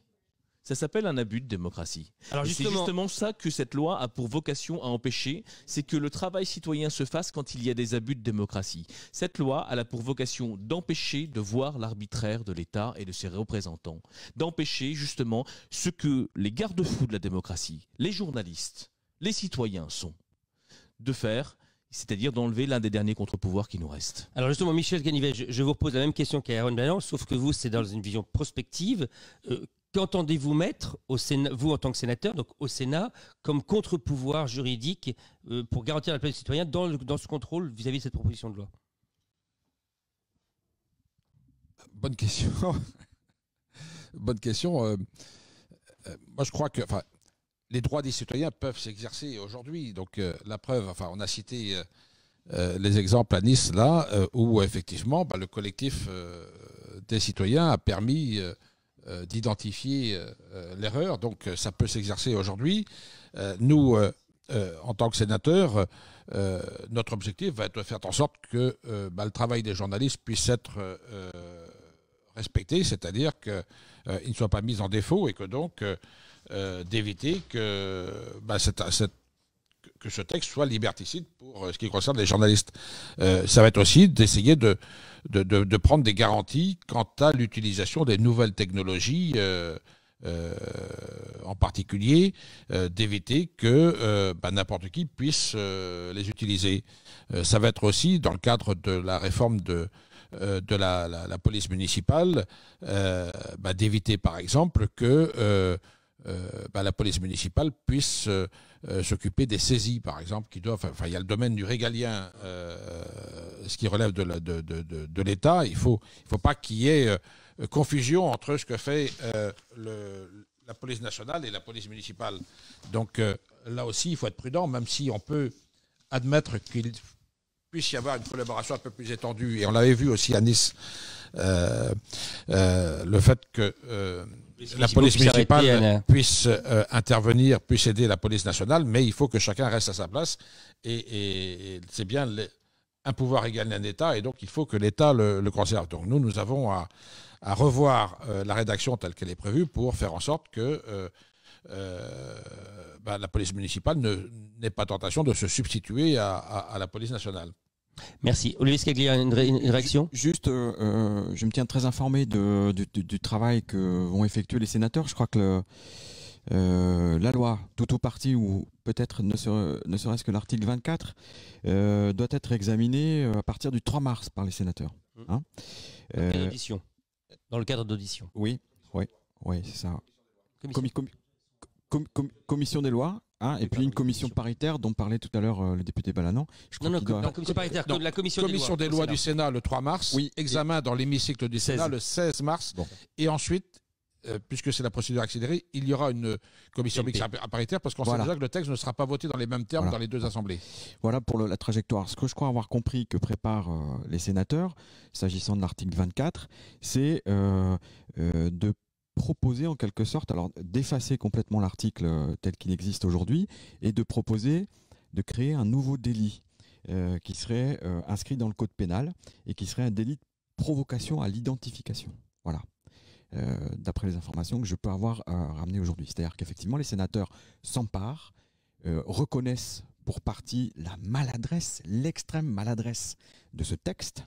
ça s'appelle un abus de démocratie. Alors justement... C'est justement ça que cette loi a pour vocation à empêcher, c'est que le travail citoyen se fasse quand il y a des abus de démocratie. Cette loi elle a pour vocation d'empêcher de voir l'arbitraire de l'État et de ses représentants, d'empêcher justement ce que les garde-fous de la démocratie, les journalistes, les citoyens sont, de faire c'est-à-dire d'enlever l'un des derniers contre-pouvoirs qui nous reste. Alors justement, Michel Canivet, je, vous repose la même question qu'à Aaron sauf que vous, c'est dans une vision prospective. Euh, qu'entendez-vous mettre, vous en tant que sénateur, donc au Sénat, comme contre-pouvoir juridique euh, pour garantir la place des citoyens dans, ce contrôle vis-à-vis de cette proposition de loi Bonne question. Bonne question. Euh, moi, je crois que, enfin, les droits des citoyens peuvent s'exercer aujourd'hui. Donc euh, la preuve, enfin on a cité euh, euh, les exemples à Nice là, où effectivement bah, le collectif des citoyens a permis d'identifier l'erreur, donc ça peut s'exercer aujourd'hui. nous, en tant que sénateurs, notre objectif va être de faire en sorte que bah, le travail des journalistes puisse être respecté, c'est-à-dire qu'il ne soit pas mis en défaut et que donc... Euh, d'éviter que, bah, que ce texte soit liberticide pour euh, ce qui concerne les journalistes. Euh, ça va être aussi d'essayer de, de, prendre des garanties quant à l'utilisation des nouvelles technologies. en particulier d'éviter que bah, n'importe qui puisse les utiliser. ça va être aussi dans le cadre de la réforme de, de la, police municipale, bah, d'éviter par exemple que euh, bah, la police municipale puisse euh, euh, s'occuper des saisies, par exemple, qui doivent. il y a le domaine du régalien, ce qui relève de, l'État. De, il faut, il faut pas qu'il y ait confusion entre ce que fait le, la police nationale et la police municipale. Donc là aussi, il faut être prudent, même si on peut admettre qu'il puisse y avoir une collaboration un peu plus étendue. Et on l'avait vu aussi à Nice, le fait que la police municipale puisse euh, intervenir, puisse aider la police nationale, mais il faut que chacun reste à sa place. Et, c'est bien un pouvoir égal un État, et donc il faut que l'État le, conserve. Donc nous, nous avons à, revoir euh, la rédaction telle qu'elle est prévue pour faire en sorte que euh, bah, la police municipale n'ait pas tentation de se substituer à la police nationale. Merci. Olivier Scaglier, a une réaction Juste, euh, euh, je me tiens très informé du, travail que vont effectuer les sénateurs. Je crois que euh, la loi, tout au partie, ou peut-être ne, serait-ce que l'article 24, doit être examinée à partir du 3 mars par les sénateurs. Mmh. Hein. dans le cadre d'audition. Oui, oui, oui c'est ça. commission des lois Hein, et puis une commission paritaire dont parlait tout à l'heure euh, le député Balanant. Je non, non, la commission, des lois, du Sénat le 3 mars, Oui, examen dans l'hémicycle du Sénat le 16 mars, et ensuite, euh, puisque c'est la procédure accélérée, il y aura une commission mixte paritaire parce qu'on sait déjà que le texte ne sera pas voté dans les mêmes termes dans les deux assemblées. Voilà pour la trajectoire. Ce que je crois avoir compris que préparent euh, les sénateurs, s'agissant de l'article 24, c'est de proposer en quelque sorte, alors d'effacer complètement l'article euh, tel qu'il existe aujourd'hui et de proposer de créer un nouveau délit euh, qui serait euh, inscrit dans le code pénal et qui serait un délit de provocation à l'identification. Voilà. d'après les informations que je peux avoir ramenées aujourd'hui. C'est-à-dire qu'effectivement, les sénateurs s'emparent, reconnaissent pour partie la maladresse, l'extrême maladresse de ce texte.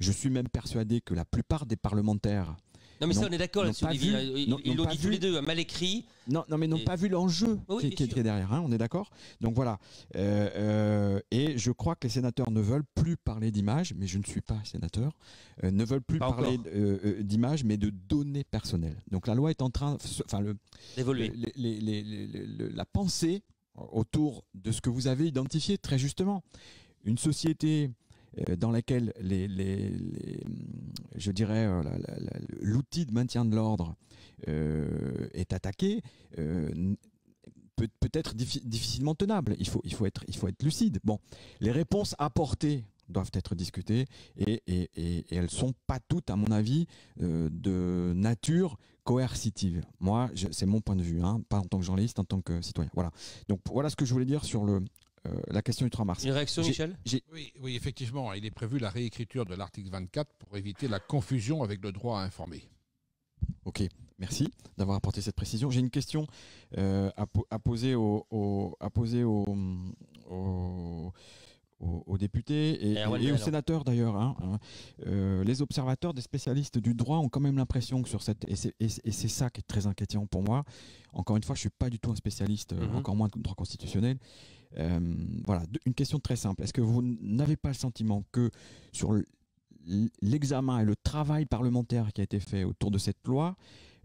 Je suis même persuadé que la plupart des parlementaires non, mais ça, on est d'accord Ils l'ont euh, dit tous les deux, hein, mal écrit. Non, non mais n'ont pas vu l'enjeu qui, est derrière, hein, on est d'accord Donc voilà. Euh, euh, et je crois que les sénateurs ne veulent plus parler d'image, mais je ne suis pas sénateur, ne veulent plus parler d'image, mais de données personnelles. Donc la loi est en train. Enfin, le. D'évoluer. la pensée autour de ce que vous avez identifié très justement. Une société euh, dans laquelle les, hum, je dirais euh, l'outil de maintien de l'ordre euh, est attaqué peut, être difficilement tenable. Il faut, il, faut être, il faut être lucide. Bon, les réponses apportées doivent être discutées et, et, et, elles sont pas toutes, à mon avis, de nature coercitive. Moi, c'est mon point de vue, hein, pas en tant que journaliste, en tant que citoyen. Voilà. Donc voilà ce que je voulais dire sur le, euh, la question du 3 mars. réaction, Michel oui, oui, effectivement, il est prévu la réécriture de l'article 24 pour éviter la confusion avec le droit à informer. Ok, merci d'avoir apporté cette précision. J'ai une question euh, à, à, poser aux députés et, aux sénateurs d'ailleurs. Hein, hein. Euh, les observateurs des spécialistes du droit ont quand même l'impression que sur cette... Et c'est ça qui est très inquiétant pour moi. Encore une fois, je ne suis pas du tout un spécialiste, mhm. encore moins de droit constitutionnel. Euh, voilà, une question très simple. Est-ce que vous n'avez pas le sentiment que sur l'examen et le travail parlementaire qui a été fait autour de cette loi,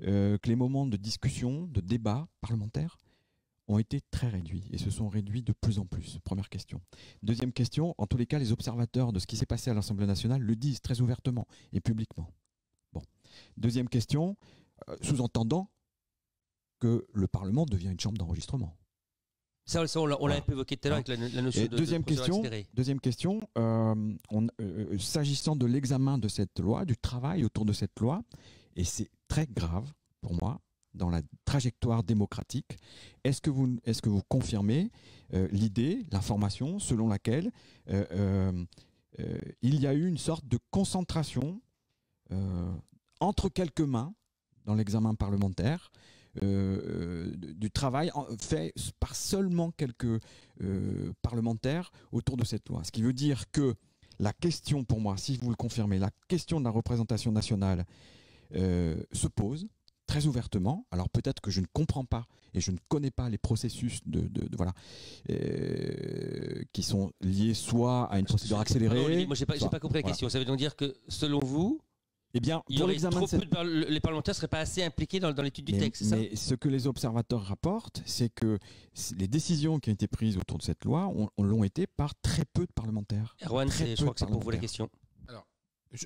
euh, que les moments de discussion, de débat parlementaire ont été très réduits et se sont réduits de plus en plus. Première question. Deuxième question, en tous les cas, les observateurs de ce qui s'est passé à l'Assemblée nationale le disent très ouvertement et publiquement. Bon. Deuxième question, euh, sous-entendant que le Parlement devient une chambre d'enregistrement on l'a évoqué tout à l'heure avec la, notion de, deuxième question. Deuxième question. Euh, euh, euh, s'agissant de l'examen de cette loi, du travail autour de cette loi, et c'est très grave pour moi dans la trajectoire démocratique, est-ce que vous est que vous confirmez l'idée, l'information selon laquelle il y a eu une sorte de concentration entre quelques mains dans l'examen parlementaire euh, euh, du travail fait par seulement quelques euh, parlementaires autour de cette loi. Ce qui veut dire que la question, pour moi, si vous le confirmez, la question de la représentation nationale se pose très ouvertement. Alors peut-être que je ne comprends pas et je ne connais pas les processus de, voilà qui sont liés soit à une procédure accélérée. moi j'ai pas, pas compris la question. Ça veut donc dire que selon vous, eh bien, les parlementaires seraient pas assez impliqués dans, l'étude du texte, c'est ça Mais ce que les observateurs rapportent, c'est que les décisions qui ont été prises autour de cette loi l'ont été par très peu de parlementaires. Erwan, je crois que c'est pour vous la question. Alors,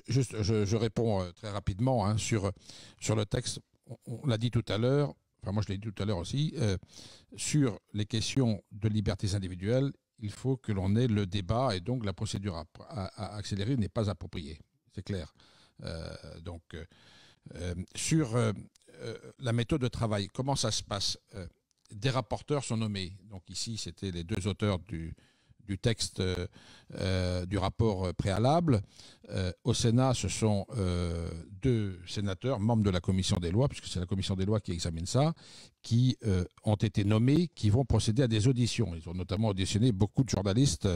juste, je, réponds euh, très rapidement hein, sur, sur le texte. On, l'a dit tout à l'heure, enfin moi je l'ai dit tout à l'heure aussi, euh, sur les questions de libertés individuelles, il faut que l'on ait le débat et donc la procédure à accélérer n'est pas appropriée. C'est clair. Euh, donc, euh, euh, sur la méthode de travail, comment ça se passe Des rapporteurs sont nommés. Donc ici, c'était les deux auteurs du, du texte euh, euh, du rapport euh, préalable. au Sénat, ce sont deux sénateurs, membres de la commission des lois, puisque c'est la commission des lois qui examine ça, qui ont été nommés, qui vont procéder à des auditions. Ils ont notamment auditionné beaucoup de journalistes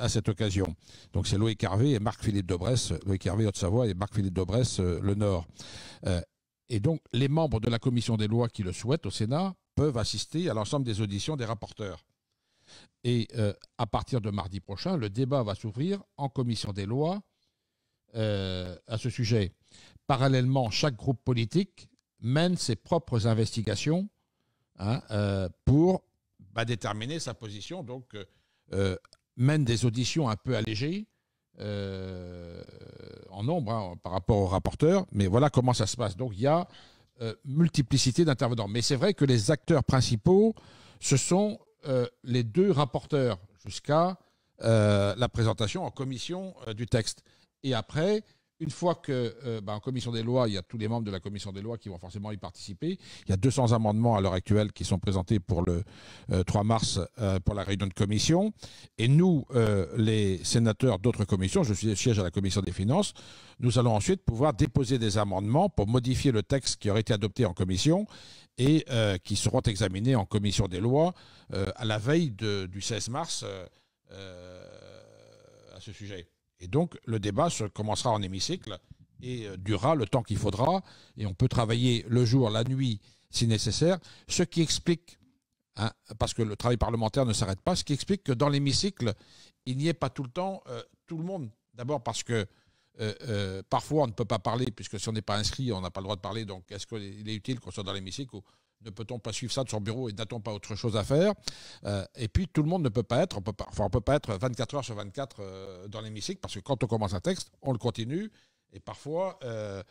à cette occasion. Donc c'est Loïc Carvé et Marc-Philippe Dobresse, Loïc Carvé, Haute-Savoie et Marc-Philippe Dobresse le Nord. et donc les membres de la commission des lois qui le souhaitent au Sénat peuvent assister à l'ensemble des auditions des rapporteurs. Et euh, à partir de mardi prochain, le débat va s'ouvrir en commission des lois euh, à ce sujet. Parallèlement, chaque groupe politique mène ses propres investigations hein, euh, pour bah, déterminer sa position. Donc, mène des auditions un peu allégées en nombre hein, par rapport aux rapporteurs. Mais voilà comment ça se passe. Donc, il y a multiplicité d'intervenants. Mais c'est vrai que les acteurs principaux, ce sont euh, les deux rapporteurs jusqu'à euh, la présentation en commission euh, du texte. Et après, une fois que, euh, bah, en commission des lois, il y a tous les membres de la commission des lois qui vont forcément y participer. Il y a 200 amendements à l'heure actuelle qui sont présentés pour le 3 euh, mars euh, pour la réunion de commission. Et nous, les sénateurs d'autres commissions, je suis siège à la commission des finances, nous allons ensuite pouvoir déposer des amendements pour modifier le texte qui aurait été adopté en commission et qui seront examinés en commission des lois à la veille du 16 mars à ce sujet. Et donc, le débat se commencera en hémicycle et euh, durera le temps qu'il faudra. Et on peut travailler le jour, la nuit, si nécessaire. Ce qui explique, hein, parce que le travail parlementaire ne s'arrête pas, ce qui explique que dans l'hémicycle, il n'y ait pas tout le temps euh, tout le monde. D'abord parce que euh, parfois on ne peut pas parler, puisque si on n'est pas inscrit, on n'a pas le droit de parler. Donc, est-ce qu'il est utile qu'on soit dans l'hémicycle ou ne peut-on pas suivre ça de son bureau et n'a-t-on pas autre chose à faire euh, Et puis tout le monde ne peut pas être, on peut on peut pas être 24 heures sur 24 euh, dans l'hémicycle parce que quand on commence un texte, on le continue et parfois euh,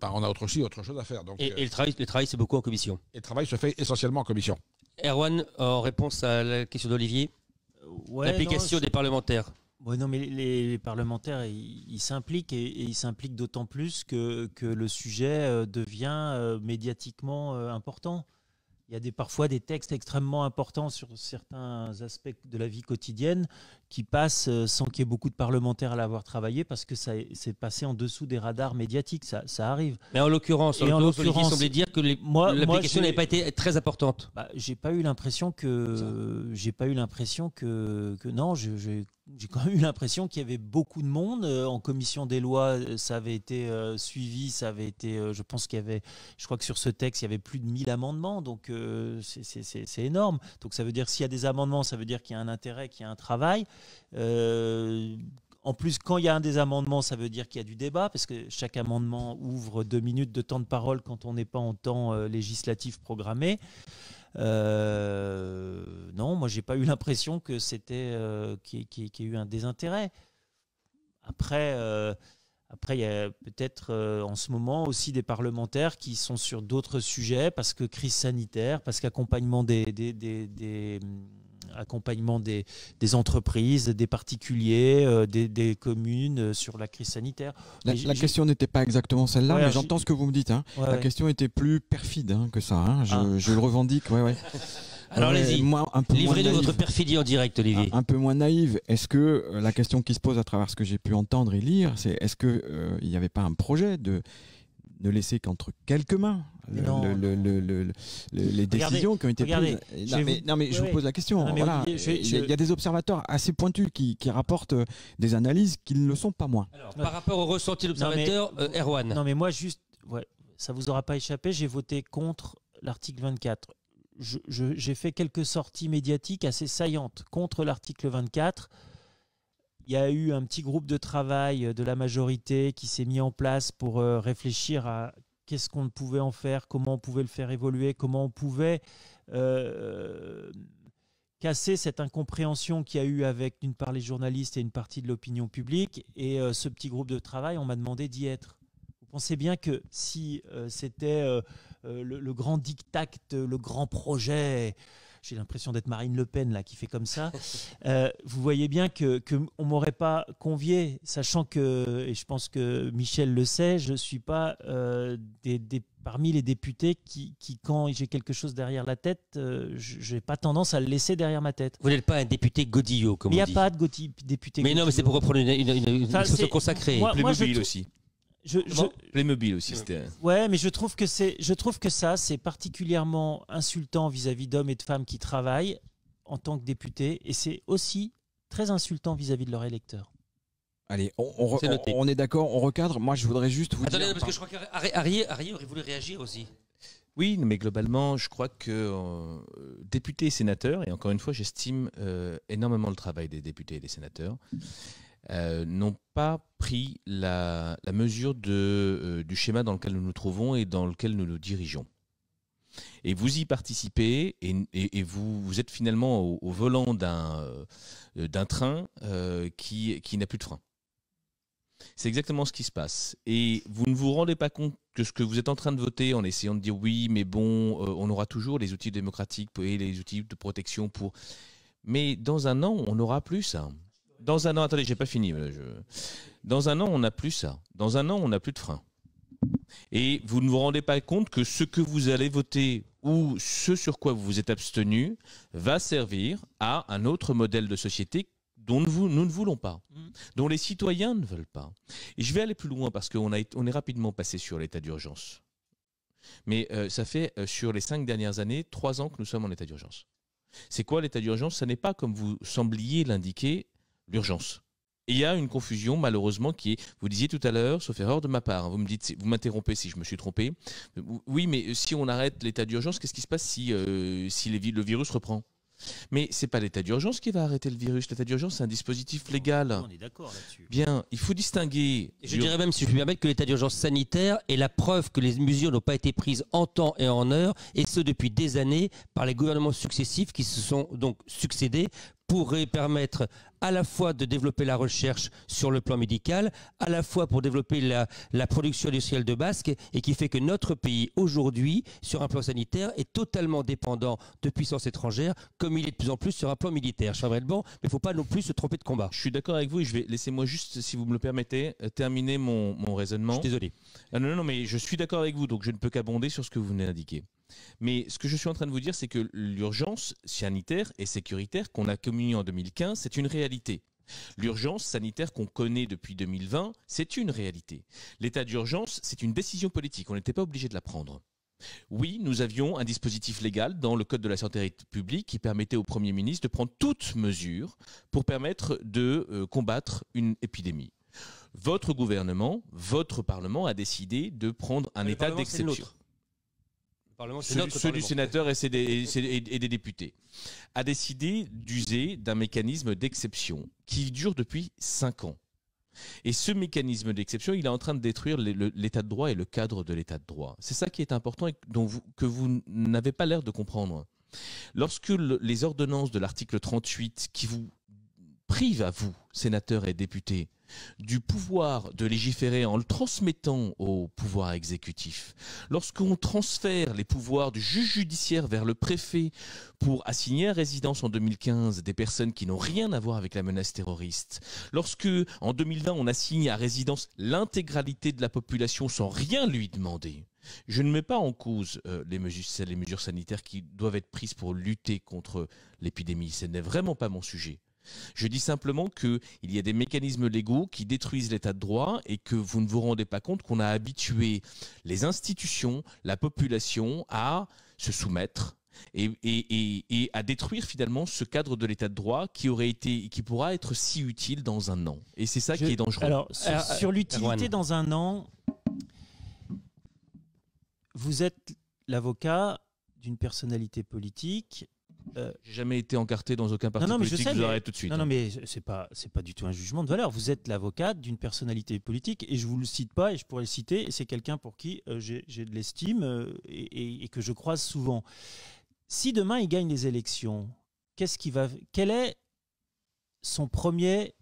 ben, on a autre, aussi autre chose à faire. Donc, et, le travail, le travail c'est beaucoup en commission. Et le travail se fait essentiellement en commission. Erwan, en réponse à la question d'Olivier, l'application des parlementaires. Oui, non, mais les, parlementaires, ils s'impliquent et, ils s'impliquent d'autant plus que, que, le sujet euh, devient euh, médiatiquement euh, important. Il y a des, parfois des textes extrêmement importants sur certains aspects de la vie quotidienne qui passent sans qu'il y ait beaucoup de parlementaires à l'avoir travaillé parce que ça s'est passé en dessous des radars médiatiques, ça, ça arrive. Mais en l'occurrence, en l'occurrence, semblait dire que question n'avait pas été très importante. Bah, j'ai pas eu l'impression que j'ai pas eu l'impression que, que non, j'ai j'ai quand même eu l'impression qu'il y avait beaucoup de monde. Euh, en commission des lois, euh, ça avait été euh, suivi, ça avait été, je pense qu'il y avait, je crois que sur ce texte, il y avait plus de 1000 amendements, donc c'est énorme. Donc ça veut dire s'il y a des amendements, ça veut dire qu'il y a un intérêt, qu'il y a un travail. En plus, quand il y a un des amendements, ça veut dire qu'il y a du débat, parce que chaque amendement ouvre deux minutes de temps de parole quand on n'est pas en temps législatif programmé. Euh, non, moi, j'ai pas eu l'impression que c'était euh, qu'il y, ait eu un désintérêt. Après, euh, après, il y a peut-être en ce moment aussi des parlementaires qui sont sur d'autres sujets parce que crise sanitaire, parce qu'accompagnement des accompagnement des, entreprises, des particuliers, euh, des, communes euh, sur la crise sanitaire. La, question n'était pas exactement celle-là, mais j'entends ce que vous me dites. Hein. la question était plus perfide hein, que ça. Hein. Ah. Je, le revendique. Alors allez-y, livrez de votre perfidie en direct, Olivier. un peu moins naïve, est-ce que euh, la question qui se pose à travers ce que j'ai pu entendre et lire, c'est est-ce qu'il n'y avait pas un projet de ne laisser qu'entre quelques mains les décisions qui ont été prises. Non mais, je vous pose la question. Il y a des observateurs assez pointus qui, rapportent euh, des analyses qui ne le sont pas moins. par rapport au ressenti de l'observateur, euh, Erwan. Non, mais moi, juste, ça vous aura pas échappé, j'ai voté contre l'article 24. J'ai fait quelques sorties médiatiques assez saillantes contre l'article 24 il y a eu un petit groupe de travail euh, de la majorité qui s'est mis en place pour euh, réfléchir à qu'est-ce qu'on pouvait en faire, comment on pouvait le faire évoluer, comment on pouvait euh, casser cette incompréhension qu'il y a eu avec d'une part les journalistes et une partie de l'opinion publique. Et ce petit groupe de travail, on m'a demandé d'y être. Vous pensez bien que si c'était le, grand dictacte, le grand projet, j'ai l'impression d'être Marine Le Pen là qui fait comme ça. Euh, vous voyez bien que on m'aurait pas convié, sachant que et je pense que Michel le sait, je suis pas euh, des, parmi les députés qui, qui quand j'ai quelque chose derrière la tête, euh, je n'ai pas tendance à le laisser derrière ma tête. Vous n'êtes pas un député godillot, comme on dit. Il n'y a pas de député godillot. Mais non, mais c'est pour reprendre une, une, chose consacrée. Moi, aussi je, je... Playmobil aussi, c'était. Ouais, mais je trouve que c'est, je trouve que ça, c'est particulièrement insultant vis-à-vis d'hommes et de femmes qui travaillent en tant que députés, et c'est aussi très insultant vis-à-vis de leurs électeurs. Allez, on, on, est, on, est d'accord, on recadre. Moi, je voudrais juste vous Attendez, parce que je crois qu'Harry aurait voulu réagir aussi. Oui, mais globalement, je crois que euh, députés et sénateurs, et encore une fois, j'estime euh, énormément le travail des députés et des sénateurs, euh, n'ont pas pris la, mesure euh, du schéma dans lequel nous nous trouvons et dans lequel nous nous dirigeons. Et vous y participez et, vous, êtes finalement au, volant d'un euh, train qui, n'a plus de frein. C'est exactement ce qui se passe. Et vous ne vous rendez pas compte que ce que vous êtes en train de voter en essayant de dire oui, mais bon, on aura toujours les outils démocratiques et les outils de protection pour... Mais dans un an, on n'aura plus ça. Hein. Dans un an, attendez, j'ai pas fini. Dans un an, on n'a plus ça. Dans un an, on n'a plus de frein. Et vous ne vous rendez pas compte que ce que vous allez voter ou ce sur quoi vous vous êtes abstenu va servir à un autre modèle de société dont nous, ne voulons pas, mm. dont les citoyens ne veulent pas. Et je vais aller plus loin parce qu'on on est rapidement passé sur l'état d'urgence. Mais euh, ça fait euh, sur les cinq dernières années trois ans que nous sommes en état d'urgence. C'est quoi l'état d'urgence Ce n'est pas, comme vous sembliez l'indiquer, l'urgence. Il y a une confusion, malheureusement, qui est, vous disiez tout à l'heure, sauf erreur de ma part, hein, vous me dites, vous m'interrompez si je me suis trompé. Euh, oui, mais euh, si on arrête l'état d'urgence, qu'est-ce qui se passe si, euh, si le virus reprend mais ce n'est pas l'état d'urgence qui va arrêter le virus. L'état d'urgence, c'est un dispositif légal. On est d'accord là-dessus. Bien, il faut distinguer. je dirais même, si je puis permettre, que l'état d'urgence sanitaire est la preuve que les mesures n'ont pas été prises en temps et en heure, et ce depuis des années, par les gouvernements successifs qui se sont donc succédés pourrait permettre à la fois de développer la recherche sur le plan médical, à la fois pour développer la, production industrielle de Basque, et qui fait que notre pays, aujourd'hui, sur un plan sanitaire, est totalement dépendant de puissances étrangères, comme il est de plus en plus sur un plan militaire. Je suis bon, mais il ne faut pas non plus se tromper de combat. Je suis d'accord avec vous, et je vais laissez-moi juste, si vous me le permettez, euh, terminer mon, raisonnement. Je suis désolé. Ah non, non, non, mais je suis d'accord avec vous, donc je ne peux qu'abonder sur ce que vous venez d'indiquer. Mais ce que je suis en train de vous dire, c'est que l'urgence sanitaire et sécuritaire qu'on a communiée en 2015, c'est une réalité. L'urgence sanitaire qu'on connaît depuis 2020, c'est une réalité. L'état d'urgence, c'est une décision politique. On n'était pas obligé de la prendre. Oui, nous avions un dispositif légal dans le Code de la santé publique qui permettait au Premier ministre de prendre toutes mesures pour permettre de euh, combattre une épidémie. Votre gouvernement, votre Parlement a décidé de prendre un état d'exception ceux, du sénateur et, des, députés, a décidé d'user d'un mécanisme d'exception qui dure depuis cinq ans. Et ce mécanisme d'exception, il est en train de détruire l'état de droit et le cadre de l'état de droit. C'est ça qui est important et que vous n'avez pas l'air de comprendre. Lorsque les ordonnances de l'article 38 qui vous prive à vous, sénateurs et députés, du pouvoir de légiférer en le transmettant au pouvoir exécutif. Lorsqu'on transfère les pouvoirs du juge judiciaire vers le préfet pour assigner à résidence en 2015 des personnes qui n'ont rien à voir avec la menace terroriste, lorsque en 2020 on assigne à résidence l'intégralité de la population sans rien lui demander, je ne mets pas en cause euh, les mesures sanitaires qui doivent être prises pour lutter contre l'épidémie. Ce n'est vraiment pas mon sujet. Je dis simplement qu'il y a des mécanismes légaux qui détruisent l'état de droit et que vous ne vous rendez pas compte qu'on a habitué les institutions, la population à se soumettre et, à détruire finalement ce cadre de l'état de droit qui aurait été qui pourra être si utile dans un an. Et c'est ça qui est dangereux. Alors euh, sur euh, l'utilité dans un an, vous êtes l'avocat d'une personnalité politique je euh, J'ai jamais été encarté dans aucun parti non, politique. Mais je, sais, tout de suite. Non, hein. mais c'est pas c'est pas du tout un jugement de valeur. Vous êtes l'avocate d'une personnalité politique et je vous le cite pas et je pourrais le citer. C'est quelqu'un pour qui euh, j'ai de l'estime euh, et, que je croise souvent. Si demain il gagne les élections, qu'est-ce qui va quel est son premier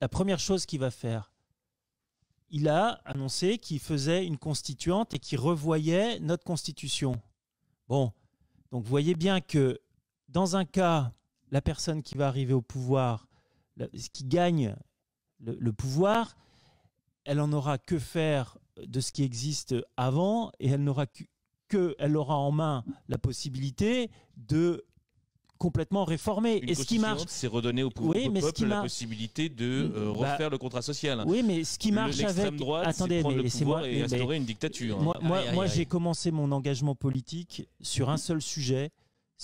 la première chose qu'il va faire Il a annoncé qu'il faisait une constituante et qu'il revoyait notre constitution. Bon, donc vous voyez bien que dans un cas, la personne qui va arriver au pouvoir, qui gagne le, pouvoir, elle en aura que faire de ce qui existe avant et elle n'aura que, elle aura en main la possibilité de complètement réformer. et ce qui marche, c'est redonner au, pouvoir oui, peuple la possibilité de bah euh, refaire le contrat social. Oui, mais ce qui marche avec attendez, mais et instaurer une dictature. moi, moi j'ai commencé mon engagement politique sur un seul sujet,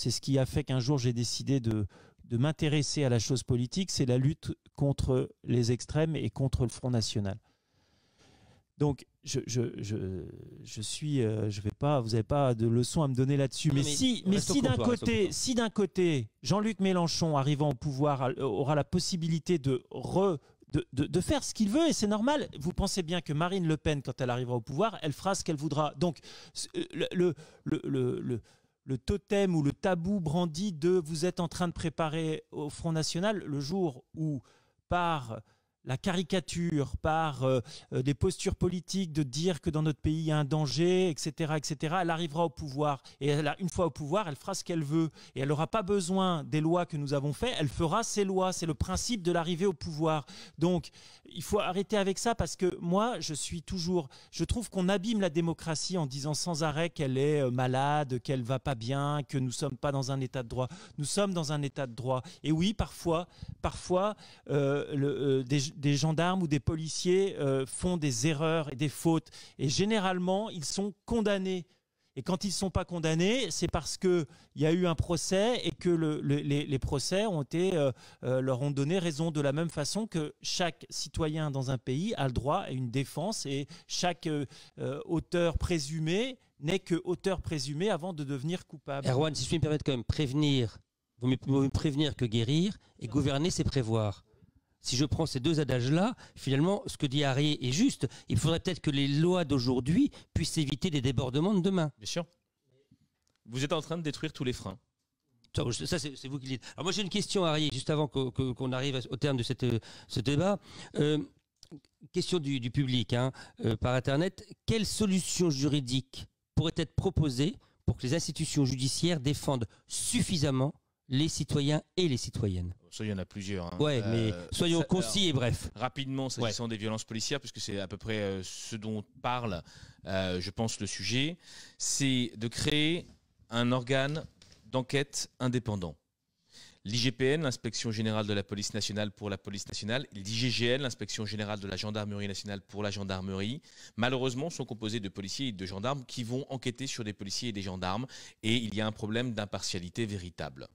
c'est ce qui a fait qu'un jour j'ai décidé de, de m'intéresser à la chose politique, c'est la lutte contre les extrêmes et contre le Front National. Donc, je, je, je, je suis, euh, je vais pas, vous n'avez pas de leçon à me donner là-dessus. Mais, si, mais si d'un côté, si d'un côté, Jean-Luc Mélenchon arrivant au pouvoir aura la possibilité de de, faire ce qu'il veut et c'est normal. Vous pensez bien que Marine Le Pen, quand elle arrivera au pouvoir, elle fera ce qu'elle voudra. Donc, euh, le, le le totem ou le tabou brandi de vous êtes en train de préparer au Front National le jour où par la caricature, par euh, euh, des postures politiques de dire que dans notre pays il y a un danger, etc., etc., elle arrivera au pouvoir. Et une fois au pouvoir, elle fera ce qu'elle veut. Et elle n'aura pas besoin des lois que nous avons faites, elle fera ses lois. C'est le principe de l'arrivée au pouvoir. Donc, il faut arrêter avec ça parce que moi, je suis toujours... Je trouve qu'on abîme la démocratie en disant sans arrêt qu'elle est euh, malade, qu'elle va pas bien, que nous ne sommes pas dans un état de droit. Nous sommes dans un état de droit. Et oui, parfois, parfois, le, des gendarmes ou des policiers euh, font des erreurs et des fautes. Et généralement, ils sont condamnés. Et quand ils ne sont pas condamnés, c'est parce qu'il y a eu un procès et que les, procès ont été, euh, euh, leur ont donné raison de la même façon que chaque citoyen dans un pays a le droit à une défense et chaque auteur présumé n'est que auteur présumé avant de devenir coupable. Erwan, si je puis me permettre quand même, prévenir, vous prévenir que guérir, et gouverner, c'est prévoir si je prends ces deux adages-là, finalement, ce que dit Harry est juste. Il faudrait peut-être que les lois d'aujourd'hui puissent éviter des débordements de demain. Bien sûr. Vous êtes en train de détruire tous les freins. Ça, c'est vous qui le dites. Alors moi, j'ai une question, Harry, juste avant qu'on arrive au terme de ce débat. Euh, question du, public hein, euh, par Internet. Quelle solution juridique pourrait être proposée pour que les institutions judiciaires défendent suffisamment les citoyens et les citoyennes. Soit oh, il y en a plusieurs. Hein. Oui, mais euh, soyons concis et brefs. Rapidement, s'agissant des violences policières, puisque c'est à peu près euh, ce dont parle, euh, je pense, le sujet, c'est de créer un organe d'enquête indépendant. L'IGPN, l'inspection générale de la police nationale pour la police nationale, l'IGGN, l'inspection générale de la gendarmerie nationale pour la gendarmerie, malheureusement sont composés de policiers et de gendarmes qui vont enquêter sur des policiers et des gendarmes, et il y a un problème d'impartialité véritable.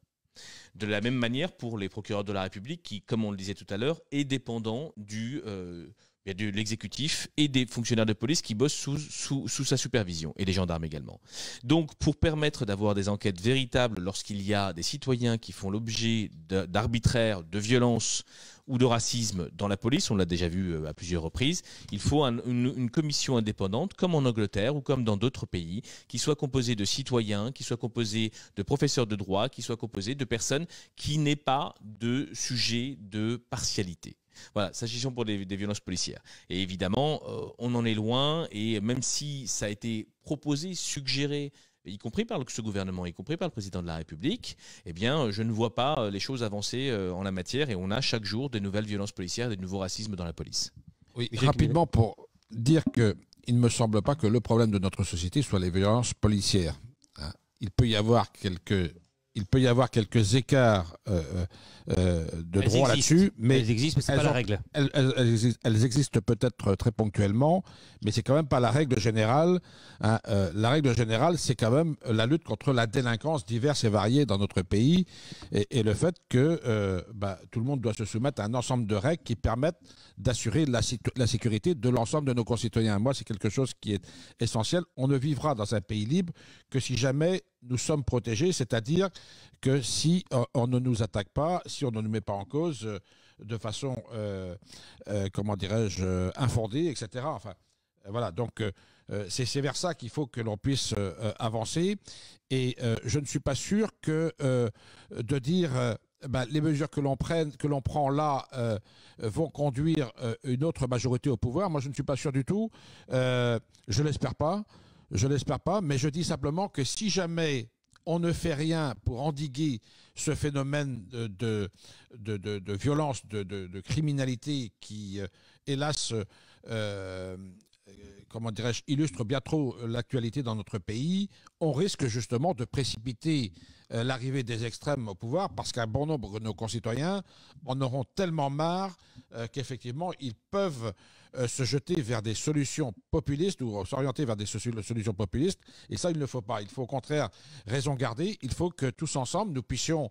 De la même manière pour les procureurs de la République qui, comme on le disait tout à l'heure, est dépendant du, euh, il y a de l'exécutif et des fonctionnaires de police qui bossent sous, sa supervision, et des gendarmes également. Donc, pour permettre d'avoir des enquêtes véritables lorsqu'il y a des citoyens qui font l'objet d'arbitraires, de, violences ou de racisme dans la police, on l'a déjà vu euh, à plusieurs reprises, il faut une, une, commission indépendante, comme en Angleterre ou comme dans d'autres pays, qui soit composée de citoyens, qui soit composée de professeurs de droit, qui soit composée de personnes qui n'aient pas de sujet de partialité. Voilà, s'agissant pour des, violences policières. Et évidemment, euh, on en est loin, et même si ça a été proposé, suggéré, y compris par ce gouvernement, y compris par le président de la République, eh bien, euh, je ne vois pas euh, les choses avancer en la matière, et on a chaque jour des nouvelles violences policières, des nouveaux racismes dans la police. Oui, rapidement pour dire que il ne me semble pas que le problème de notre société soit les violences policières. Hein. Il peut y avoir quelques, il peut y avoir quelques écarts. Euh, de droit là-dessus. Mais elles existent, mais n'est pas la règle. Elles, existent peut-être très ponctuellement, mais c'est quand même pas la règle générale. Hein. Euh, la règle générale, c'est quand même la lutte contre la délinquance diverse et variée dans notre pays et, le fait que euh, bah, tout le monde doit se soumettre à un ensemble de règles qui permettent d'assurer la sécurité de l'ensemble de nos concitoyens. Moi, c'est quelque chose qui est essentiel. On ne vivra dans un pays libre que si jamais nous sommes protégés, c'est-à-dire que si euh, on ne nous attaque pas, si on ne nous met pas en cause euh, de façon, euh, comment dirais-je, infondée, etc. Enfin, voilà, donc c'est vers ça qu'il faut que l'on puisse avancer. Et je ne suis pas sûr que de dire ben, les mesures que l'on que l'on prend là, vont conduire une autre majorité au pouvoir. Moi, je ne suis pas sûr du tout. Euh, je l'espère pas. Je l'espère pas. Mais je dis simplement que si jamais on ne fait rien pour endiguer ce phénomène de, violence, de, criminalité qui, euh, hélas, euh, comment dirais-je, illustre bien trop l'actualité dans notre pays, on risque justement de précipiter euh, l'arrivée des extrêmes au pouvoir parce qu'un bon nombre de nos concitoyens en auront tellement marre qu'effectivement ils peuvent euh, se jeter vers des solutions populistes ou s'orienter vers des solutions populistes. Et ça, il ne faut pas. Il faut au contraire raison garder. Il faut que tous ensemble, nous puissions,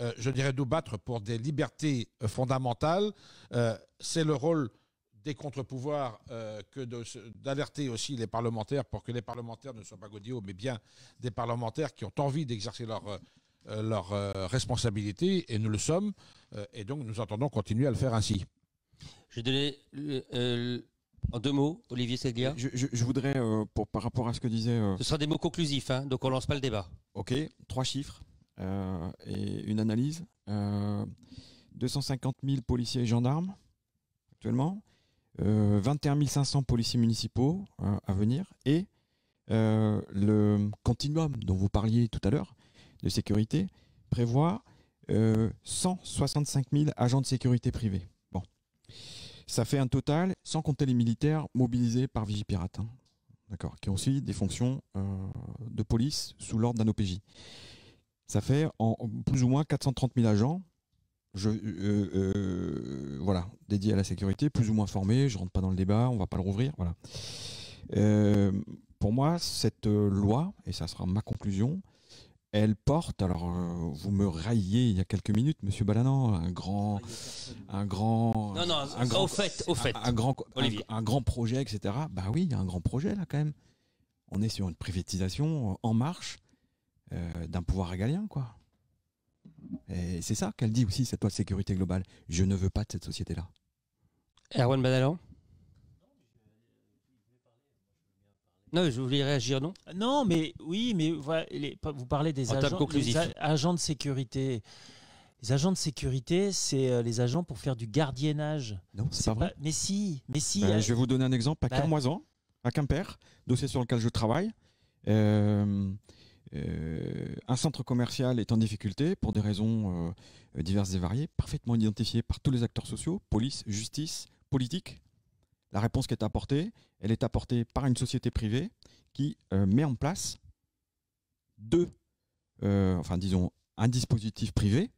euh, je dirais, nous battre pour des libertés euh, fondamentales. C'est le rôle des contre-pouvoirs que d'alerter aussi les parlementaires pour que les parlementaires ne soient pas godillots, mais bien des parlementaires qui ont envie d'exercer leur, leur responsabilité, et nous le sommes, et donc nous entendons continuer à le faire ainsi. Je vais euh, euh, en deux mots, Olivier Selguia. Je, voudrais, euh, par rapport à ce que disait. Ce sera des mots conclusifs, hein, donc on ne lance pas le débat. Ok, trois chiffres et une analyse. 250 000 policiers et gendarmes actuellement, 21 500 policiers municipaux à venir et le continuum dont vous parliez tout à l'heure de sécurité prévoit 165 000 agents de sécurité privés. Ça fait un total, sans compter les militaires mobilisés par Vigipirate, hein. d'accord, qui ont aussi des fonctions euh, de police sous l'ordre d'un OPJ. Ça fait plus ou moins 430 000 agents je, euh, euh, voilà, à la sécurité, plus ou moins formés, je rentre pas dans le débat, on va pas le rouvrir, voilà. pour moi, cette loi, et ça sera ma conclusion, elle porte, alors vous me raillez il y a quelques minutes, Monsieur balanan un grand, ah, un grand, un, grand, fait, un, grand, Un, grand projet, etc. Ben bah oui, il y a un grand projet là quand même. On est sur une privatisation euh, en marche euh, d'un pouvoir régalien, quoi. Et c'est ça qu'elle dit aussi cette loi de sécurité globale. Je ne veux pas de cette société là. Erwan Balanand Non, je voulais réagir, non Non, mais oui, mais vous parlez des agents, agents de sécurité. Les agents de sécurité, c'est euh, les agents pour faire du gardiennage. Non, c'est pas, vrai. Mais si, mais si. Ben, euh, je vais vous donner un exemple. À ben... Carmoisan, à Quimper, dossier sur lequel je travaille, euh, un centre commercial est en difficulté pour des raisons diverses et variées, parfaitement identifiées par tous les acteurs sociaux, police, justice, politique, la réponse qui est apportée, elle est apportée par une société privée qui euh, met en place deux, euh, enfin disons, un dispositif privé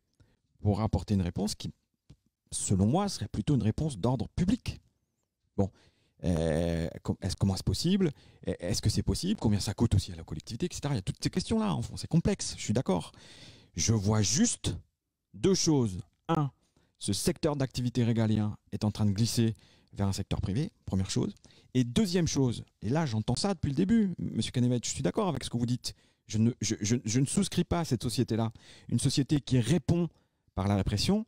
pour apporter une réponse qui, selon moi, serait plutôt une réponse d'ordre public. Bon, euh, comment est-ce comment possible Est-ce que c'est possible Combien ça coûte aussi à la collectivité, etc. Il y a toutes ces questions-là. En fond, c'est complexe. Je suis d'accord. Je vois juste deux choses. Un, ce secteur d'activité régalien est en train de glisser vers un secteur privé, première chose. Et deuxième chose, et là j'entends ça depuis le début, Monsieur Canevet, je suis d'accord avec ce que vous dites. Je ne, je, je ne souscris pas à cette société-là. Une société qui répond par la répression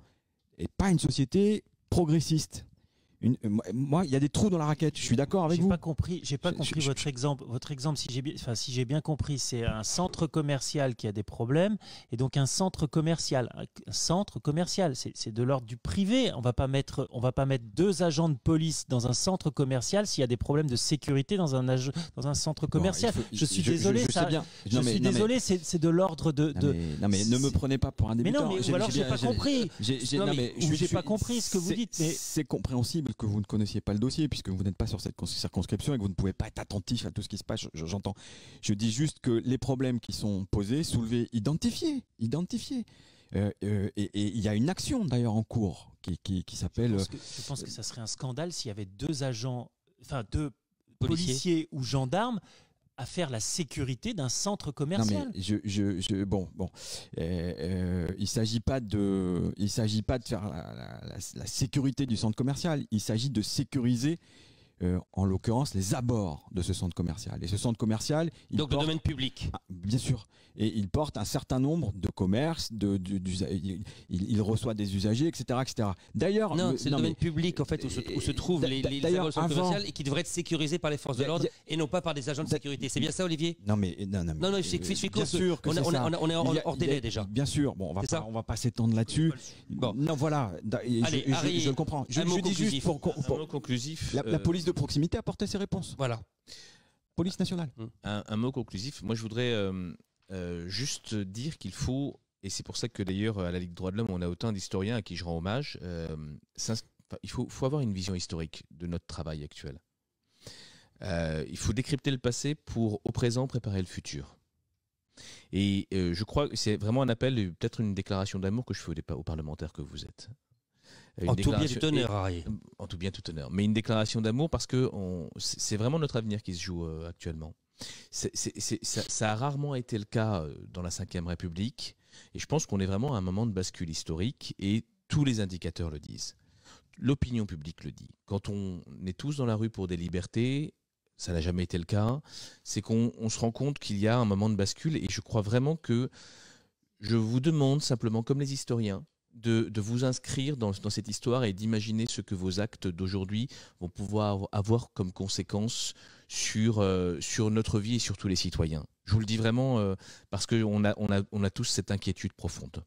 et pas une société progressiste. Euh, moi, il y a des trous dans la raquette. Je suis d'accord avec vous. Pas compris. J'ai pas compris votre exemple. Votre exemple, si j'ai bien, enfin, si j'ai bien compris, c'est un centre commercial qui a des problèmes et donc un centre commercial, un centre commercial, c'est de l'ordre du privé. On va pas mettre, on va pas mettre deux agents de police dans un centre commercial s'il y a des problèmes de sécurité dans un dans un centre commercial. je suis désolé. bien. suis désolé. C'est de l'ordre de. non mais ne me prenez pas pour un débutant. Mais non, mais ou alors j'ai pas compris. J'ai pas compris ce que vous dites. C'est compréhensible que vous ne connaissiez pas le dossier puisque vous n'êtes pas sur cette circonscription et que vous ne pouvez pas être attentif à tout ce qui se passe. J'entends. Je, dis juste que les problèmes qui sont posés, soulevés, identifiés, identifiés. Euh, euh, et il y a une action d'ailleurs en cours qui, qui, s'appelle. Je, pense que ça serait un scandale s'il y avait deux agents, enfin deux policiers ou gendarmes à faire la sécurité d'un centre commercial. Non mais je, je, je, bon, bon, euh, euh, il s'agit pas de, il s'agit pas de faire la, la sécurité du centre commercial. Il s'agit de sécuriser euh, en l'occurrence les abords de ce centre commercial. Et ce centre commercial, il donc porte, le domaine public, ah, bien sûr, et il porte un certain nombre de commerces, de, il, reçoit des usagers, etc., etc. D'ailleurs, non, c'est le domaine public en fait où se, euh, trouvent les, les, abords du centre commercial et qui devrait être sécurisé par les forces de l'ordre et non pas par des agents de sécurité. C'est bien ça, Olivier Non, mais euh, non, non, non, je, bien sûr que on, est hors, délai déjà. Bien sûr, bon, on va on va pas s'étendre là-dessus. Bon, non, voilà. Allez, je, le comprends. Je, dis juste pour, conclusif. la police de proximité apporter ses réponses. Voilà. Police nationale. Hum. Un, mot conclusif. Moi, je voudrais euh, euh, juste dire qu'il faut, et c'est pour ça que d'ailleurs à la Ligue droits de l'homme, on a autant d'historiens à qui je rends hommage, euh, il faut, avoir une vision historique de notre travail actuel. il faut décrypter le passé pour, au présent, préparer le futur. Et je crois que c'est vraiment un appel, peut-être une déclaration d'amour que je fais aux parlementaires que vous êtes en tout bien tout honneur, En tout bien tout Mais une déclaration d'amour parce que c'est vraiment notre avenir qui se joue euh, actuellement. ça, a rarement été le cas euh, dans la Ve République. Et je pense qu'on est vraiment à un moment de bascule historique et tous les indicateurs le disent. L'opinion publique le dit. Quand on est tous dans la rue pour des libertés, ça n'a jamais été le cas, c'est qu'on se rend compte qu'il y a un moment de bascule et je crois vraiment que je vous demande simplement, comme les historiens, de, vous inscrire dans, cette histoire et d'imaginer ce que vos actes d'aujourd'hui vont pouvoir avoir comme conséquence sur, euh, notre vie et sur tous les citoyens. Je vous le dis vraiment euh, parce qu'on on a tous cette inquiétude profonde.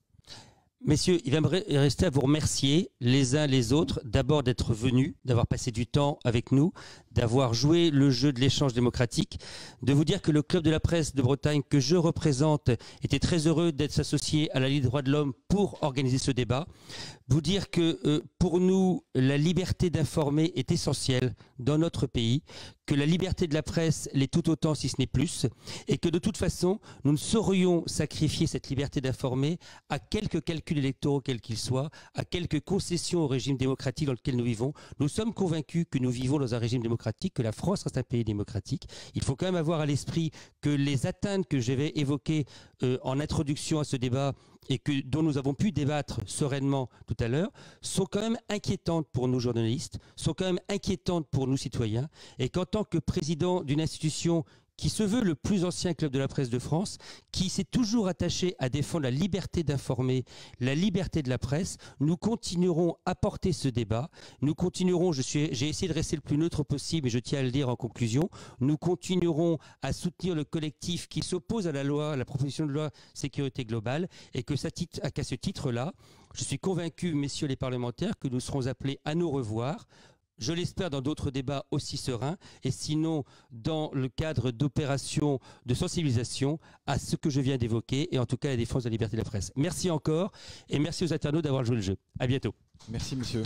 Messieurs, il me rester à vous remercier les uns les autres, d'abord d'être venus, d'avoir passé du temps avec nous, d'avoir joué le jeu de l'échange démocratique, de vous dire que le Club de la presse de Bretagne que je représente était très heureux d'être associé à la Ligue des droits de l'homme pour organiser ce débat vous dire que euh, pour nous, la liberté d'informer est essentielle dans notre pays, que la liberté de la presse l'est tout autant, si ce n'est plus, et que de toute façon, nous ne saurions sacrifier cette liberté d'informer à quelques calculs électoraux quels qu'ils soient, à quelques concessions au régime démocratique dans lequel nous vivons. Nous sommes convaincus que nous vivons dans un régime démocratique, que la France reste un pays démocratique. Il faut quand même avoir à l'esprit que les atteintes que j'avais évoquées évoquer euh, en introduction à ce débat et que, dont nous avons pu débattre sereinement tout à l'heure sont quand même inquiétantes pour nous journalistes, sont quand même inquiétantes pour nous citoyens, et qu'en tant que président d'une institution qui se veut le plus ancien club de la presse de France, qui s'est toujours attaché à défendre la liberté d'informer, la liberté de la presse. Nous continuerons à porter ce débat. Nous continuerons, j'ai essayé de rester le plus neutre possible mais je tiens à le dire en conclusion, nous continuerons à soutenir le collectif qui s'oppose à la loi, à la proposition de loi sécurité globale et que ça qu'à ce titre-là, je suis convaincu, messieurs les parlementaires, que nous serons appelés à nous revoir je l'espère, dans d'autres débats aussi sereins, et sinon dans le cadre d'opérations de sensibilisation à ce que je viens d'évoquer, et en tout cas à la défense de la liberté de la presse. Merci encore, et merci aux internautes d'avoir joué le jeu. À bientôt. Merci, monsieur.